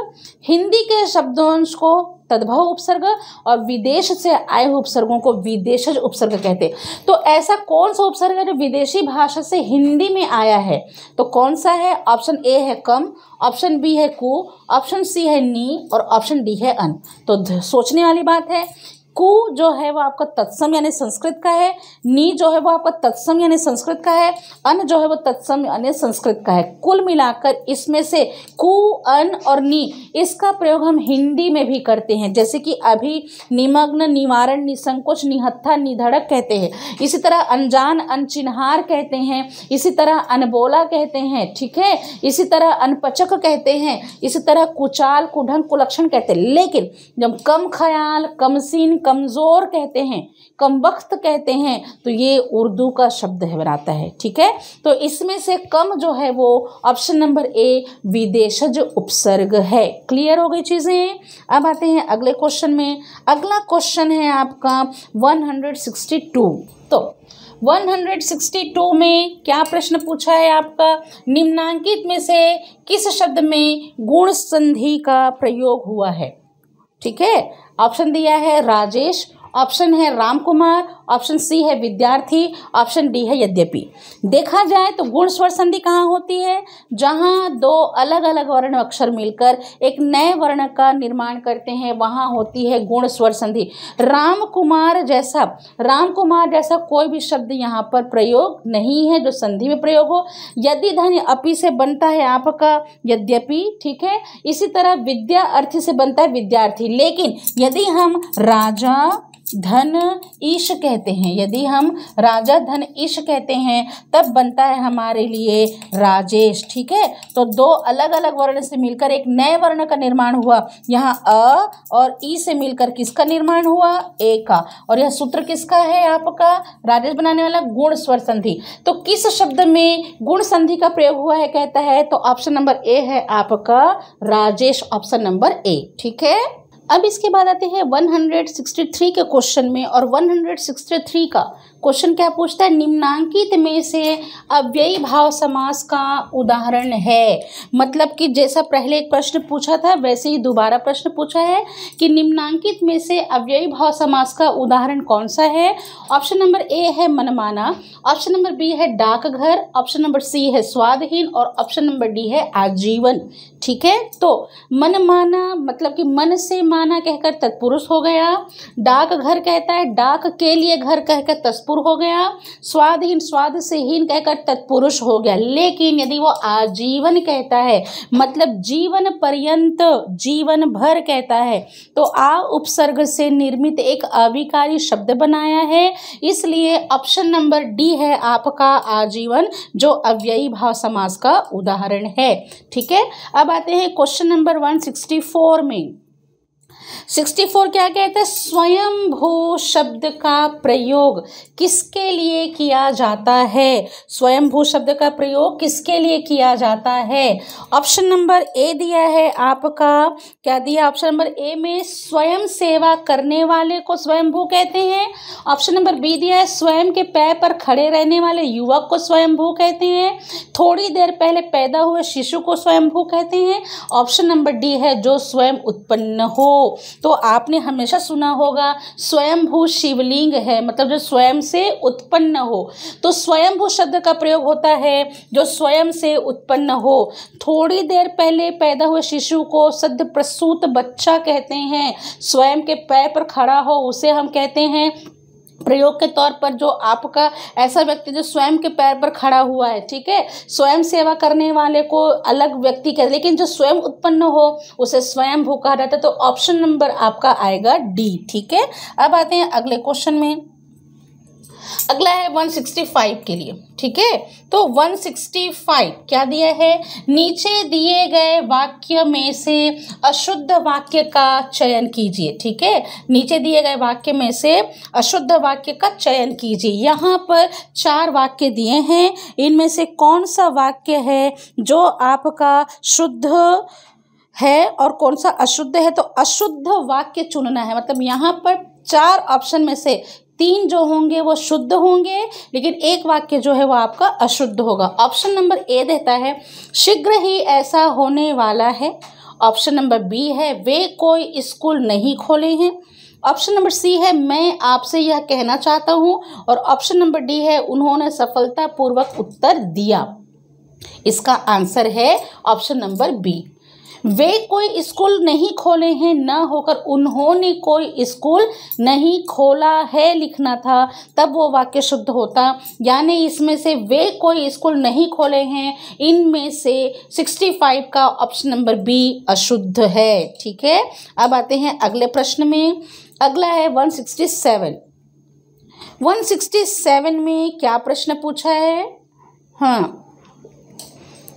हिंदी के शब्दोंश को तद्भव उपसर्ग और विदेश से आए हुए उपसर्गों को विदेशज उपसर्ग कहते तो ऐसा कौन सा उपसर्ग है जो विदेशी भाषा से हिंदी में आया है तो कौन सा है ऑप्शन ए है कम ऑप्शन बी है कु ऑप्शन सी है नी और ऑप्शन डी है अन तो सोचने वाली बात है कु जो है वो आपका तत्सम यानी संस्कृत का है नी जो है वो आपका तत्सम यानी संस्कृत का है अन जो है वो तत्सम यानी संस्कृत का है कुल मिलाकर इसमें से कु अन और नी इसका प्रयोग हम हिंदी में भी करते हैं जैसे कि अभी निमग्न निवारण निसंकोच निहत्था निधड़क कहते हैं इसी तरह अनजान अनचिन्हार कहते हैं इसी तरह अनबोला कहते हैं ठीक है इसी तरह अनपचक कहते हैं इसी तरह कुचाल कुढंग कुलक्षण कहते हैं लेकिन जब कम ख्याल कम सीन कमज़ोर कहते हैं कम वक्त कहते हैं तो ये उर्दू का शब्द है बनाता है ठीक है तो इसमें से कम जो है वो ऑप्शन नंबर ए विदेशज उपसर्ग है क्लियर हो गई चीज़ें अब आते हैं अगले क्वेश्चन में अगला क्वेश्चन है आपका 162 तो 162 में क्या प्रश्न पूछा है आपका निम्नांकित में से किस शब्द में गुण संधि का प्रयोग हुआ है ठीक है ऑप्शन दिया है राजेश ऑप्शन है राम कुमार ऑप्शन सी है विद्यार्थी ऑप्शन डी है यद्यपि देखा जाए तो गुण स्वर संधि कहाँ होती है जहाँ दो अलग अलग वर्ण अक्षर मिलकर एक नए वर्ण का निर्माण करते हैं वहाँ होती है गुण स्वर संधि राम कुमार जैसा राम कुमार जैसा कोई भी शब्द यहाँ पर प्रयोग नहीं है जो संधि में प्रयोग हो यदि धन अपि से बनता है आपका यद्यपि ठीक है इसी तरह विद्या अर्थ से बनता है विद्यार्थी लेकिन यदि हम राजा धन ईश कहते हैं यदि हम राजा धन ईश कहते हैं तब बनता है हमारे लिए राजेश ठीक है तो दो अलग अलग वर्ण से मिलकर एक नए वर्ण का निर्माण हुआ यहाँ अ और ई से मिलकर किसका निर्माण हुआ ए का और यह सूत्र किसका है आपका राजेश बनाने वाला गुण स्वर संधि तो किस शब्द में गुण संधि का प्रयोग हुआ है कहता है तो ऑप्शन नंबर ए है आपका राजेश ऑप्शन नंबर ए ठीक है अब इसके बाद आते हैं 163 के क्वेश्चन में और 163 का क्वेश्चन क्या पूछता है निम्नांकित में से अव्ययी भाव समास का उदाहरण है मतलब कि जैसा पहले एक प्रश्न पूछा था वैसे ही दोबारा प्रश्न पूछा है कि निम्नांकित में से अव्ययी भाव समास का उदाहरण कौन सा है ऑप्शन नंबर ए है मनमाना ऑप्शन नंबर बी है डाकघर ऑप्शन नंबर सी है स्वादहीन और ऑप्शन नंबर डी है आजीवन ठीक है तो मनमाना मतलब कि मन से माना कहकर तत्पुरुष हो गया डाकघर कहता है डाक के लिए घर कहकर तत्पुरुष तत्पुर हो गया स्वादहीन स्वाद से हीन कहकर तत्पुरुष हो गया लेकिन यदि वो आजीवन कहता है मतलब जीवन पर्यंत जीवन भर कहता है तो आ उपसर्ग से निर्मित एक अविकारी शब्द बनाया है इसलिए ऑप्शन नंबर डी है आपका आजीवन जो अव्ययी भाव समास का उदाहरण है ठीक है अब आते हैं क्वेश्चन नंबर फोर में सिक्सटी फोर क्या कहते हैं स्वयंभू शब्द का प्रयोग किसके लिए किया जाता है स्वयंभू शब्द का प्रयोग किसके लिए किया जाता है ऑप्शन नंबर ए दिया है आपका क्या दिया ऑप्शन नंबर ए में स्वयं सेवा करने वाले को स्वयंभू कहते हैं ऑप्शन नंबर बी दिया है स्वयं के पैर पर खड़े रहने वाले युवक को स्वयंभू कहते हैं थोड़ी देर पहले पैदा हुए शिशु को स्वयंभू कहते हैं ऑप्शन नंबर डी है जो स्वयं उत्पन्न हो तो आपने हमेशा सुना होगा स्वयंभू शिवलिंग है मतलब जो स्वयं से उत्पन्न हो तो स्वयंभू शब्द का प्रयोग होता है जो स्वयं से उत्पन्न हो थोड़ी देर पहले पैदा हुए शिशु को सद्य प्रसूत बच्चा कहते हैं स्वयं के पैर पर खड़ा हो उसे हम कहते हैं प्रयोग के तौर पर जो आपका ऐसा व्यक्ति जो स्वयं के पैर पर खड़ा हुआ है ठीक है स्वयं सेवा करने वाले को अलग व्यक्ति कह लेकिन जो स्वयं उत्पन्न हो उसे स्वयं भूखा रहता है तो ऑप्शन नंबर आपका आएगा डी ठीक है अब आते हैं अगले क्वेश्चन में अगला है 165 के लिए ठीक है तो 165 क्या दिया है नीचे दिए गए वाक्य में से अशुद्ध वाक्य का चयन कीजिए ठीक है नीचे दिए गए वाक्य में से अशुद्ध वाक्य का चयन कीजिए यहाँ पर चार वाक्य दिए हैं इनमें से कौन सा वाक्य है जो आपका शुद्ध है और कौन सा अशुद्ध है तो अशुद्ध वाक्य चुनना है मतलब यहाँ पर चार ऑप्शन में से तीन जो होंगे वो शुद्ध होंगे लेकिन एक वाक्य जो है वो आपका अशुद्ध होगा ऑप्शन नंबर ए देता है शीघ्र ही ऐसा होने वाला है ऑप्शन नंबर बी है वे कोई स्कूल नहीं खोले हैं ऑप्शन नंबर सी है मैं आपसे यह कहना चाहता हूँ और ऑप्शन नंबर डी है उन्होंने सफलतापूर्वक उत्तर दिया इसका आंसर है ऑप्शन नंबर बी वे कोई स्कूल नहीं खोले हैं न होकर उन्होंने कोई स्कूल नहीं खोला है लिखना था तब वो वाक्य शुद्ध होता यानी इसमें से वे कोई स्कूल नहीं खोले हैं इनमें से 65 का ऑप्शन नंबर बी अशुद्ध है ठीक है अब आते हैं अगले प्रश्न में अगला है 167 167 में क्या प्रश्न पूछा है हाँ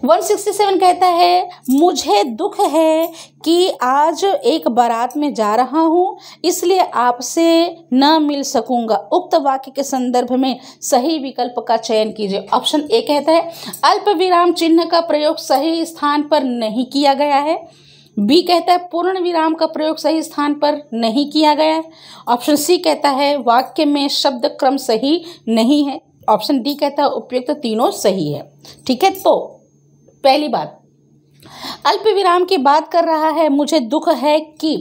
167 कहता है मुझे दुख है कि आज एक बारात में जा रहा हूँ इसलिए आपसे न मिल सकूँगा उक्त वाक्य के संदर्भ में सही विकल्प का चयन कीजिए ऑप्शन ए कहता है अल्प विराम चिन्ह का प्रयोग सही स्थान पर नहीं किया गया है बी कहता है पूर्ण विराम का प्रयोग सही स्थान पर नहीं किया गया है ऑप्शन सी कहता है वाक्य में शब्द क्रम सही नहीं है ऑप्शन डी कहता है उपयुक्त तीनों सही है ठीक है तो पहली बात अल्प विराम की बात कर रहा है मुझे दुख है कि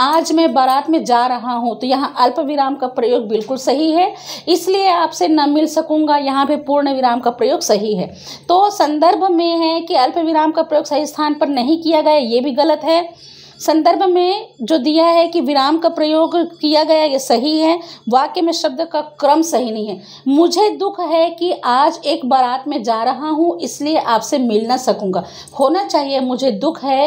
आज मैं बारात में जा रहा हूँ तो यहाँ अल्प विराम का प्रयोग बिल्कुल सही है इसलिए आपसे न मिल सकूँगा यहाँ पे पूर्ण विराम का प्रयोग सही है तो संदर्भ में है कि अल्प विराम का प्रयोग सही स्थान पर नहीं किया गया ये भी गलत है संदर्भ में जो दिया है कि विराम का प्रयोग किया गया ये सही है वाक्य में शब्द का क्रम सही नहीं है मुझे दुख है कि आज एक बारात में जा रहा हूँ इसलिए आपसे मिल ना सकूँगा होना चाहिए मुझे दुख है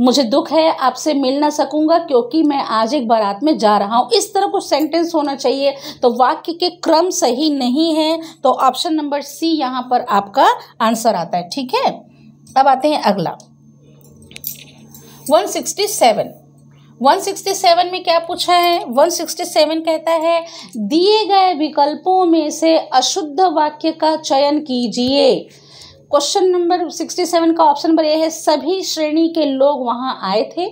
मुझे दुख है आपसे मिल ना सकूंगा क्योंकि मैं आज एक बारात में जा रहा हूँ इस तरह कुछ सेंटेंस होना चाहिए तो वाक्य के क्रम सही नहीं है तो ऑप्शन नंबर सी यहाँ पर आपका आंसर आता है ठीक है अब आते हैं अगला 167 167 में क्या पूछा है 167 कहता है दिए गए विकल्पों में से अशुद्ध वाक्य का चयन कीजिए क्वेश्चन नंबर सिक्सटी सेवन का ऑप्शन नंबर ए है सभी श्रेणी के लोग वहाँ आए थे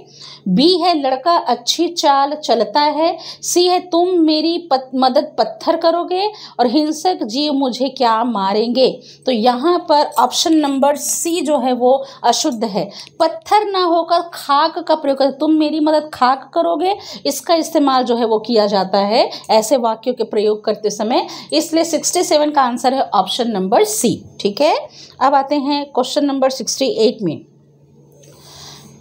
बी है लड़का अच्छी चाल चलता है सी है तुम मेरी पत, मदद पत्थर करोगे और हिंसक जीव मुझे क्या मारेंगे तो यहाँ पर ऑप्शन नंबर सी जो है वो अशुद्ध है पत्थर ना होकर खाक का प्रयोग कर तुम मेरी मदद खाक करोगे इसका इस्तेमाल जो है वो किया जाता है ऐसे वाक्यों के प्रयोग करते समय इसलिए सिक्सटी सेवन का आंसर है ऑप्शन नंबर सी ठीक है अब आते हैं क्वेश्चन नंबर सिक्सटी एट में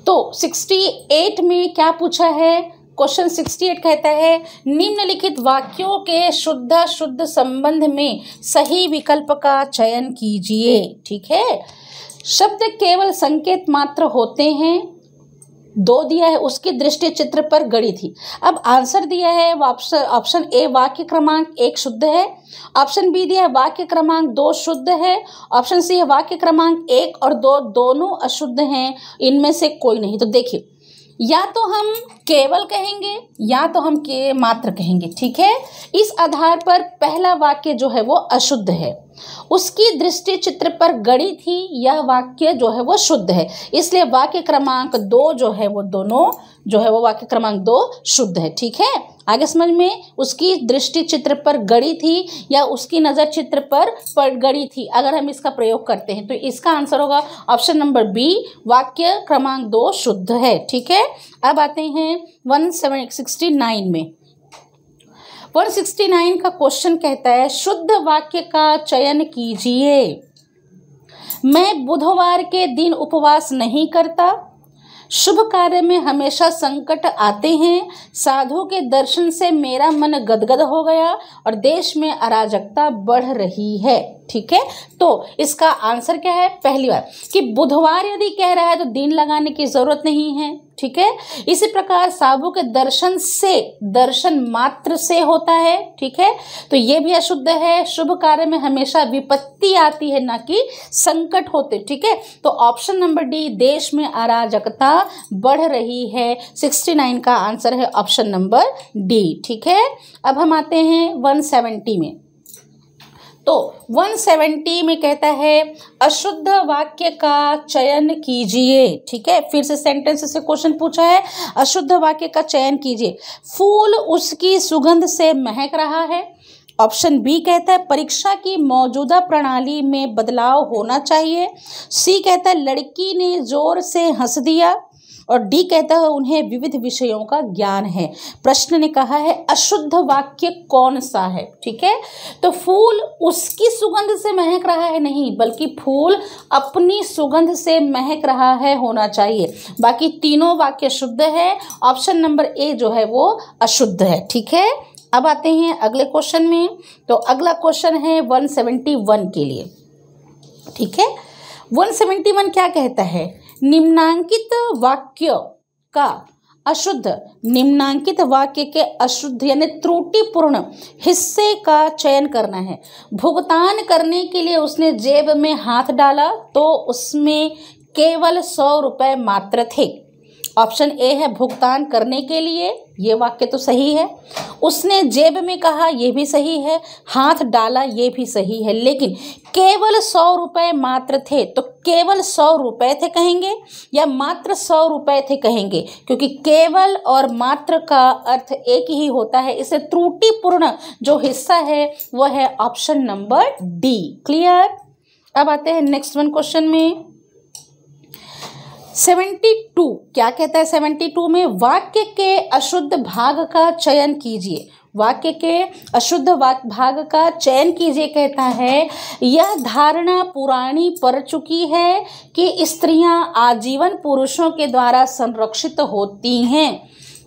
तो सिक्सटी एट में क्या पूछा है क्वेश्चन सिक्सटी एट कहता है निम्नलिखित वाक्यों के शुद्ध शुद्ध संबंध में सही विकल्प का चयन कीजिए ठीक है शब्द केवल संकेत मात्र होते हैं दो दिया है उसकी दृष्टि चित्र पर गड़ी थी अब आंसर दिया है ऑप्शन ए वाक्य क्रमांक एक शुद्ध है ऑप्शन बी दिया है वाक्य क्रमांक दो शुद्ध है ऑप्शन सी है वाक्य क्रमांक एक और दो दोनों अशुद्ध हैं इनमें से कोई नहीं तो देखिए या तो हम केवल कहेंगे या तो हम के मात्र कहेंगे ठीक है इस आधार पर पहला वाक्य जो है वो अशुद्ध है उसकी दृष्टि चित्र पर गड़ी थी यह वाक्य जो है वो शुद्ध है इसलिए वाक्य क्रमांक दो जो है वो दोनों जो है वो वाक्य क्रमांक दो शुद्ध है ठीक है आगे समझ में उसकी दृष्टि चित्र पर गड़ी थी या उसकी नज़र चित्र पर पड़ गड़ी थी अगर हम इसका प्रयोग करते हैं तो इसका आंसर होगा ऑप्शन नंबर बी वाक्य क्रमांक दो शुद्ध है ठीक है अब आते हैं वन सेवन सिक्सटी नाइन में नाइन का क्वेश्चन कहता है शुद्ध वाक्य का चयन कीजिए मैं बुधवार के दिन उपवास नहीं करता शुभ कार्य में हमेशा संकट आते हैं साधु के दर्शन से मेरा मन गदगद हो गया और देश में अराजकता बढ़ रही है ठीक है तो इसका आंसर क्या है पहली बार कि बुधवार यदि कह रहा है तो दिन लगाने की जरूरत नहीं है ठीक है इसी प्रकार साबु के दर्शन से दर्शन मात्र से होता है ठीक है तो ये भी अशुद्ध है शुभ कार्य में हमेशा विपत्ति आती है ना कि संकट होते ठीक है तो ऑप्शन नंबर डी देश में अराजकता बढ़ रही है सिक्सटी नाइन का आंसर है ऑप्शन नंबर डी ठीक है अब हम आते हैं वन सेवेंटी में तो 170 में कहता है अशुद्ध वाक्य का चयन कीजिए ठीक है फिर से सेंटेंस से क्वेश्चन पूछा है अशुद्ध वाक्य का चयन कीजिए फूल उसकी सुगंध से महक रहा है ऑप्शन बी कहता है परीक्षा की मौजूदा प्रणाली में बदलाव होना चाहिए सी कहता है लड़की ने जोर से हंस दिया और डी कहता है उन्हें विविध विषयों का ज्ञान है प्रश्न ने कहा है अशुद्ध वाक्य कौन सा है ठीक है तो फूल उसकी सुगंध से महक रहा है नहीं बल्कि फूल अपनी सुगंध से महक रहा है होना चाहिए बाकी तीनों वाक्य शुद्ध है ऑप्शन नंबर ए जो है वो अशुद्ध है ठीक है अब आते हैं अगले क्वेश्चन में तो अगला क्वेश्चन है 171 के लिए ठीक है 171 क्या कहता है निम्नांकित वाक्य का अशुद्ध निम्नांकित वाक्य के अशुद्ध यानी त्रुटिपूर्ण हिस्से का चयन करना है भुगतान करने के लिए उसने जेब में हाथ डाला तो उसमें केवल सौ रुपये मात्र थे ऑप्शन ए है भुगतान करने के लिए ये वाक्य तो सही है उसने जेब में कहा यह भी सही है हाथ डाला ये भी सही है लेकिन केवल सौ रुपये मात्र थे तो केवल सौ रुपये थे कहेंगे या मात्र सौ रुपये थे कहेंगे क्योंकि केवल और मात्र का अर्थ एक ही होता है इसे त्रुटिपूर्ण जो हिस्सा है वह है ऑप्शन नंबर डी क्लियर अब आते हैं नेक्स्ट वन क्वेश्चन में सेवेंटी टू क्या कहता है सेवेंटी टू में वाक्य के अशुद्ध भाग का चयन कीजिए वाक्य के अशुद्ध वाक भाग का चयन कीजिए कहता है यह धारणा पुरानी पड़ चुकी है कि स्त्रियां आजीवन पुरुषों के द्वारा संरक्षित होती हैं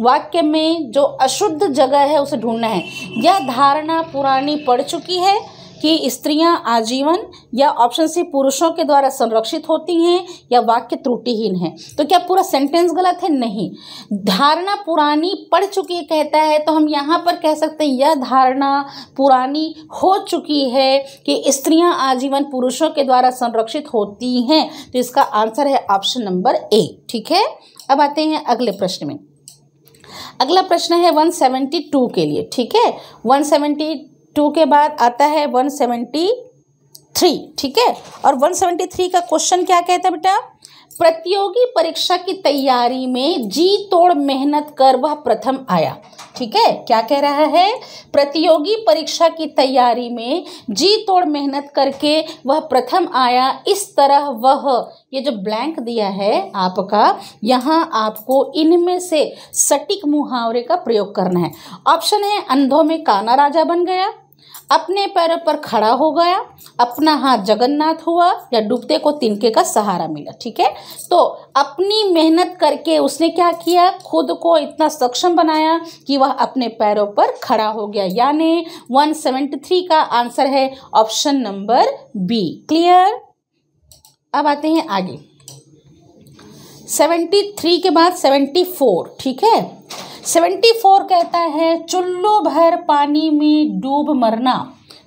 वाक्य में जो अशुद्ध जगह है उसे ढूंढना है यह धारणा पुरानी पड़ चुकी है कि स्त्रियां आजीवन या ऑप्शन सी पुरुषों के द्वारा संरक्षित होती हैं या वाक्य त्रुटिहीन है तो क्या पूरा सेंटेंस गलत है नहीं धारणा पुरानी पढ़ चुकी है कहता है तो हम यहाँ पर कह सकते हैं यह धारणा पुरानी हो चुकी है कि स्त्रियां आजीवन पुरुषों के द्वारा संरक्षित होती हैं तो इसका आंसर है ऑप्शन नंबर ए ठीक है अब आते हैं अगले प्रश्न में अगला प्रश्न है 172 के लिए ठीक है टू के बाद आता है वन सेवेंटी थ्री ठीक है और वन सेवेंटी थ्री का क्वेश्चन क्या कहता है बेटा प्रतियोगी परीक्षा की तैयारी में जी तोड़ मेहनत कर वह प्रथम आया ठीक है क्या कह रहा है प्रतियोगी परीक्षा की तैयारी में जी तोड़ मेहनत करके वह प्रथम आया इस तरह वह ये जो ब्लैंक दिया है आपका यहाँ आपको इनमें से सटीक मुहावरे का प्रयोग करना है ऑप्शन है अंधों में काना राजा बन गया अपने पैरों पर खड़ा हो गया अपना हाथ जगन्नाथ हुआ या डूबते को तिनके का सहारा मिला ठीक है तो अपनी मेहनत करके उसने क्या किया खुद को इतना सक्षम बनाया कि वह अपने पैरों पर खड़ा हो गया यानी 173 का आंसर है ऑप्शन नंबर बी क्लियर अब आते हैं आगे 73 के बाद 74 ठीक है सेवेंटी फोर कहता है चुल्लू भर पानी में डूब मरना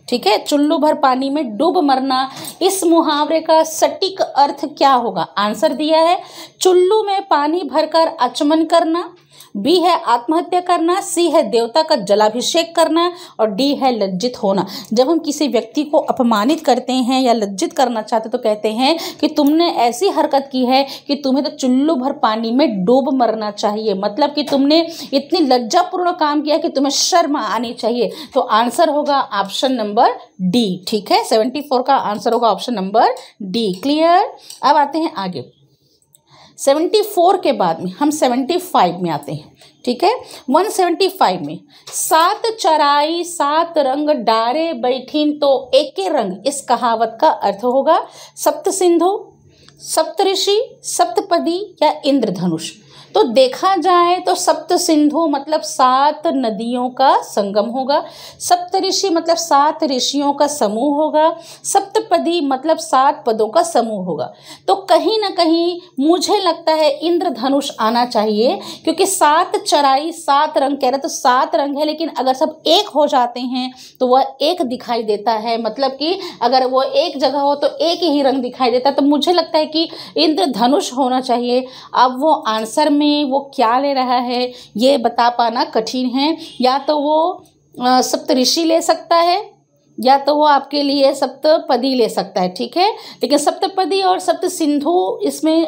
ठीक है चुल्लू भर पानी में डूब मरना इस मुहावरे का सटीक अर्थ क्या होगा आंसर दिया है चुल्लू में पानी भरकर आचमन करना बी है आत्महत्या करना सी है देवता का जलाभिषेक करना और डी है लज्जित होना जब हम किसी व्यक्ति को अपमानित करते हैं या लज्जित करना चाहते तो कहते हैं कि तुमने ऐसी हरकत की है कि तुम्हें तो चुल्लू भर पानी में डूब मरना चाहिए मतलब कि तुमने इतनी लज्जापूर्ण काम किया कि तुम्हें शर्म आनी चाहिए तो आंसर होगा ऑप्शन नंबर डी ठीक है सेवेंटी फोर का आंसर होगा ऑप्शन नंबर डी क्लियर अब आते हैं आगे सेवेंटी फोर के बाद में हम सेवेंटी फाइव में आते हैं ठीक है वन सेवेंटी फाइव में सात चराई सात रंग डारे बैठीन तो एक रंग इस कहावत का अर्थ होगा सप्त सिंधु सप्तऋषि सप्तपदी या इंद्रधनुष तो देखा जाए तो सप्त सिंधु मतलब सात नदियों का संगम होगा सप्त ऋषि मतलब सात ऋषियों का समूह होगा सप्तपदी मतलब सात पदों का समूह होगा तो कहीं ना कहीं मुझे लगता है इंद्रधनुष आना चाहिए क्योंकि सात चराई सात रंग कह रहे तो सात रंग है लेकिन अगर सब एक हो जाते हैं तो वह एक दिखाई देता है मतलब कि अगर वह एक जगह हो तो एक ही रंग दिखाई देता है तो मुझे लगता है कि इंद्रधनुष होना चाहिए अब वो आंसर में में वो क्या ले रहा है ये बता पाना कठिन है या तो वो सप्तऋषि ले सकता है या तो वो आपके लिए सप्तपदी ले सकता है ठीक है लेकिन सप्तपदी और सप्त सिंधु इसमें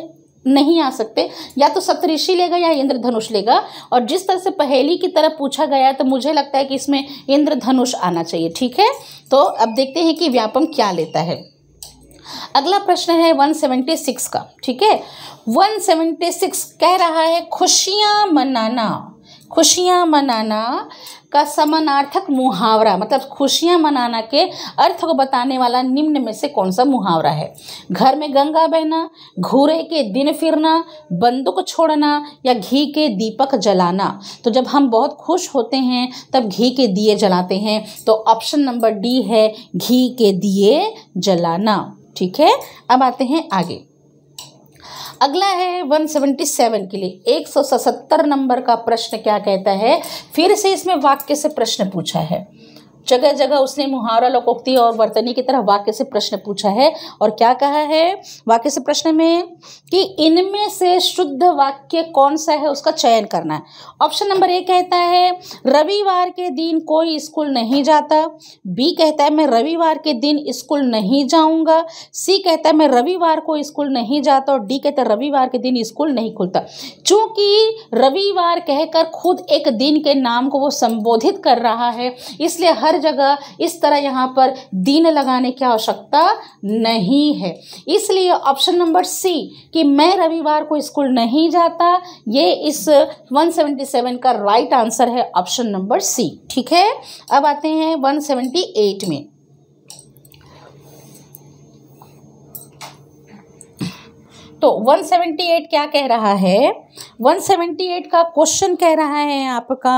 नहीं आ सकते या तो सप्तऋषि लेगा या इंद्रधनुष लेगा और जिस तरह से पहेली की तरह पूछा गया है तो मुझे लगता है कि इसमें इंद्रधनुष आना चाहिए ठीक है तो अब देखते हैं कि व्यापम क्या लेता है अगला प्रश्न है 176 का ठीक है 176 कह रहा है खुशियाँ मनाना खुशियाँ मनाना का समानार्थक मुहावरा मतलब खुशियाँ मनाना के अर्थ को बताने वाला निम्न में से कौन सा मुहावरा है घर में गंगा बहना घूरे के दिन फिरना बंदूक छोड़ना या घी के दीपक जलाना तो जब हम बहुत खुश होते हैं तब घी के दिए जलाते हैं तो ऑप्शन नंबर डी है घी के दिए जलाना ठीक है अब आते हैं आगे अगला है 177 के लिए 177 नंबर का प्रश्न क्या कहता है फिर से इसमें वाक्य से प्रश्न पूछा है जगह जगह उसने मुहावरा लोकोक्ति और वर्तनी की तरह वाक्य से प्रश्न पूछा है और क्या कहा है वाक्य से प्रश्न में कि इनमें से शुद्ध वाक्य कौन सा है उसका चयन करना है ऑप्शन नंबर ए कहता है रविवार के दिन कोई स्कूल नहीं जाता बी कहता है मैं रविवार के दिन स्कूल नहीं जाऊंगा सी कहता है मैं रविवार को स्कूल नहीं जाता और डी कहता है रविवार के दिन स्कूल नहीं खुलता चूंकि रविवार कहकर खुद एक दिन के नाम को वो संबोधित कर रहा है इसलिए हर हर जगह इस तरह यहाँ पर दीन लगाने की आवश्यकता नहीं है इसलिए ऑप्शन नंबर सी कि मैं रविवार को स्कूल नहीं जाता ये इस 177 का राइट आंसर है ऑप्शन नंबर सी ठीक है अब आते हैं 178 में तो 178 क्या कह रहा है 178 का क्वेश्चन कह रहा है आपका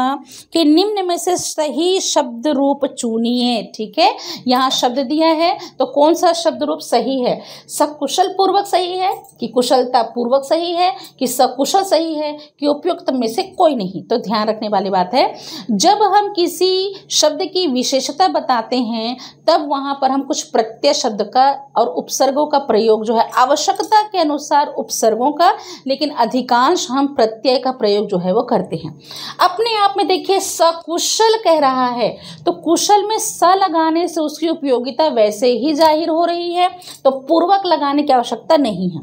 कि निम्न में से सही शब्द रूप चुनिए ठीक है यहाँ शब्द दिया है तो कौन सा शब्द रूप सही है सकुशल पूर्वक सही है कि कुशलता पूर्वक सही है कि सकुशल सही है कि उपयुक्त में से कोई नहीं तो ध्यान रखने वाली बात है जब हम किसी शब्द की विशेषता बताते हैं तब वहाँ पर हम कुछ प्रत्यय शब्द का और उपसर्गों का प्रयोग जो है आवश्यकता के अनुसार उपसर्गों का लेकिन अधिकांश हम प्रत्यय का प्रयोग जो है वो करते हैं अपने आप में देखिए सकुशल कह रहा है तो कुशल में स लगाने से उसकी उपयोगिता वैसे ही जाहिर हो रही है तो पूर्वक लगाने की आवश्यकता नहीं है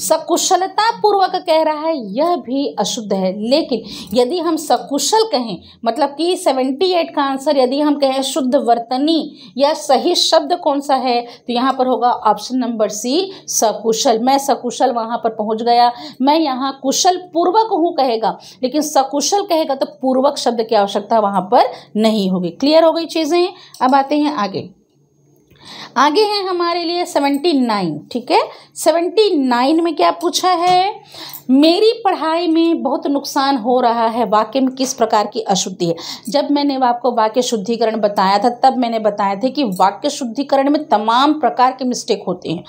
सकुशलता पूर्वक कह रहा है यह भी अशुद्ध है लेकिन यदि हम सकुशल कहें मतलब कि सेवेंटी एट का आंसर यदि हम कहें शुद्ध वर्तनी या सही शब्द कौन सा है तो यहाँ पर होगा ऑप्शन नंबर सी सकुशल मैं सकुशल वहाँ पर पहुँच गया मैं यहाँ कुशल पूर्वक हूँ कहेगा लेकिन सकुशल कहेगा तो पूर्वक शब्द की आवश्यकता वहाँ पर नहीं होगी क्लियर हो गई चीज़ें अब आते हैं आगे आगे हैं हमारे लिए सेवेंटी नाइन ठीक है सेवेंटी नाइन में क्या पूछा है मेरी पढ़ाई में बहुत नुकसान हो रहा है वाक्य में किस प्रकार की अशुद्धि है जब मैंने आपको वाक्य शुद्धिकरण बताया था तब मैंने बताया था कि वाक्य शुद्धिकरण में तमाम प्रकार के मिस्टेक होते हैं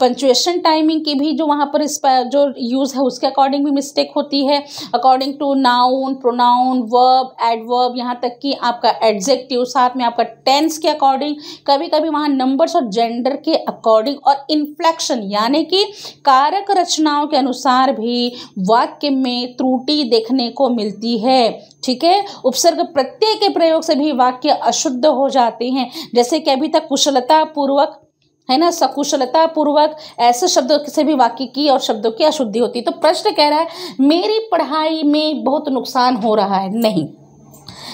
पंचुएशन टाइमिंग की भी जो वहाँ पर इस जो यूज़ है उसके अकॉर्डिंग भी मिस्टेक होती है according to noun pronoun verb adverb यहाँ तक कि आपका एडजेक्टिव साथ में आपका टेंस के अकॉर्डिंग कभी कभी वहाँ नंबर कॉर्पस और जेंडर के अकॉर्डिंग और इन्फ्लेक्शन यानी कि कारक रचनाओं के अनुसार भी वाक्य में त्रुटि देखने को मिलती है ठीक है उपसर्ग प्रत्यय के प्रयोग से भी वाक्य अशुद्ध हो जाते हैं जैसे कि अभी तक कुशलता पूर्वक है ना सकुशलता पूर्वक ऐसे शब्दों से भी वाक्य की और शब्दों की अशुद्धि होती है तो प्रश्न कह रहा है मेरी पढ़ाई में बहुत नुकसान हो रहा है नहीं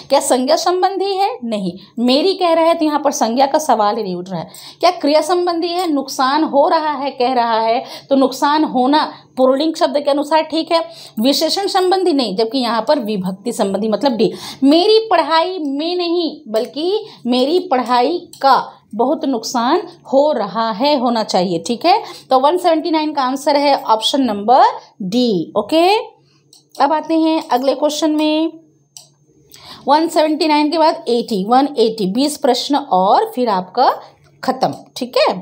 क्या संज्ञा संबंधी है नहीं मेरी कह रहा है तो यहाँ पर संज्ञा का सवाल ही नहीं उठ रहा है क्या क्रिया संबंधी है नुकसान हो रहा है कह रहा है तो नुकसान होना पुरलिंग शब्द के अनुसार ठीक है विशेषण संबंधी नहीं जबकि यहाँ पर विभक्ति संबंधी मतलब डी मेरी पढ़ाई में नहीं बल्कि मेरी पढ़ाई का बहुत नुकसान हो रहा है होना चाहिए ठीक है तो 179 का आंसर है ऑप्शन नंबर डी ओके अब आते हैं अगले क्वेश्चन में 179 के बाद 80 180 बीस प्रश्न और फिर आपका खत्म ठीक है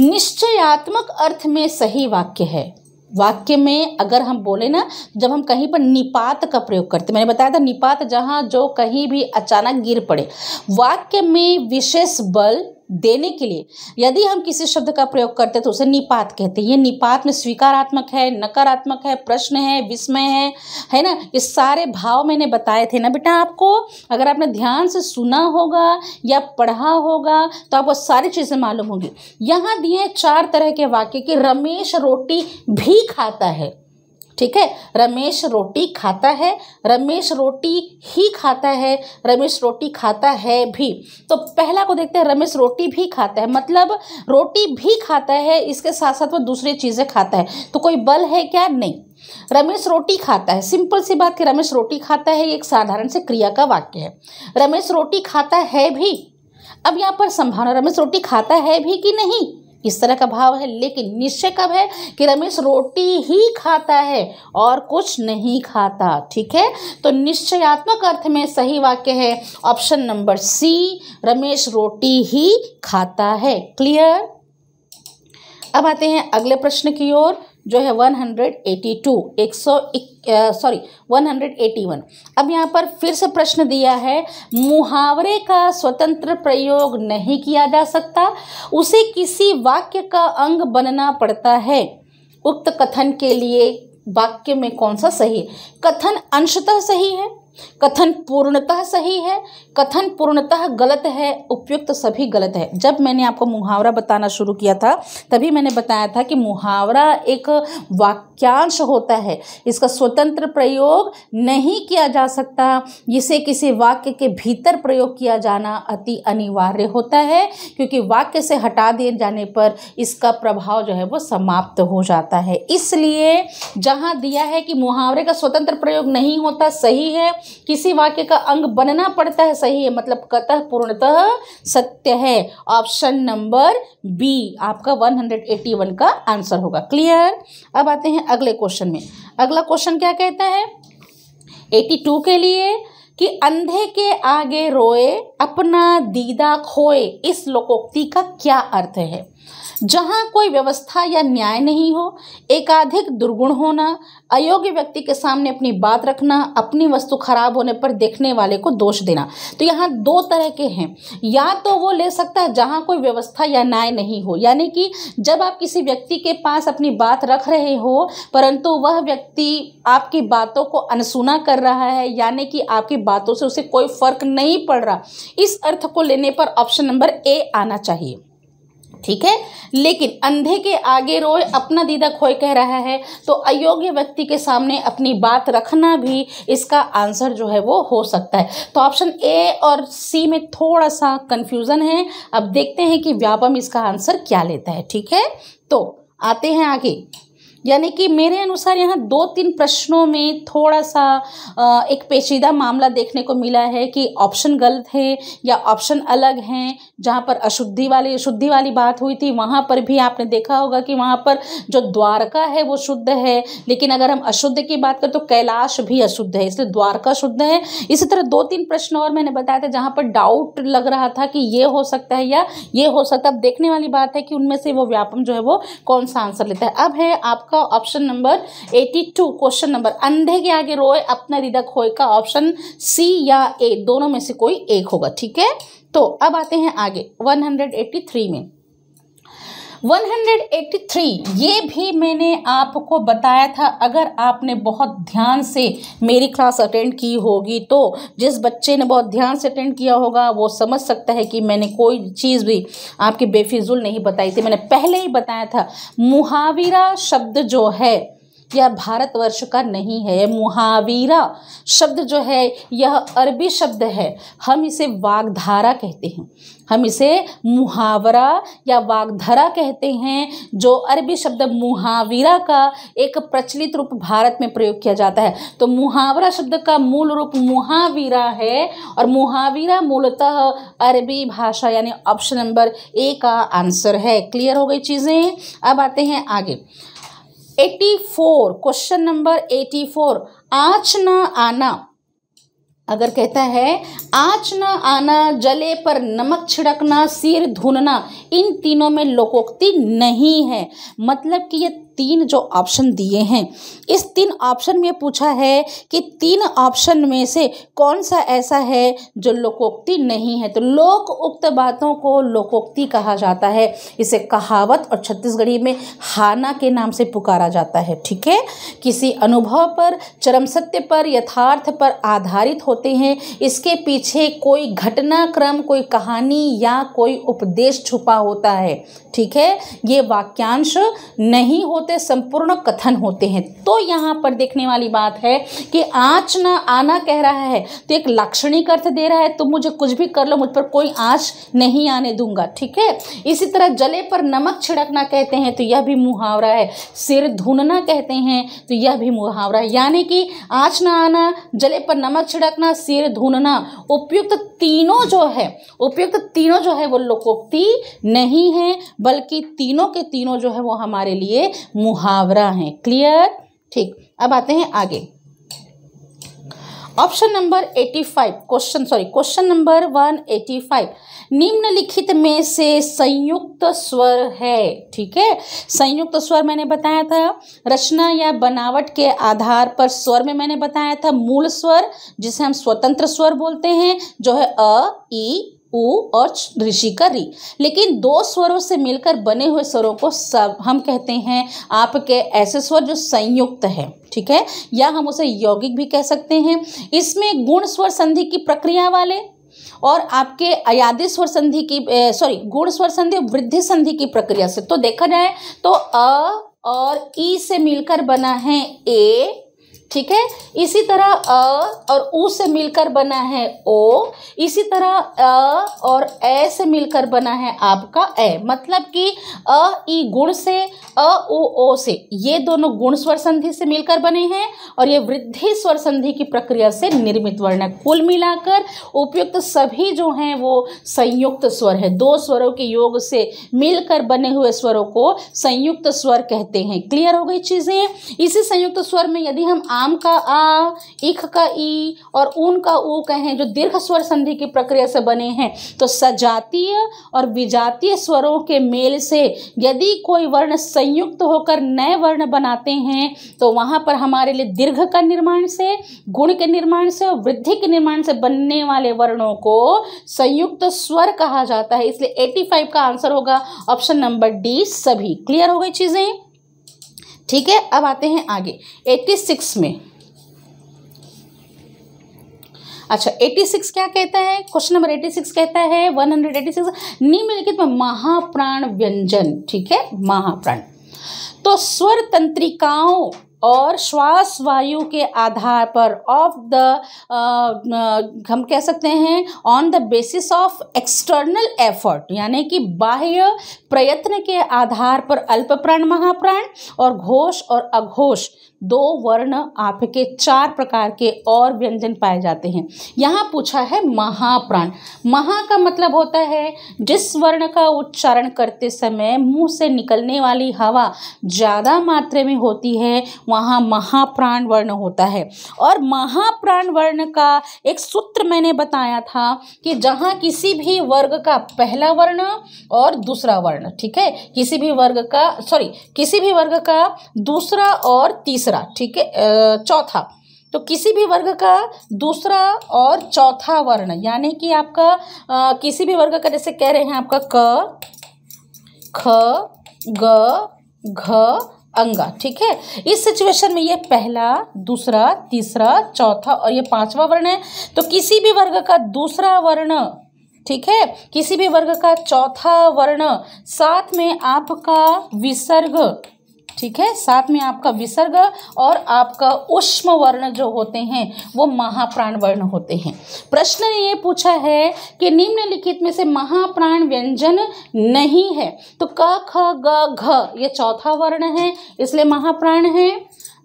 निश्चयात्मक अर्थ में सही वाक्य है वाक्य में अगर हम बोले ना जब हम कहीं पर निपात का प्रयोग करते मैंने बताया था निपात जहाँ जो कहीं भी अचानक गिर पड़े वाक्य में विशेष बल देने के लिए यदि हम किसी शब्द का प्रयोग करते हैं तो उसे निपात कहते हैं ये निपात में स्वीकारात्मक है नकारात्मक है प्रश्न है विस्मय है है ना ये सारे भाव मैंने बताए थे ना बेटा आपको अगर आपने ध्यान से सुना होगा या पढ़ा होगा तो आपको सारी चीज़ें मालूम होंगी यहाँ दिए चार तरह के वाक्य कि रमेश रोटी भी खाता है ठीक है रमेश रोटी खाता है रमेश रोटी ही खाता है रमेश रोटी खाता है भी तो पहला को देखते हैं रमेश रोटी भी खाता है मतलब रोटी भी खाता है इसके साथ साथ वो दूसरी चीज़ें खाता है तो कोई बल है क्या नहीं रमेश रोटी खाता है सिंपल सी बात कि रमेश रोटी खाता है एक साधारण से क्रिया का वाक्य है रमेश रोटी खाता है भी अब यहाँ पर संभावना रमेश रोटी खाता है भी कि नहीं इस तरह का भाव है लेकिन निश्चय कब है कि रमेश रोटी ही खाता है और कुछ नहीं खाता ठीक है तो निश्चयात्मक अर्थ में सही वाक्य है ऑप्शन नंबर सी रमेश रोटी ही खाता है क्लियर अब आते हैं अगले प्रश्न की ओर जो है 182 एक सौ सॉरी 181 अब यहाँ पर फिर से प्रश्न दिया है मुहावरे का स्वतंत्र प्रयोग नहीं किया जा सकता उसे किसी वाक्य का अंग बनना पड़ता है उक्त कथन के लिए वाक्य में कौन सा सही है कथन अंशतः सही है कथन पूर्णतः सही है कथन पूर्णतः गलत है उपयुक्त सभी गलत है जब मैंने आपको मुहावरा बताना शुरू किया था तभी मैंने बताया था कि मुहावरा एक वाक्यांश होता है इसका स्वतंत्र प्रयोग नहीं किया जा सकता इसे किसी वाक्य के भीतर प्रयोग किया जाना अति अनिवार्य होता है क्योंकि वाक्य से हटा दिए जाने पर इसका प्रभाव जो है वो समाप्त हो जाता है इसलिए जहाँ दिया है कि मुहावरे का स्वतंत्र प्रयोग नहीं होता सही है किसी वाक्य का अंग बनना पड़ता है सही है मतलब कतः पूर्णतः सत्य है ऑप्शन नंबर बी आपका 181 का आंसर होगा क्लियर अब आते हैं अगले क्वेश्चन में अगला क्वेश्चन क्या कहता है 82 के लिए कि अंधे के आगे रोए अपना दीदा खोए इस लोकोक्ति का क्या अर्थ है जहाँ कोई व्यवस्था या न्याय नहीं हो एकाधिक दुर्गुण होना अयोग्य व्यक्ति के सामने अपनी बात रखना अपनी वस्तु खराब होने पर देखने वाले को दोष देना तो यहाँ दो तरह के हैं या तो वो ले सकता है जहाँ कोई व्यवस्था या न्याय नहीं हो यानी कि जब आप किसी व्यक्ति के पास अपनी बात रख रहे हो परंतु वह व्यक्ति आपकी बातों को अनसुना कर रहा है यानी कि आपकी बातों से उसे कोई फर्क नहीं पड़ रहा इस अर्थ को लेने पर ऑप्शन नंबर ए आना चाहिए ठीक है लेकिन अंधे के आगे रोए अपना दीदा खोए कह रहा है तो अयोग्य व्यक्ति के सामने अपनी बात रखना भी इसका आंसर जो है वो हो सकता है तो ऑप्शन ए और सी में थोड़ा सा कंफ्यूजन है अब देखते हैं कि व्यापम इसका आंसर क्या लेता है ठीक है तो आते हैं आगे यानी कि मेरे अनुसार यहाँ दो तीन प्रश्नों में थोड़ा सा एक पेचीदा मामला देखने को मिला है कि ऑप्शन गलत है या ऑप्शन अलग हैं जहाँ पर अशुद्धि वाली शुद्धि वाली बात हुई थी वहाँ पर भी आपने देखा होगा कि वहाँ पर जो द्वारका है वो शुद्ध है लेकिन अगर हम अशुद्ध की बात करें तो कैलाश भी अशुद्ध है इसलिए द्वारका शुद्ध है इसी तरह दो तीन प्रश्न और मैंने बताया था जहाँ पर डाउट लग रहा था कि ये हो सकता है या ये हो सकता है अब देखने वाली बात है कि उनमें से वो व्यापम जो है वो कौन सा आंसर लेता है अब है आपका आपका ऑप्शन नंबर 82 क्वेश्चन नंबर अंधे के आगे रोए अपना हृदय खोए का ऑप्शन सी या ए दोनों में से कोई एक होगा ठीक है तो अब आते हैं आगे 183 में 183 ये भी मैंने आपको बताया था अगर आपने बहुत ध्यान से मेरी क्लास अटेंड की होगी तो जिस बच्चे ने बहुत ध्यान से अटेंड किया होगा वो समझ सकता है कि मैंने कोई चीज़ भी आपकी बेफिजुल नहीं बताई थी मैंने पहले ही बताया था मुहावरा शब्द जो है यह भारतवर्ष का नहीं है मुहावीरा शब्द जो है यह अरबी शब्द है हम इसे वागधारा कहते हैं हम इसे मुहावरा या वागधरा कहते हैं जो अरबी शब्द मुहावीरा का एक प्रचलित रूप भारत में प्रयोग किया जाता है तो मुहावरा शब्द का मूल रूप मुहावीरा है और मुहावीरा मूलतः अरबी भाषा यानी ऑप्शन नंबर ए का आंसर है क्लियर हो गई चीज़ें अब आते हैं आगे 84 क्वेश्चन नंबर 84 आँच ना आना अगर कहता है आँच न आना जले पर नमक छिड़कना सिर धुनना इन तीनों में लोकोक्ति नहीं है मतलब कि ये तीन जो ऑप्शन दिए हैं इस तीन ऑप्शन में पूछा है कि तीन ऑप्शन में से कौन सा ऐसा है जो लोकोक्ति नहीं है तो लोक उक्त बातों को लोकोक्ति कहा जाता है इसे कहावत और छत्तीसगढ़ी में हाना के नाम से पुकारा जाता है ठीक है किसी अनुभव पर चरम सत्य पर यथार्थ पर आधारित होते हैं इसके पीछे कोई घटनाक्रम कोई कहानी या कोई उपदेश छुपा होता है ठीक है ये वाक्यांश नहीं होता होते संपूर्ण कथन होते हैं तो यहाँ पर देखने वाली बात है कि आँच ना आना कह रहा है तो एक लाक्षणिक अर्थ दे रहा है तुम तो मुझे कुछ भी कर लो मुझ पर कोई आँच नहीं आने दूंगा ठीक है इसी तरह जले पर नमक छिड़कना कहते हैं तो यह भी मुहावरा है सिर धुनना कहते हैं तो यह भी मुहावरा है यानी कि आँच ना आना जले पर नमक छिड़कना सिर धुनना उपयुक्त तीनों जो है उपयुक्त तीनों जो है वो लोकोक्ति नहीं है बल्कि तीनों के तीनों जो है वो हमारे लिए मुहावरा है क्लियर ठीक अब आते हैं आगे option number eighty five question sorry question number one eighty five निम्नलिखित में से संयुक्त स्वर है ठीक है संयुक्त स्वर मैंने बताया था रचना या बनावट के आधार पर स्वर में मैंने बताया था मूल स्वर जिसे हम स्वतंत्र स्वर बोलते हैं जो है अ ई उ और ऋषि का री लेकिन दो स्वरों से मिलकर बने हुए स्वरों को सब हम कहते हैं आपके ऐसे स्वर जो संयुक्त है ठीक है या हम उसे यौगिक भी कह सकते हैं इसमें गुण स्वर संधि की प्रक्रिया वाले और आपके अयादि स्वर संधि की सॉरी गुण स्वर संधि वृद्धि संधि की प्रक्रिया से तो देखा जाए तो अ और ई से मिलकर बना है ए ठीक है इसी तरह अ और उ से मिलकर बना है ओ इसी तरह अ और ए से मिलकर बना है आपका ए मतलब कि अ ई गुण से अ उ ओ से ये दोनों गुण स्वर संधि से मिलकर बने हैं और ये वृद्धि स्वर संधि की प्रक्रिया से निर्मित वर्ण है कुल मिलाकर उपयुक्त सभी जो हैं वो संयुक्त स्वर है दो स्वरों के योग से मिलकर बने हुए स्वरों को संयुक्त स्वर कहते हैं क्लियर हो गई चीज़ें इसी संयुक्त स्वर में यदि हम आम का आ इख का ई और ऊन का ऊ कहें जो दीर्घ स्वर संधि की प्रक्रिया से बने हैं तो सजातीय और विजातीय स्वरों के मेल से यदि कोई वर्ण संयुक्त होकर नए वर्ण बनाते हैं तो वहाँ पर हमारे लिए दीर्घ का निर्माण से गुण के निर्माण से और वृद्धि के निर्माण से बनने वाले वर्णों को संयुक्त स्वर कहा जाता है इसलिए एटी का आंसर होगा ऑप्शन नंबर डी सभी क्लियर हो गई चीज़ें ठीक है अब आते हैं आगे 86 में अच्छा 86 क्या कहता है क्वेश्चन नंबर 86 कहता है 186 निम्नलिखित में महाप्राण व्यंजन ठीक है महाप्राण तो स्वर तंत्रिकाओं और श्वास वायु के आधार पर ऑफ द uh, uh, हम कह सकते हैं on the basis of external effort यानी कि बाह्य प्रयत्न के आधार पर अल्प प्राण महाप्राण और घोष और अघोष दो वर्ण आपके चार प्रकार के और व्यंजन पाए जाते हैं यहाँ पूछा है महाप्राण महा का मतलब होता है जिस वर्ण का उच्चारण करते समय मुंह से निकलने वाली हवा ज़्यादा मात्रा में होती है वहाँ महाप्राण वर्ण होता है और महाप्राण वर्ण का एक सूत्र मैंने बताया था कि जहाँ किसी भी वर्ग का पहला वर्ण और दूसरा वर्ण ठीक है किसी भी वर्ग का सॉरी किसी भी वर्ग का दूसरा और तीसरा तीसरा ठीक है चौथा तो किसी भी वर्ग का दूसरा और चौथा वर्ण यानी कि आपका आ, किसी भी वर्ग का जैसे कह रहे हैं आपका क ख ग घ अंगा ठीक है इस सिचुएशन में ये पहला दूसरा तीसरा चौथा और ये पांचवा वर्ण है तो किसी भी वर्ग का दूसरा वर्ण ठीक है किसी भी वर्ग का चौथा वर्ण साथ में आपका विसर्ग ठीक है साथ में आपका विसर्ग और आपका उष्म वर्ण जो होते हैं वो महाप्राण वर्ण होते हैं प्रश्न ने ये पूछा है कि निम्नलिखित में से महाप्राण व्यंजन नहीं है तो क ख ग घ ये चौथा वर्ण है इसलिए महाप्राण है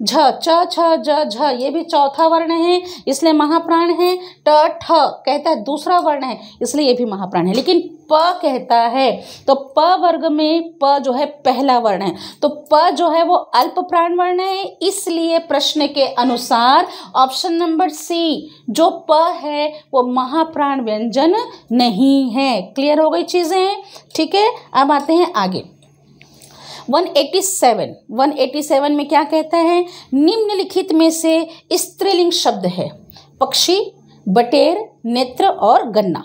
झ च छ ज झ ये भी चौथा वर्ण है इसलिए महाप्राण है ट ठ कहता है दूसरा वर्ण है इसलिए ये भी महाप्राण है लेकिन प कहता है तो प वर्ग में प जो है पहला वर्ण है तो प जो है वो अल्प प्राण वर्ण है इसलिए प्रश्न के अनुसार ऑप्शन नंबर सी जो प है वो महाप्राण व्यंजन नहीं है क्लियर हो गई चीज़ें ठीक है अब आते हैं आगे 187 187 में क्या कहता है निम्नलिखित में से स्त्रीलिंग शब्द है पक्षी बटेर नेत्र और गन्ना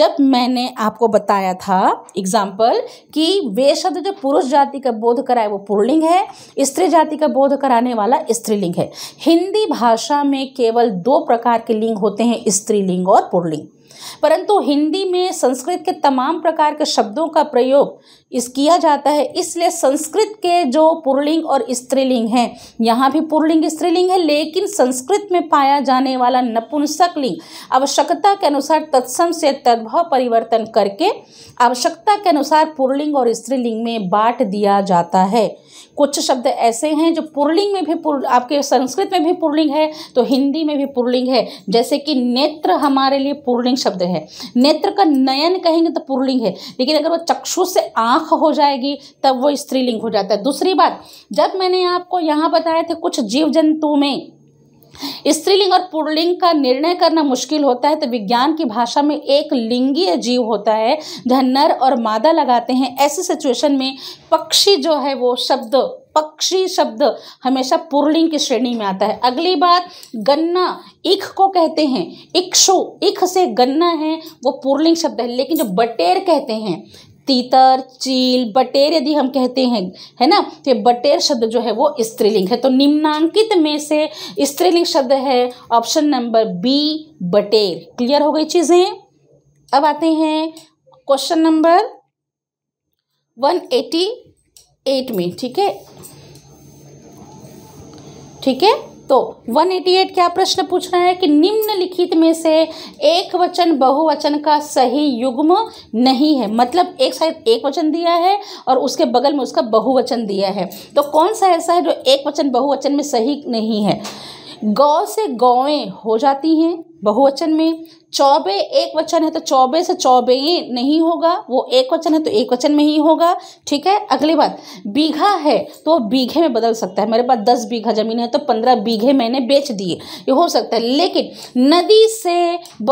जब मैंने आपको बताया था एग्जाम्पल कि वे शब्द जो पुरुष जाति का बोध कराए वो पुरलिंग है स्त्री जाति का बोध कराने वाला स्त्रीलिंग है हिंदी भाषा में केवल दो प्रकार के लिंग होते हैं स्त्रीलिंग और पुरलिंग परंतु हिंदी में संस्कृत के तमाम प्रकार के शब्दों का प्रयोग इस किया जाता है इसलिए संस्कृत के जो पुरलिंग और स्त्रीलिंग है यहाँ भी पुरलिंग स्त्रीलिंग है लेकिन संस्कृत में पाया जाने वाला नपुंसक लिंग आवश्यकता के अनुसार तत्सम से तद्भव परिवर्तन करके आवश्यकता के अनुसार पुरलिंग और स्त्रीलिंग में बांट दिया जाता है कुछ शब्द ऐसे हैं जो पुरलिंग में भी पुर आपके संस्कृत में भी पुरलिंग है तो हिंदी में भी पुरलिंग है जैसे कि नेत्र हमारे लिए पुरलिंग शब्द है नेत्र का नयन कहेंगे तो पुरलिंग है लेकिन अगर वो चक्षु से आम आँख हो जाएगी तब वो स्त्रीलिंग हो जाता है दूसरी बात जब मैंने आपको यहाँ बताया था कुछ जीव जंतु में स्त्रीलिंग और पुरलिंग का निर्णय करना मुश्किल होता है तो विज्ञान की भाषा में एक लिंगीय जीव होता है जहाँ नर और मादा लगाते हैं ऐसी सिचुएशन में पक्षी जो है वो शब्द पक्षी शब्द हमेशा पुरलिंग की श्रेणी में आता है अगली बात गन्ना इख को कहते हैं इक्षु इख से गन्ना है वो पुरलिंग शब्द है लेकिन जो बटेर कहते हैं तीतर चील बटेर यदि हम कहते हैं है ना तो बटेर शब्द जो है वो स्त्रीलिंग है तो निम्नांकित में से स्त्रीलिंग शब्द है ऑप्शन नंबर बी बटेर क्लियर हो गई चीज़ें अब आते हैं question number one eighty eight में ठीक है ठीक है तो 188 क्या प्रश्न पूछ रहा है कि निम्नलिखित में से एक वचन बहुवचन का सही युग्म नहीं है मतलब एक शायद एक वचन दिया है और उसके बगल में उसका बहुवचन दिया है तो कौन सा ऐसा है जो एक वचन बहुवचन में सही नहीं है गौ से गौएं हो जाती हैं बहुवचन में चौबे एक वचन है तो चौबे से चौबे नहीं होगा वो एक वचन है तो एक वचन में ही होगा ठीक है अगली बात बीघा है तो वो बीघे में बदल सकता है मेरे पास दस बीघा ज़मीन है तो पंद्रह बीघे मैंने बेच दिए ये हो सकता है लेकिन नदी से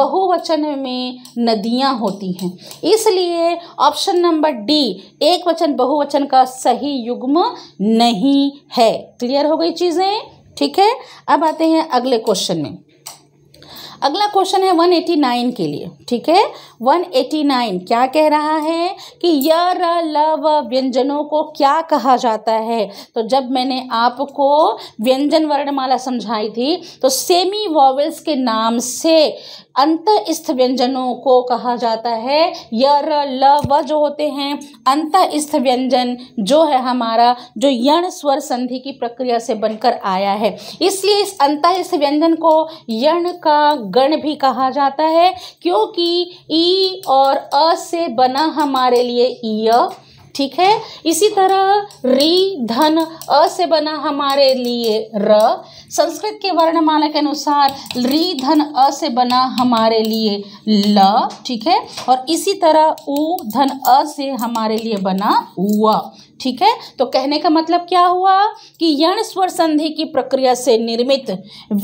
बहुवचन में नदियाँ होती हैं इसलिए ऑप्शन नंबर डी एक वचन बहुवचन का सही युग्म नहीं है क्लियर हो गई चीज़ें ठीक है अब आते हैं अगले क्वेश्चन में अगला क्वेश्चन है 189 के लिए ठीक है 189 क्या कह रहा है कि य लव व्यंजनों को क्या कहा जाता है तो जब मैंने आपको व्यंजन वर्णमाला समझाई थी तो सेमी वॉवल्स के नाम से अंतस्थ व्यंजनों को कहा जाता है य र ल व जो होते हैं अंतस्थ व्यंजन जो है हमारा जो यण स्वर संधि की प्रक्रिया से बनकर आया है इसलिए इस अंतस्थ व्यंजन को यण का गण भी कहा जाता है क्योंकि ई और अ से बना हमारे लिए ई ठीक है इसी तरह री धन अ से बना हमारे लिए र संस्कृत के वर्णमाला के अनुसार री धन अ से बना हमारे लिए ल ठीक है और इसी तरह उ धन अ से हमारे लिए बना उ ठीक है तो कहने का मतलब क्या हुआ कि यण स्वर संधि की प्रक्रिया से निर्मित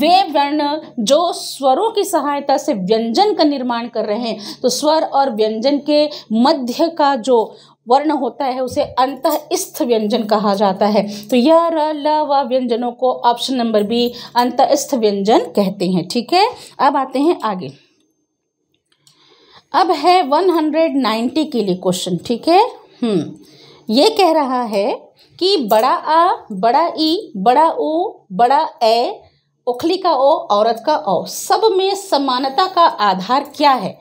वे वर्ण जो स्वरों की सहायता से व्यंजन का निर्माण कर रहे हैं तो स्वर और व्यंजन के मध्य का जो वर्ण होता है उसे अंतस्थ व्यंजन कहा जाता है तो यह व व्यंजनों को ऑप्शन नंबर बी अंतस्थ व्यंजन कहते हैं ठीक है अब आते हैं आगे अब है 190 के लिए क्वेश्चन ठीक है हम्म ये कह रहा है कि बड़ा आ बड़ा ई बड़ा ओ बड़ा ए उखली का ओ औरत का ओ सब में समानता का आधार क्या है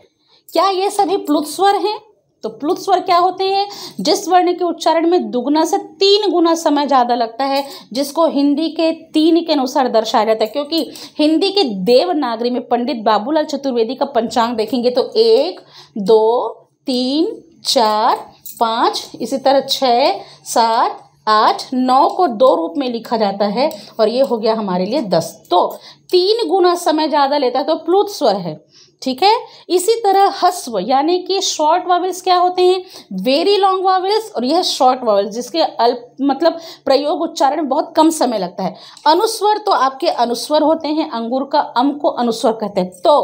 क्या ये सभी प्लुत स्वर हैं तो प्लुत स्वर क्या होते हैं जिस वर्ण के उच्चारण में दुगुना से तीन गुना समय ज़्यादा लगता है जिसको हिंदी के तीन के अनुसार दर्शाया जाता है क्योंकि हिंदी के देवनागरी में पंडित बाबूलाल चतुर्वेदी का पंचांग देखेंगे तो एक दो तीन चार पाँच इसी तरह छः सात आठ नौ को दो रूप में लिखा जाता है और ये हो गया हमारे लिए दस तो तीन गुना समय ज़्यादा लेता है तो प्लुत स्वर है ठीक है इसी तरह हस्व यानी कि शॉर्ट वावल्स क्या होते हैं वेरी लॉन्ग वावल्स और यह शॉर्ट वावल्स जिसके अल्प मतलब प्रयोग उच्चारण में बहुत कम समय लगता है अनुस्वर तो आपके अनुस्वर होते हैं अंगूर का अम को अनुस्वर कहते हैं तो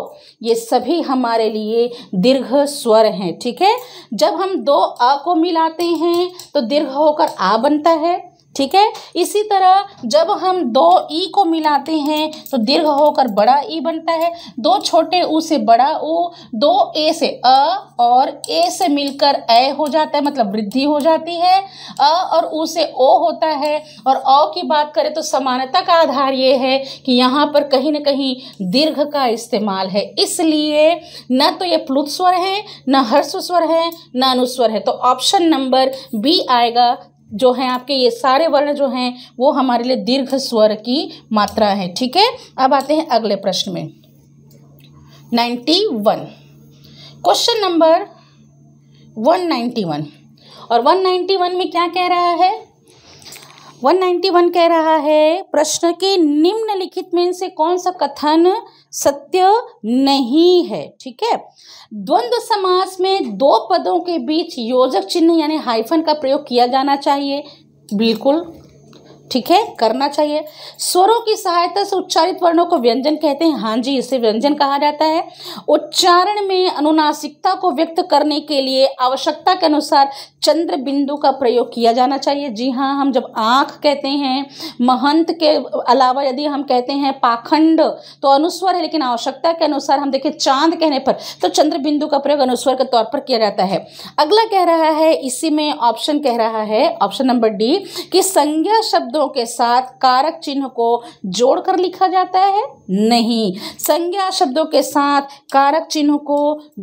ये सभी हमारे लिए दीर्घ स्वर हैं ठीक है जब हम दो अ को मिलाते हैं तो दीर्घ होकर आ बनता है ठीक है इसी तरह जब हम दो ई को मिलाते हैं तो दीर्घ होकर बड़ा ई बनता है दो छोटे ऊ से बड़ा ऊ दो ए से अ और ए से मिलकर ए हो जाता है मतलब वृद्धि हो जाती है अ और ऊ से ओ होता है और औ की बात करें तो समानता का आधार ये है कि यहाँ पर कहीं ना कहीं दीर्घ का इस्तेमाल है इसलिए न तो ये प्लुत स्वर है न हर्ष स्वर है न अनुस्वर है तो ऑप्शन नंबर बी आएगा जो हैं आपके ये सारे वर्ण जो हैं वो हमारे लिए दीर्घ स्वर की मात्रा है ठीक है अब आते हैं अगले प्रश्न में ninety one question number one ninety one और वन नाइन्टी वन में क्या कह रहा है वन नाइन्टी वन कह रहा है प्रश्न के निम्नलिखित में से कौन सा कथन सत्य नहीं है ठीक है द्वंद्व समास में दो पदों के बीच योजक चिन्ह यानी हाइफन का प्रयोग किया जाना चाहिए बिल्कुल ठीक है करना चाहिए स्वरों की सहायता से उच्चारित वर्णों को व्यंजन कहते हैं हाँ जी इसे व्यंजन कहा जाता है उच्चारण में अनुनासिकता को व्यक्त करने के लिए आवश्यकता के अनुसार चंद्र बिंदु का प्रयोग किया जाना चाहिए जी हाँ हम जब आँख कहते हैं महंत के अलावा यदि हम कहते हैं पाखंड तो अनुस्वर है लेकिन आवश्यकता के अनुसार हम देखें चांद कहने पर तो चंद्र बिंदु का प्रयोग अनुस्वर के तौर पर किया जाता है अगला कह रहा है इसी में ऑप्शन कह रहा है ऑप्शन नंबर डी कि संज्ञा शब्द शब्दों के साथ कारक चिन्ह को जोड़कर लिखा जाता है नहीं संज्ञा शब्दों के साथ कारक चिन्ह को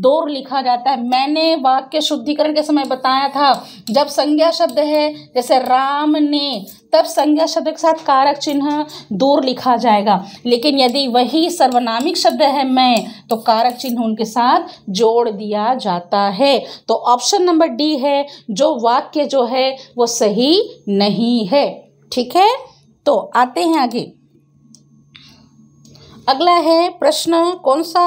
दौर लिखा जाता है मैंने वाक्य शुद्धिकरण के समय बताया था जब संज्ञा शब्द है जैसे राम ने तब संज्ञा शब्द के साथ कारक चिन्ह दूर लिखा जाएगा लेकिन यदि वही सर्वनामिक शब्द है मैं तो कारक चिन्ह उनके साथ जोड़ दिया जाता है तो ऑप्शन नंबर डी है जो वाक्य जो है वो सही नहीं है ठीक है तो आते हैं आगे अगला है प्रश्न कौन सा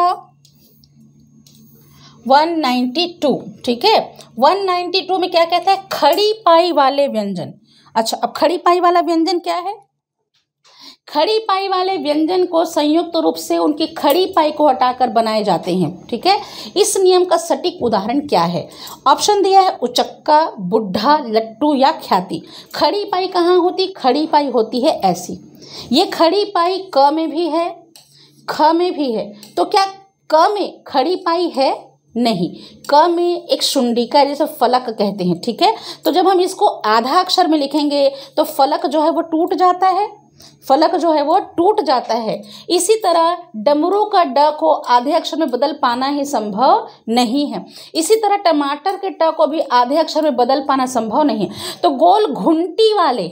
192 ठीक है 192 में क्या कहता है खड़ी पाई वाले व्यंजन अच्छा अब खड़ी पाई वाला व्यंजन क्या है खड़ी पाई वाले व्यंजन को संयुक्त तो रूप से उनकी खड़ी पाई को हटाकर बनाए जाते हैं ठीक है इस नियम का सटीक उदाहरण क्या है ऑप्शन दिया है उचक्का बुढ़ा लट्टू या ख्याति खड़ी पाई कहाँ होती खड़ी पाई होती है ऐसी ये खड़ी पाई क में भी है ख में भी है तो क्या क में खड़ी पाई है नहीं क में एक शुंडिका जैसे फलक कहते हैं ठीक है तो जब हम इसको आधा अक्षर में लिखेंगे तो फलक जो है वो टूट जाता है फलक जो है वो टूट जाता है इसी तरह डमरू का ड को आधे अक्षर में बदल पाना ही संभव नहीं है इसी तरह टमाटर के ट को भी आधे अक्षर में बदल पाना संभव नहीं है तो गोल घुंटी वाले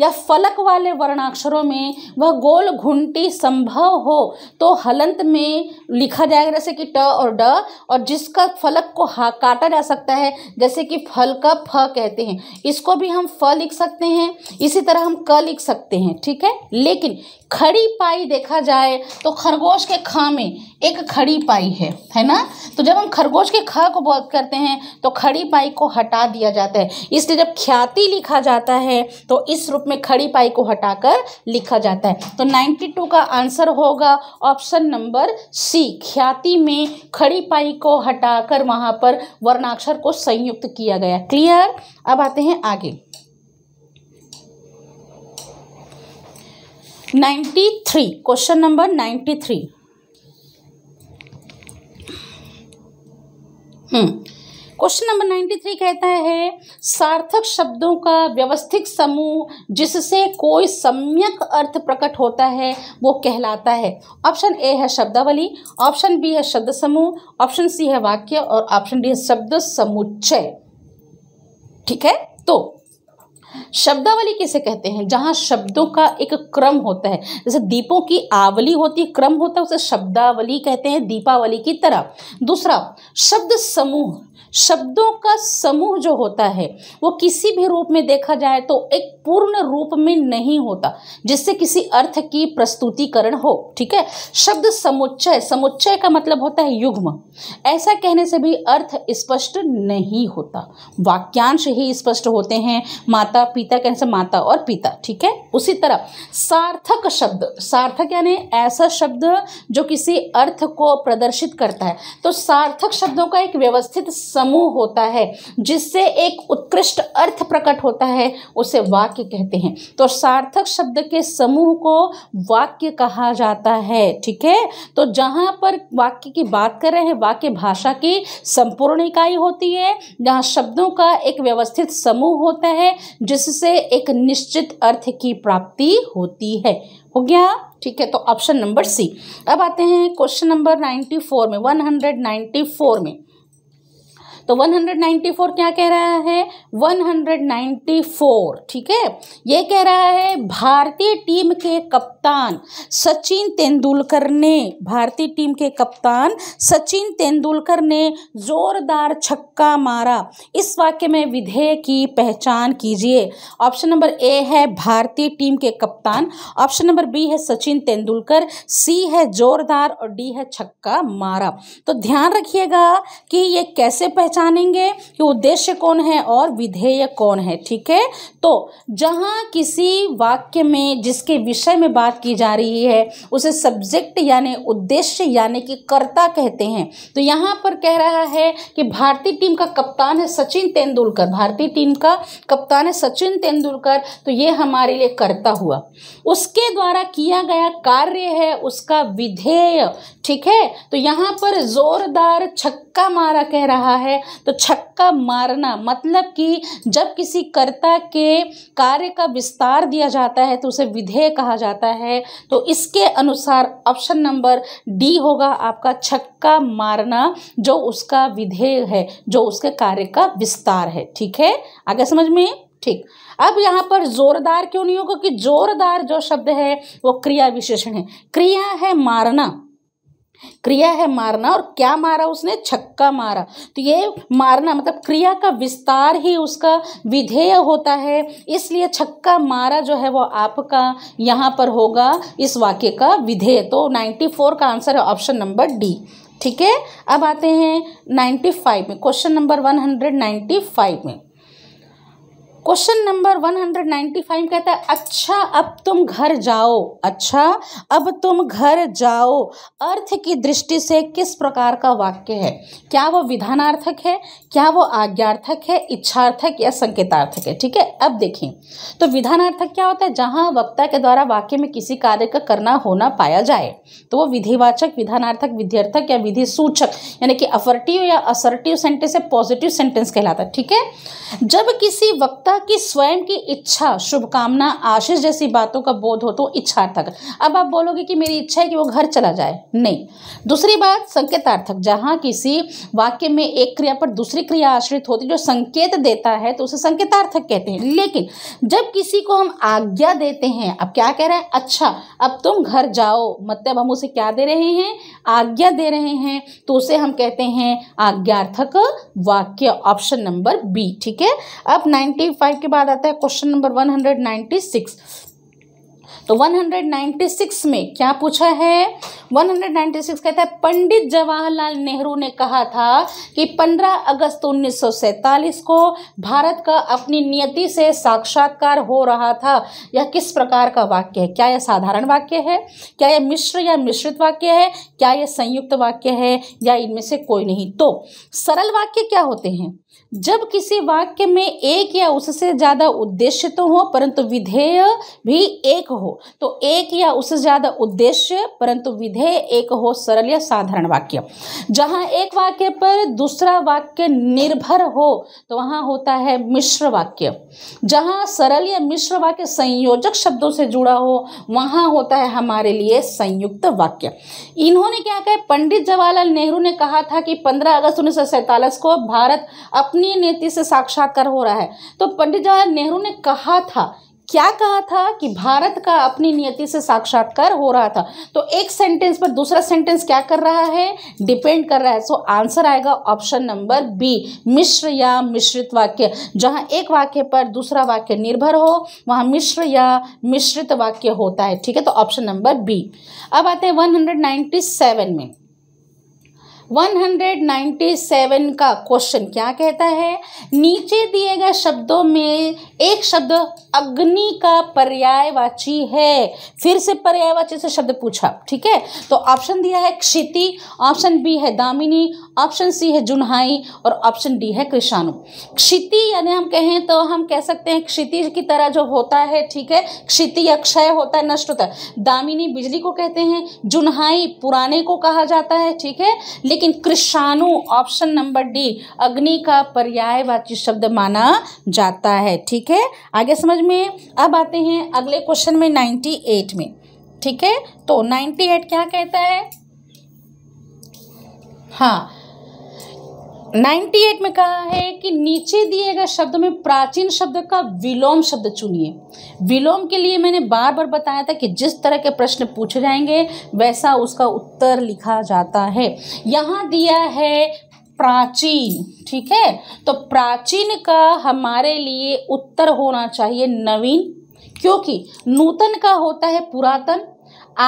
या फलक वाले वर्णाक्षरों में वह गोल घुंटी संभव हो तो हलंत में लिखा जाएगा जैसे कि ट और ड और जिसका फलक को हा काटा जा सकता है जैसे कि फल का फ कहते हैं इसको भी हम फ लिख सकते हैं इसी तरह हम क लिख सकते हैं ठीक है लेकिन खड़ी पाई देखा जाए तो खरगोश के खा में एक खड़ी पाई है है ना तो जब हम खरगोश के खा को बात करते हैं तो खड़ी पाई को हटा दिया जाता है इसलिए जब ख्याति लिखा जाता है तो इस रूप में खड़ी पाई को हटाकर लिखा जाता है तो 92 का आंसर होगा ऑप्शन नंबर सी ख्याति में खड़ी पाई को हटाकर वहाँ पर वर्णाक्षर को संयुक्त किया गया क्लियर अब आते हैं आगे ninety three question number ninety three question number ninety three कहता है सार्थक शब्दों का व्यवस्थित समूह जिससे कोई सम्यक अर्थ प्रकट होता है वो कहलाता है ऑप्शन ए है शब्दावली ऑप्शन बी है शब्द समूह ऑप्शन सी है वाक्य और ऑप्शन डी है शब्द समुच्चय ठीक है तो शब्दावली किसे कहते हैं जहाँ शब्दों का एक क्रम होता है जैसे दीपों की आवली होती है क्रम होता है उसे शब्दावली कहते हैं दीपावली की तरह दूसरा शब्द समूह शब्दों का समूह जो होता है वो किसी भी रूप में देखा जाए तो एक पूर्ण रूप में नहीं होता जिससे किसी अर्थ की प्रस्तुतिकरण हो ठीक है शब्द समुच्चय समुच्चय का मतलब होता है युग्म ऐसा कहने से भी अर्थ स्पष्ट नहीं होता वाक्यांश ही स्पष्ट होते हैं माता पिता कहने से माता और पिता ठीक है उसी तरह सार्थक शब्द सार्थक यानी ऐसा शब्द जो किसी अर्थ को प्रदर्शित करता है तो सार्थक शब्दों का एक व्यवस्थित सम समूह होता है जिससे एक उत्कृष्ट अर्थ प्रकट होता है उसे वाक्य कहते हैं तो सार्थक शब्द के समूह को वाक्य कहा जाता है ठीक है तो जहाँ पर वाक्य की बात कर रहे हैं वाक्य भाषा की संपूर्ण इकाई होती है जहाँ शब्दों का एक व्यवस्थित समूह होता है जिससे एक निश्चित अर्थ की प्राप्ति होती है हो गया ठीक है तो ऑप्शन नंबर सी अब आते हैं क्वेश्चन नंबर नाइन्टी फोर में वन हंड्रेड नाइन्टी फोर में तो 194 क्या कह रहा है 194 ठीक है ये कह रहा है भारतीय टीम के कप्तान सचिन तेंदुलकर ने भारतीय टीम के कप्तान सचिन तेंदुलकर ने जोरदार छक्का मारा इस वाक्य में विधेय की पहचान कीजिए ऑप्शन नंबर ए है भारतीय टीम के कप्तान ऑप्शन नंबर बी है सचिन तेंदुलकर सी है जोरदार और डी है छक्का मारा तो ध्यान रखिएगा कि ये कैसे पहचान पहचानेंगे कि उद्देश्य कौन है और विधेय कौन है ठीक है तो जहाँ किसी वाक्य में जिसके विषय में बात की जा रही है उसे सब्जेक्ट यानी उद्देश्य यानी कि कर्ता कहते हैं तो यहाँ पर कह रहा है कि भारतीय टीम का कप्तान है सचिन तेंदुलकर भारतीय टीम का कप्तान है सचिन तेंदुलकर तो ये हमारे लिए कर्ता हुआ उसके द्वारा किया गया कार्य है उसका विधेय ठीक है तो यहाँ पर जोरदार छक्के छक्का मारा कह रहा है तो छक्का मारना मतलब कि जब किसी कर्ता के कार्य का विस्तार दिया जाता है तो उसे विधेय कहा जाता है तो इसके अनुसार ऑप्शन नंबर डी होगा आपका छक्का मारना जो उसका विधेय है जो उसके कार्य का विस्तार है ठीक है आगे समझ में ठीक अब यहाँ पर जोरदार क्यों नहीं होगा कि जोरदार जो शब्द है वो क्रिया विशेषण है क्रिया है मारना क्रिया है मारना और क्या मारा उसने छक्का मारा तो ये मारना मतलब क्रिया का विस्तार ही उसका विधेय होता है इसलिए छक्का मारा जो है वो आपका यहाँ पर होगा इस वाक्य का विधेय तो 94 का आंसर है ऑप्शन नंबर डी ठीक है अब आते हैं 95 में क्वेश्चन नंबर 195 में क्वेश्चन नंबर 195 कहता है अच्छा अब तुम घर जाओ अच्छा अब तुम घर जाओ अर्थ की दृष्टि से किस प्रकार का वाक्य है क्या वो विधानार्थक है क्या वो आज्ञार्थक है इच्छार्थक या संकेतार्थक है ठीक है अब देखें तो विधानार्थक क्या होता है जहां वक्ता के द्वारा वाक्य में किसी कार्य का करना होना पाया जाए तो वो विधिवाचक विधानार्थक विध्यर्थक या विधि सूचक यानी कि अफर्टिव या असर्टिव सेंटेंस या पॉजिटिव सेंटेंस कहलाता है ठीक है जब किसी वक्ता ताकि स्वयं की इच्छा शुभकामना आशीष जैसी बातों का बोध हो तो इच्छार्थक अब आप बोलोगे कि मेरी इच्छा है कि वो घर चला जाए नहीं दूसरी बात संकेतार्थक जहाँ किसी वाक्य में एक क्रिया पर दूसरी क्रिया आश्रित होती जो संकेत देता है तो उसे संकेतार्थक कहते हैं लेकिन जब किसी को हम आज्ञा देते हैं अब क्या कह रहे हैं अच्छा अब तुम घर जाओ मतलब हम उसे क्या दे रहे हैं आज्ञा दे रहे हैं तो उसे हम कहते हैं आज्ञार्थक वाक्य ऑप्शन नंबर बी ठीक है अब नाइन्टी फाइव के बाद आता है question number one hundred ninety six तो 196 में क्या पूछा है 196 कहता है पंडित जवाहरलाल नेहरू ने कहा था कि 15 अगस्त उन्नीस को भारत का अपनी नियति से साक्षात्कार हो रहा था यह किस प्रकार का वाक्य है क्या यह साधारण वाक्य है क्या यह मिश्र या मिश्रित वाक्य है क्या यह संयुक्त वाक्य है या इनमें से कोई नहीं तो सरल वाक्य क्या होते हैं जब किसी वाक्य में एक या उससे ज़्यादा उद्देश्य तो हो परंतु विधेय भी एक हो तो एक या उससे ज़्यादा उद्देश्य परंतु विधेय एक हो सरल या साधारण वाक्य जहाँ एक वाक्य पर दूसरा वाक्य निर्भर हो तो वहाँ होता है मिश्र वाक्य जहाँ सरल या मिश्र वाक्य संयोजक शब्दों से जुड़ा हो वहाँ होता है हमारे लिए संयुक्त वाक्य इन्होंने क्या कहा पंडित जवाहरलाल नेहरू ने कहा था कि पंद्रह अगस्त उन्नीस को भारत अपने अपनी नीति से साक्षात्कार हो रहा है तो पंडित जवाहरलाल नेहरू ने कहा था क्या कहा था कि भारत का अपनी नियति से साक्षात्कार हो रहा था तो एक सेंटेंस पर दूसरा सेंटेंस क्या कर रहा है डिपेंड कर रहा है सो आंसर आएगा ऑप्शन नंबर बी मिश्र या मिश्रित वाक्य जहां एक वाक्य पर दूसरा वाक्य निर्भर हो वहां मिश्र या मिश्रित वाक्य होता है ठीक है तो ऑप्शन नंबर बी अब आते हैं वन में 197 का क्वेश्चन क्या कहता है नीचे दिए गए शब्दों में एक शब्द अग्नि का पर्यायवाची है फिर से पर्यायवाची से शब्द पूछा ठीक है तो ऑप्शन दिया है क्षिति ऑप्शन बी है दामिनी ऑप्शन सी है जुनहाई और ऑप्शन डी है कृषाणु क्षिति यानी हम कहें तो हम कह सकते हैं क्षिति की तरह जो होता है ठीक है क्षिति अक्षय होता है नष्ट होता है दामिनी बिजली को कहते हैं जुनहाई पुराने को कहा जाता है ठीक है लेकिन लेकिन कृषाणु ऑप्शन नंबर डी अग्नि का पर्यायवाची शब्द माना जाता है ठीक है आगे समझ में अब आते हैं अगले क्वेश्चन में नाइन्टी एट में ठीक है तो नाइन्टी एट क्या कहता है हाँ नाइन्टी एट में कहा है कि नीचे दिए गए शब्द में प्राचीन शब्द का विलोम शब्द चुनिए विलोम के लिए मैंने बार बार बताया था कि जिस तरह के प्रश्न पूछे जाएंगे वैसा उसका उत्तर लिखा जाता है यहाँ दिया है प्राचीन ठीक है तो प्राचीन का हमारे लिए उत्तर होना चाहिए नवीन क्योंकि नूतन का होता है पुरातन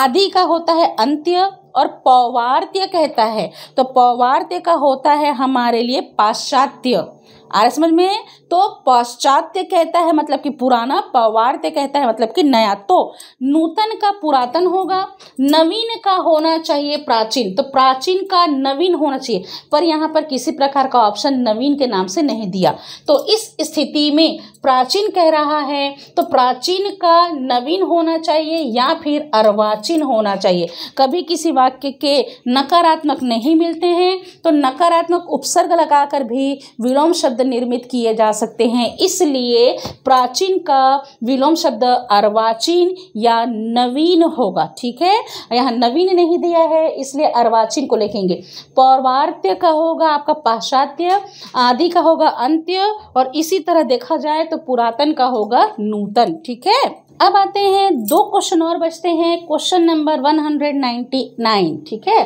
आदि का होता है अंत्य और पौवार्त्य कहता है तो पौवार्त्य का होता है हमारे लिए पाश्चात्य समझ में तो पाश्चात्य कहता है मतलब कि पुराना पवार्त्य कहता है मतलब कि नया तो नूतन का पुरातन होगा नवीन का होना चाहिए प्राचीन तो प्राचीन का नवीन होना चाहिए पर यहाँ पर किसी प्रकार का ऑप्शन नवीन के नाम से नहीं दिया तो इस स्थिति में प्राचीन कह रहा है तो प्राचीन का नवीन होना चाहिए या फिर अर्वाचीन होना चाहिए कभी किसी वाक्य के नकारात्मक नहीं मिलते हैं तो नकारात्मक उपसर्ग लगाकर भी विलोम शब्द निर्मित किए जा सकते हैं इसलिए प्राचीन का विलोम शब्द अर्वाचीन या नवीन होगा ठीक है यहाँ नवीन नहीं दिया है इसलिए अर्वाचीन को लिखेंगे पौर्वात्य का होगा आपका पाश्चात्य आदि का होगा अंत्य और इसी तरह देखा जाए तो पुरातन का होगा नूतन ठीक है अब आते हैं दो क्वेश्चन और बचते हैं क्वेश्चन नंबर 199 ठीक है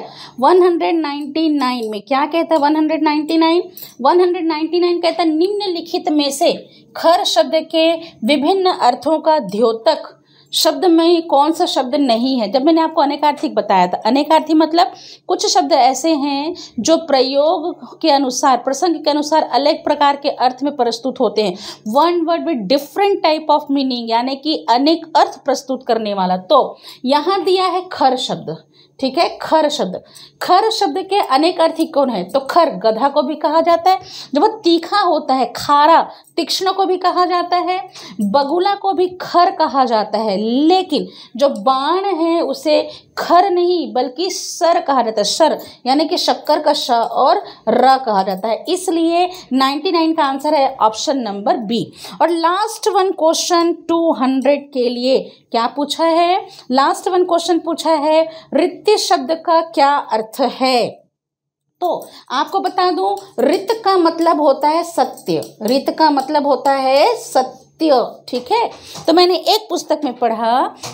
199 में क्या कहता है 199 199 कहता है निम्नलिखित में से खर शब्द के विभिन्न अर्थों का द्योतक शब्द में कौन सा शब्द नहीं है जब मैंने आपको अनेकार्थिक बताया था अनेकार्थी मतलब कुछ शब्द ऐसे हैं जो प्रयोग के अनुसार प्रसंग के अनुसार अलग प्रकार के अर्थ में प्रस्तुत होते हैं one word with different type of meaning यानी कि अनेक अर्थ प्रस्तुत करने वाला तो यहाँ दिया है खर शब्द ठीक है खर शब्द खर शब्द के अनेक अर्थ कौन है तो खर गधा को भी कहा जाता है जब वो तीखा होता है खारा तीक्ष्ण को भी कहा जाता है बगुला को भी खर कहा जाता है लेकिन जो बाण है उसे खर नहीं बल्कि सर कहा जाता है सर यानी कि शक्कर का श और र कहा जाता है इसलिए 99 का आंसर है ऑप्शन नंबर बी और लास्ट वन क्वेश्चन 200 के लिए क्या पूछा है लास्ट वन क्वेश्चन पूछा है रित्य शब्द का क्या अर्थ है तो आपको बता दूं रित का मतलब होता है सत्य रित का मतलब होता है सत्य ठीक है तो मैंने एक पुस्तक में पढ़ा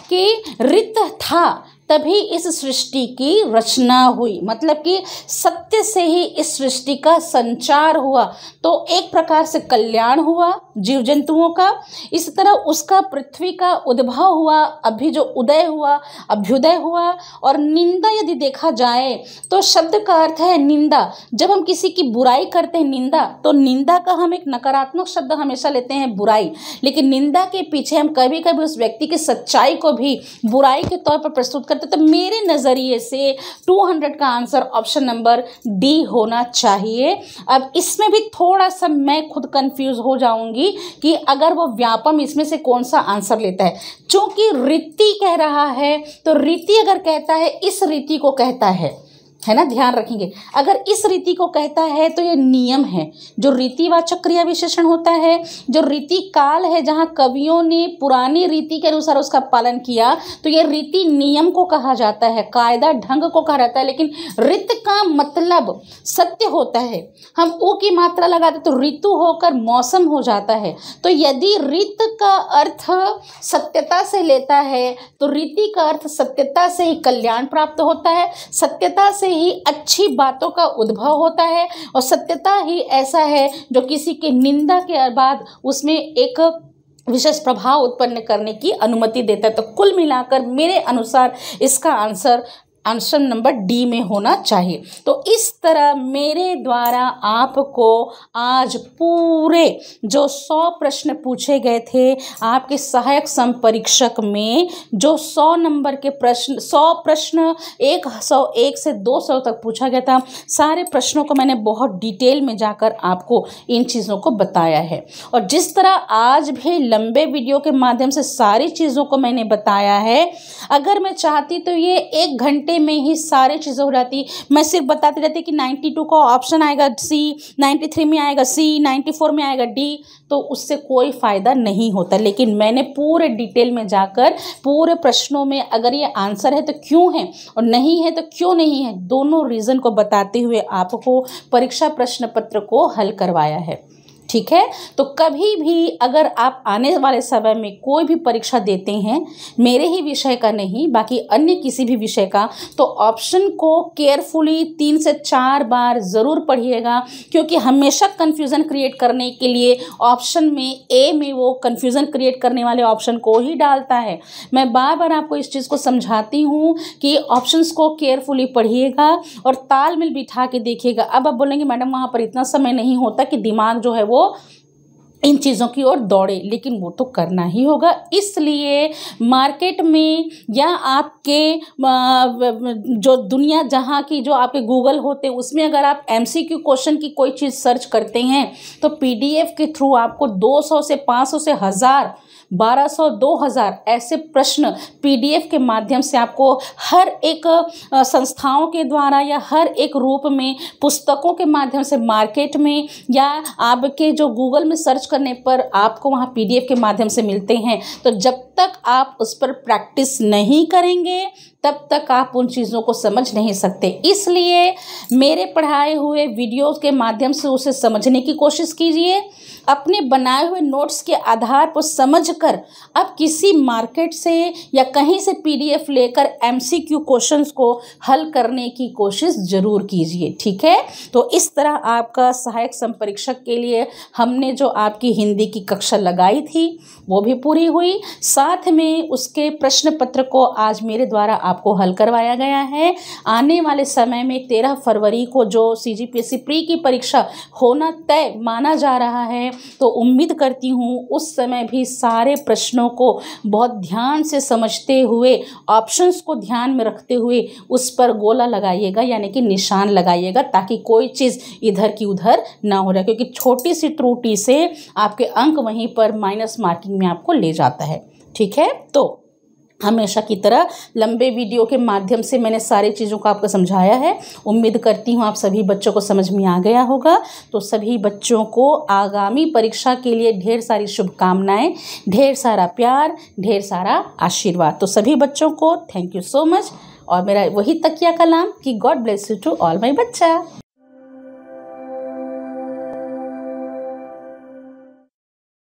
कि रित था तभी इस सृष्टि की रचना हुई मतलब कि सत्य से ही इस सृष्टि का संचार हुआ तो एक प्रकार से कल्याण हुआ जीव जंतुओं का इस तरह उसका पृथ्वी का उद्भव हुआ अभी जो उदय हुआ अभ्युदय हुआ और निंदा यदि देखा जाए तो शब्द का अर्थ है निंदा जब हम किसी की बुराई करते हैं निंदा तो निंदा का हम एक नकारात्मक शब्द हमेशा लेते हैं बुराई लेकिन निंदा के पीछे हम कभी कभी उस व्यक्ति की सच्चाई को भी बुराई के तौर पर प्रस्तुत कर करते तो मेरे नज़रिए से 200 का आंसर ऑप्शन नंबर डी होना चाहिए अब इसमें भी थोड़ा सा मैं खुद कंफ्यूज हो जाऊंगी कि अगर वो व्यापम इसमें से कौन सा आंसर लेता है चूँकि रीति कह रहा है तो रीति अगर कहता है इस रीति को कहता है है ना ध्यान रखेंगे अगर इस रीति को कहता है तो ये नियम है जो रीतिवाचक क्रिया विशेषण होता है जो रीति काल है जहाँ कवियों ने पुरानी रीति के अनुसार उसका पालन किया तो ये रीति नियम को कहा जाता है कायदा ढंग को कहा जाता है लेकिन रित का मतलब सत्य होता है हम ऊ की मात्रा लगाते तो ऋतु होकर मौसम हो जाता है तो यदि रित का अर्थ सत्यता से लेता है तो रीति का अर्थ सत्यता से ही कल्याण प्राप्त होता है सत्यता से ही अच्छी बातों का उद्भव होता है और सत्यता ही ऐसा है जो किसी की निंदा के बाद उसमें एक विशेष प्रभाव उत्पन्न करने की अनुमति देता है तो कुल मिलाकर मेरे अनुसार इसका आंसर आंसर नंबर डी में होना चाहिए तो इस तरह मेरे द्वारा आपको आज पूरे जो सौ प्रश्न पूछे गए थे आपके सहायक सम परीक्षक में जो सौ नंबर के प्रश्न सौ प्रश्न एक सौ एक से दो सौ तक पूछा गया था सारे प्रश्नों को मैंने बहुत डिटेल में जाकर आपको इन चीज़ों को बताया है और जिस तरह आज भी लंबे वीडियो के माध्यम से सारी चीज़ों को मैंने बताया है अगर मैं चाहती तो ये एक घंटे घंटे में ही सारे चीज़ें हो जाती मैं सिर्फ बताती रहती कि 92 का ऑप्शन आएगा सी 93 में आएगा सी 94 में आएगा डी तो उससे कोई फ़ायदा नहीं होता लेकिन मैंने पूरे डिटेल में जाकर पूरे प्रश्नों में अगर ये आंसर है तो क्यों है और नहीं है तो क्यों नहीं है दोनों रीज़न को बताते हुए आपको परीक्षा प्रश्न पत्र को हल करवाया है ठीक है तो कभी भी अगर आप आने वाले समय में कोई भी परीक्षा देते हैं मेरे ही विषय का नहीं बाकी अन्य किसी भी विषय का तो ऑप्शन को केयरफुली तीन से चार बार ज़रूर पढ़िएगा क्योंकि हमेशा कन्फ्यूज़न क्रिएट करने के लिए ऑप्शन में ए में वो कन्फ्यूज़न क्रिएट करने वाले ऑप्शन को ही डालता है मैं बार बार आपको इस चीज़ को समझाती हूँ कि ऑप्शंस को केयरफुली पढ़िएगा और तालमेल बिठा के देखिएगा अब आप बोलेंगे मैडम वहाँ पर इतना समय नहीं होता कि दिमाग जो है वो इन चीज़ों की ओर दौड़े लेकिन वो तो करना ही होगा इसलिए मार्केट में या आपके जो दुनिया जहाँ की जो आपके गूगल होते हैं उसमें अगर आप एमसीक्यू क्वेश्चन की कोई चीज़ सर्च करते हैं तो पीडीएफ के थ्रू आपको 200 से 500 से हज़ार 1200 2000 ऐसे प्रश्न पीडीएफ के माध्यम से आपको हर एक संस्थाओं के द्वारा या हर एक रूप में पुस्तकों के माध्यम से मार्केट में या आपके जो गूगल में सर्च करने पर आपको वहाँ पीडीएफ के माध्यम से मिलते हैं तो जब तक आप उस पर प्रैक्टिस नहीं करेंगे तब तक आप उन चीज़ों को समझ नहीं सकते इसलिए मेरे पढ़ाए हुए वीडियोस के माध्यम से उसे समझने की कोशिश कीजिए अपने बनाए हुए नोट्स के आधार पर समझकर अब किसी मार्केट से या कहीं से पीडीएफ लेकर एमसीक्यू क्वेश्चंस को हल करने की कोशिश ज़रूर कीजिए ठीक है तो इस तरह आपका सहायक संपरीक्षक के लिए हमने जो आपकी हिंदी की कक्षा लगाई थी वो भी पूरी हुई साथ में उसके प्रश्न पत्र को आज मेरे द्वारा आप आपको हल करवाया गया है आने वाले समय में तेरह फरवरी को जो सी जी पी प्री की परीक्षा होना तय माना जा रहा है तो उम्मीद करती हूँ उस समय भी सारे प्रश्नों को बहुत ध्यान से समझते हुए ऑप्शंस को ध्यान में रखते हुए उस पर गोला लगाइएगा यानी कि निशान लगाइएगा ताकि कोई चीज़ इधर की उधर ना हो जाए क्योंकि छोटी सी त्रुटि से आपके अंक वहीं पर माइनस मार्किंग में आपको ले जाता है ठीक है तो हमेशा की तरह लंबे वीडियो के माध्यम से मैंने सारे चीज़ों को आपको समझाया है उम्मीद करती हूँ आप सभी बच्चों को समझ में आ गया होगा तो सभी बच्चों को आगामी परीक्षा के लिए ढेर सारी शुभकामनाएं ढेर सारा प्यार ढेर सारा आशीर्वाद तो सभी बच्चों को थैंक यू सो मच और मेरा वही तकिया का नाम कि God bless you to all my बच्चा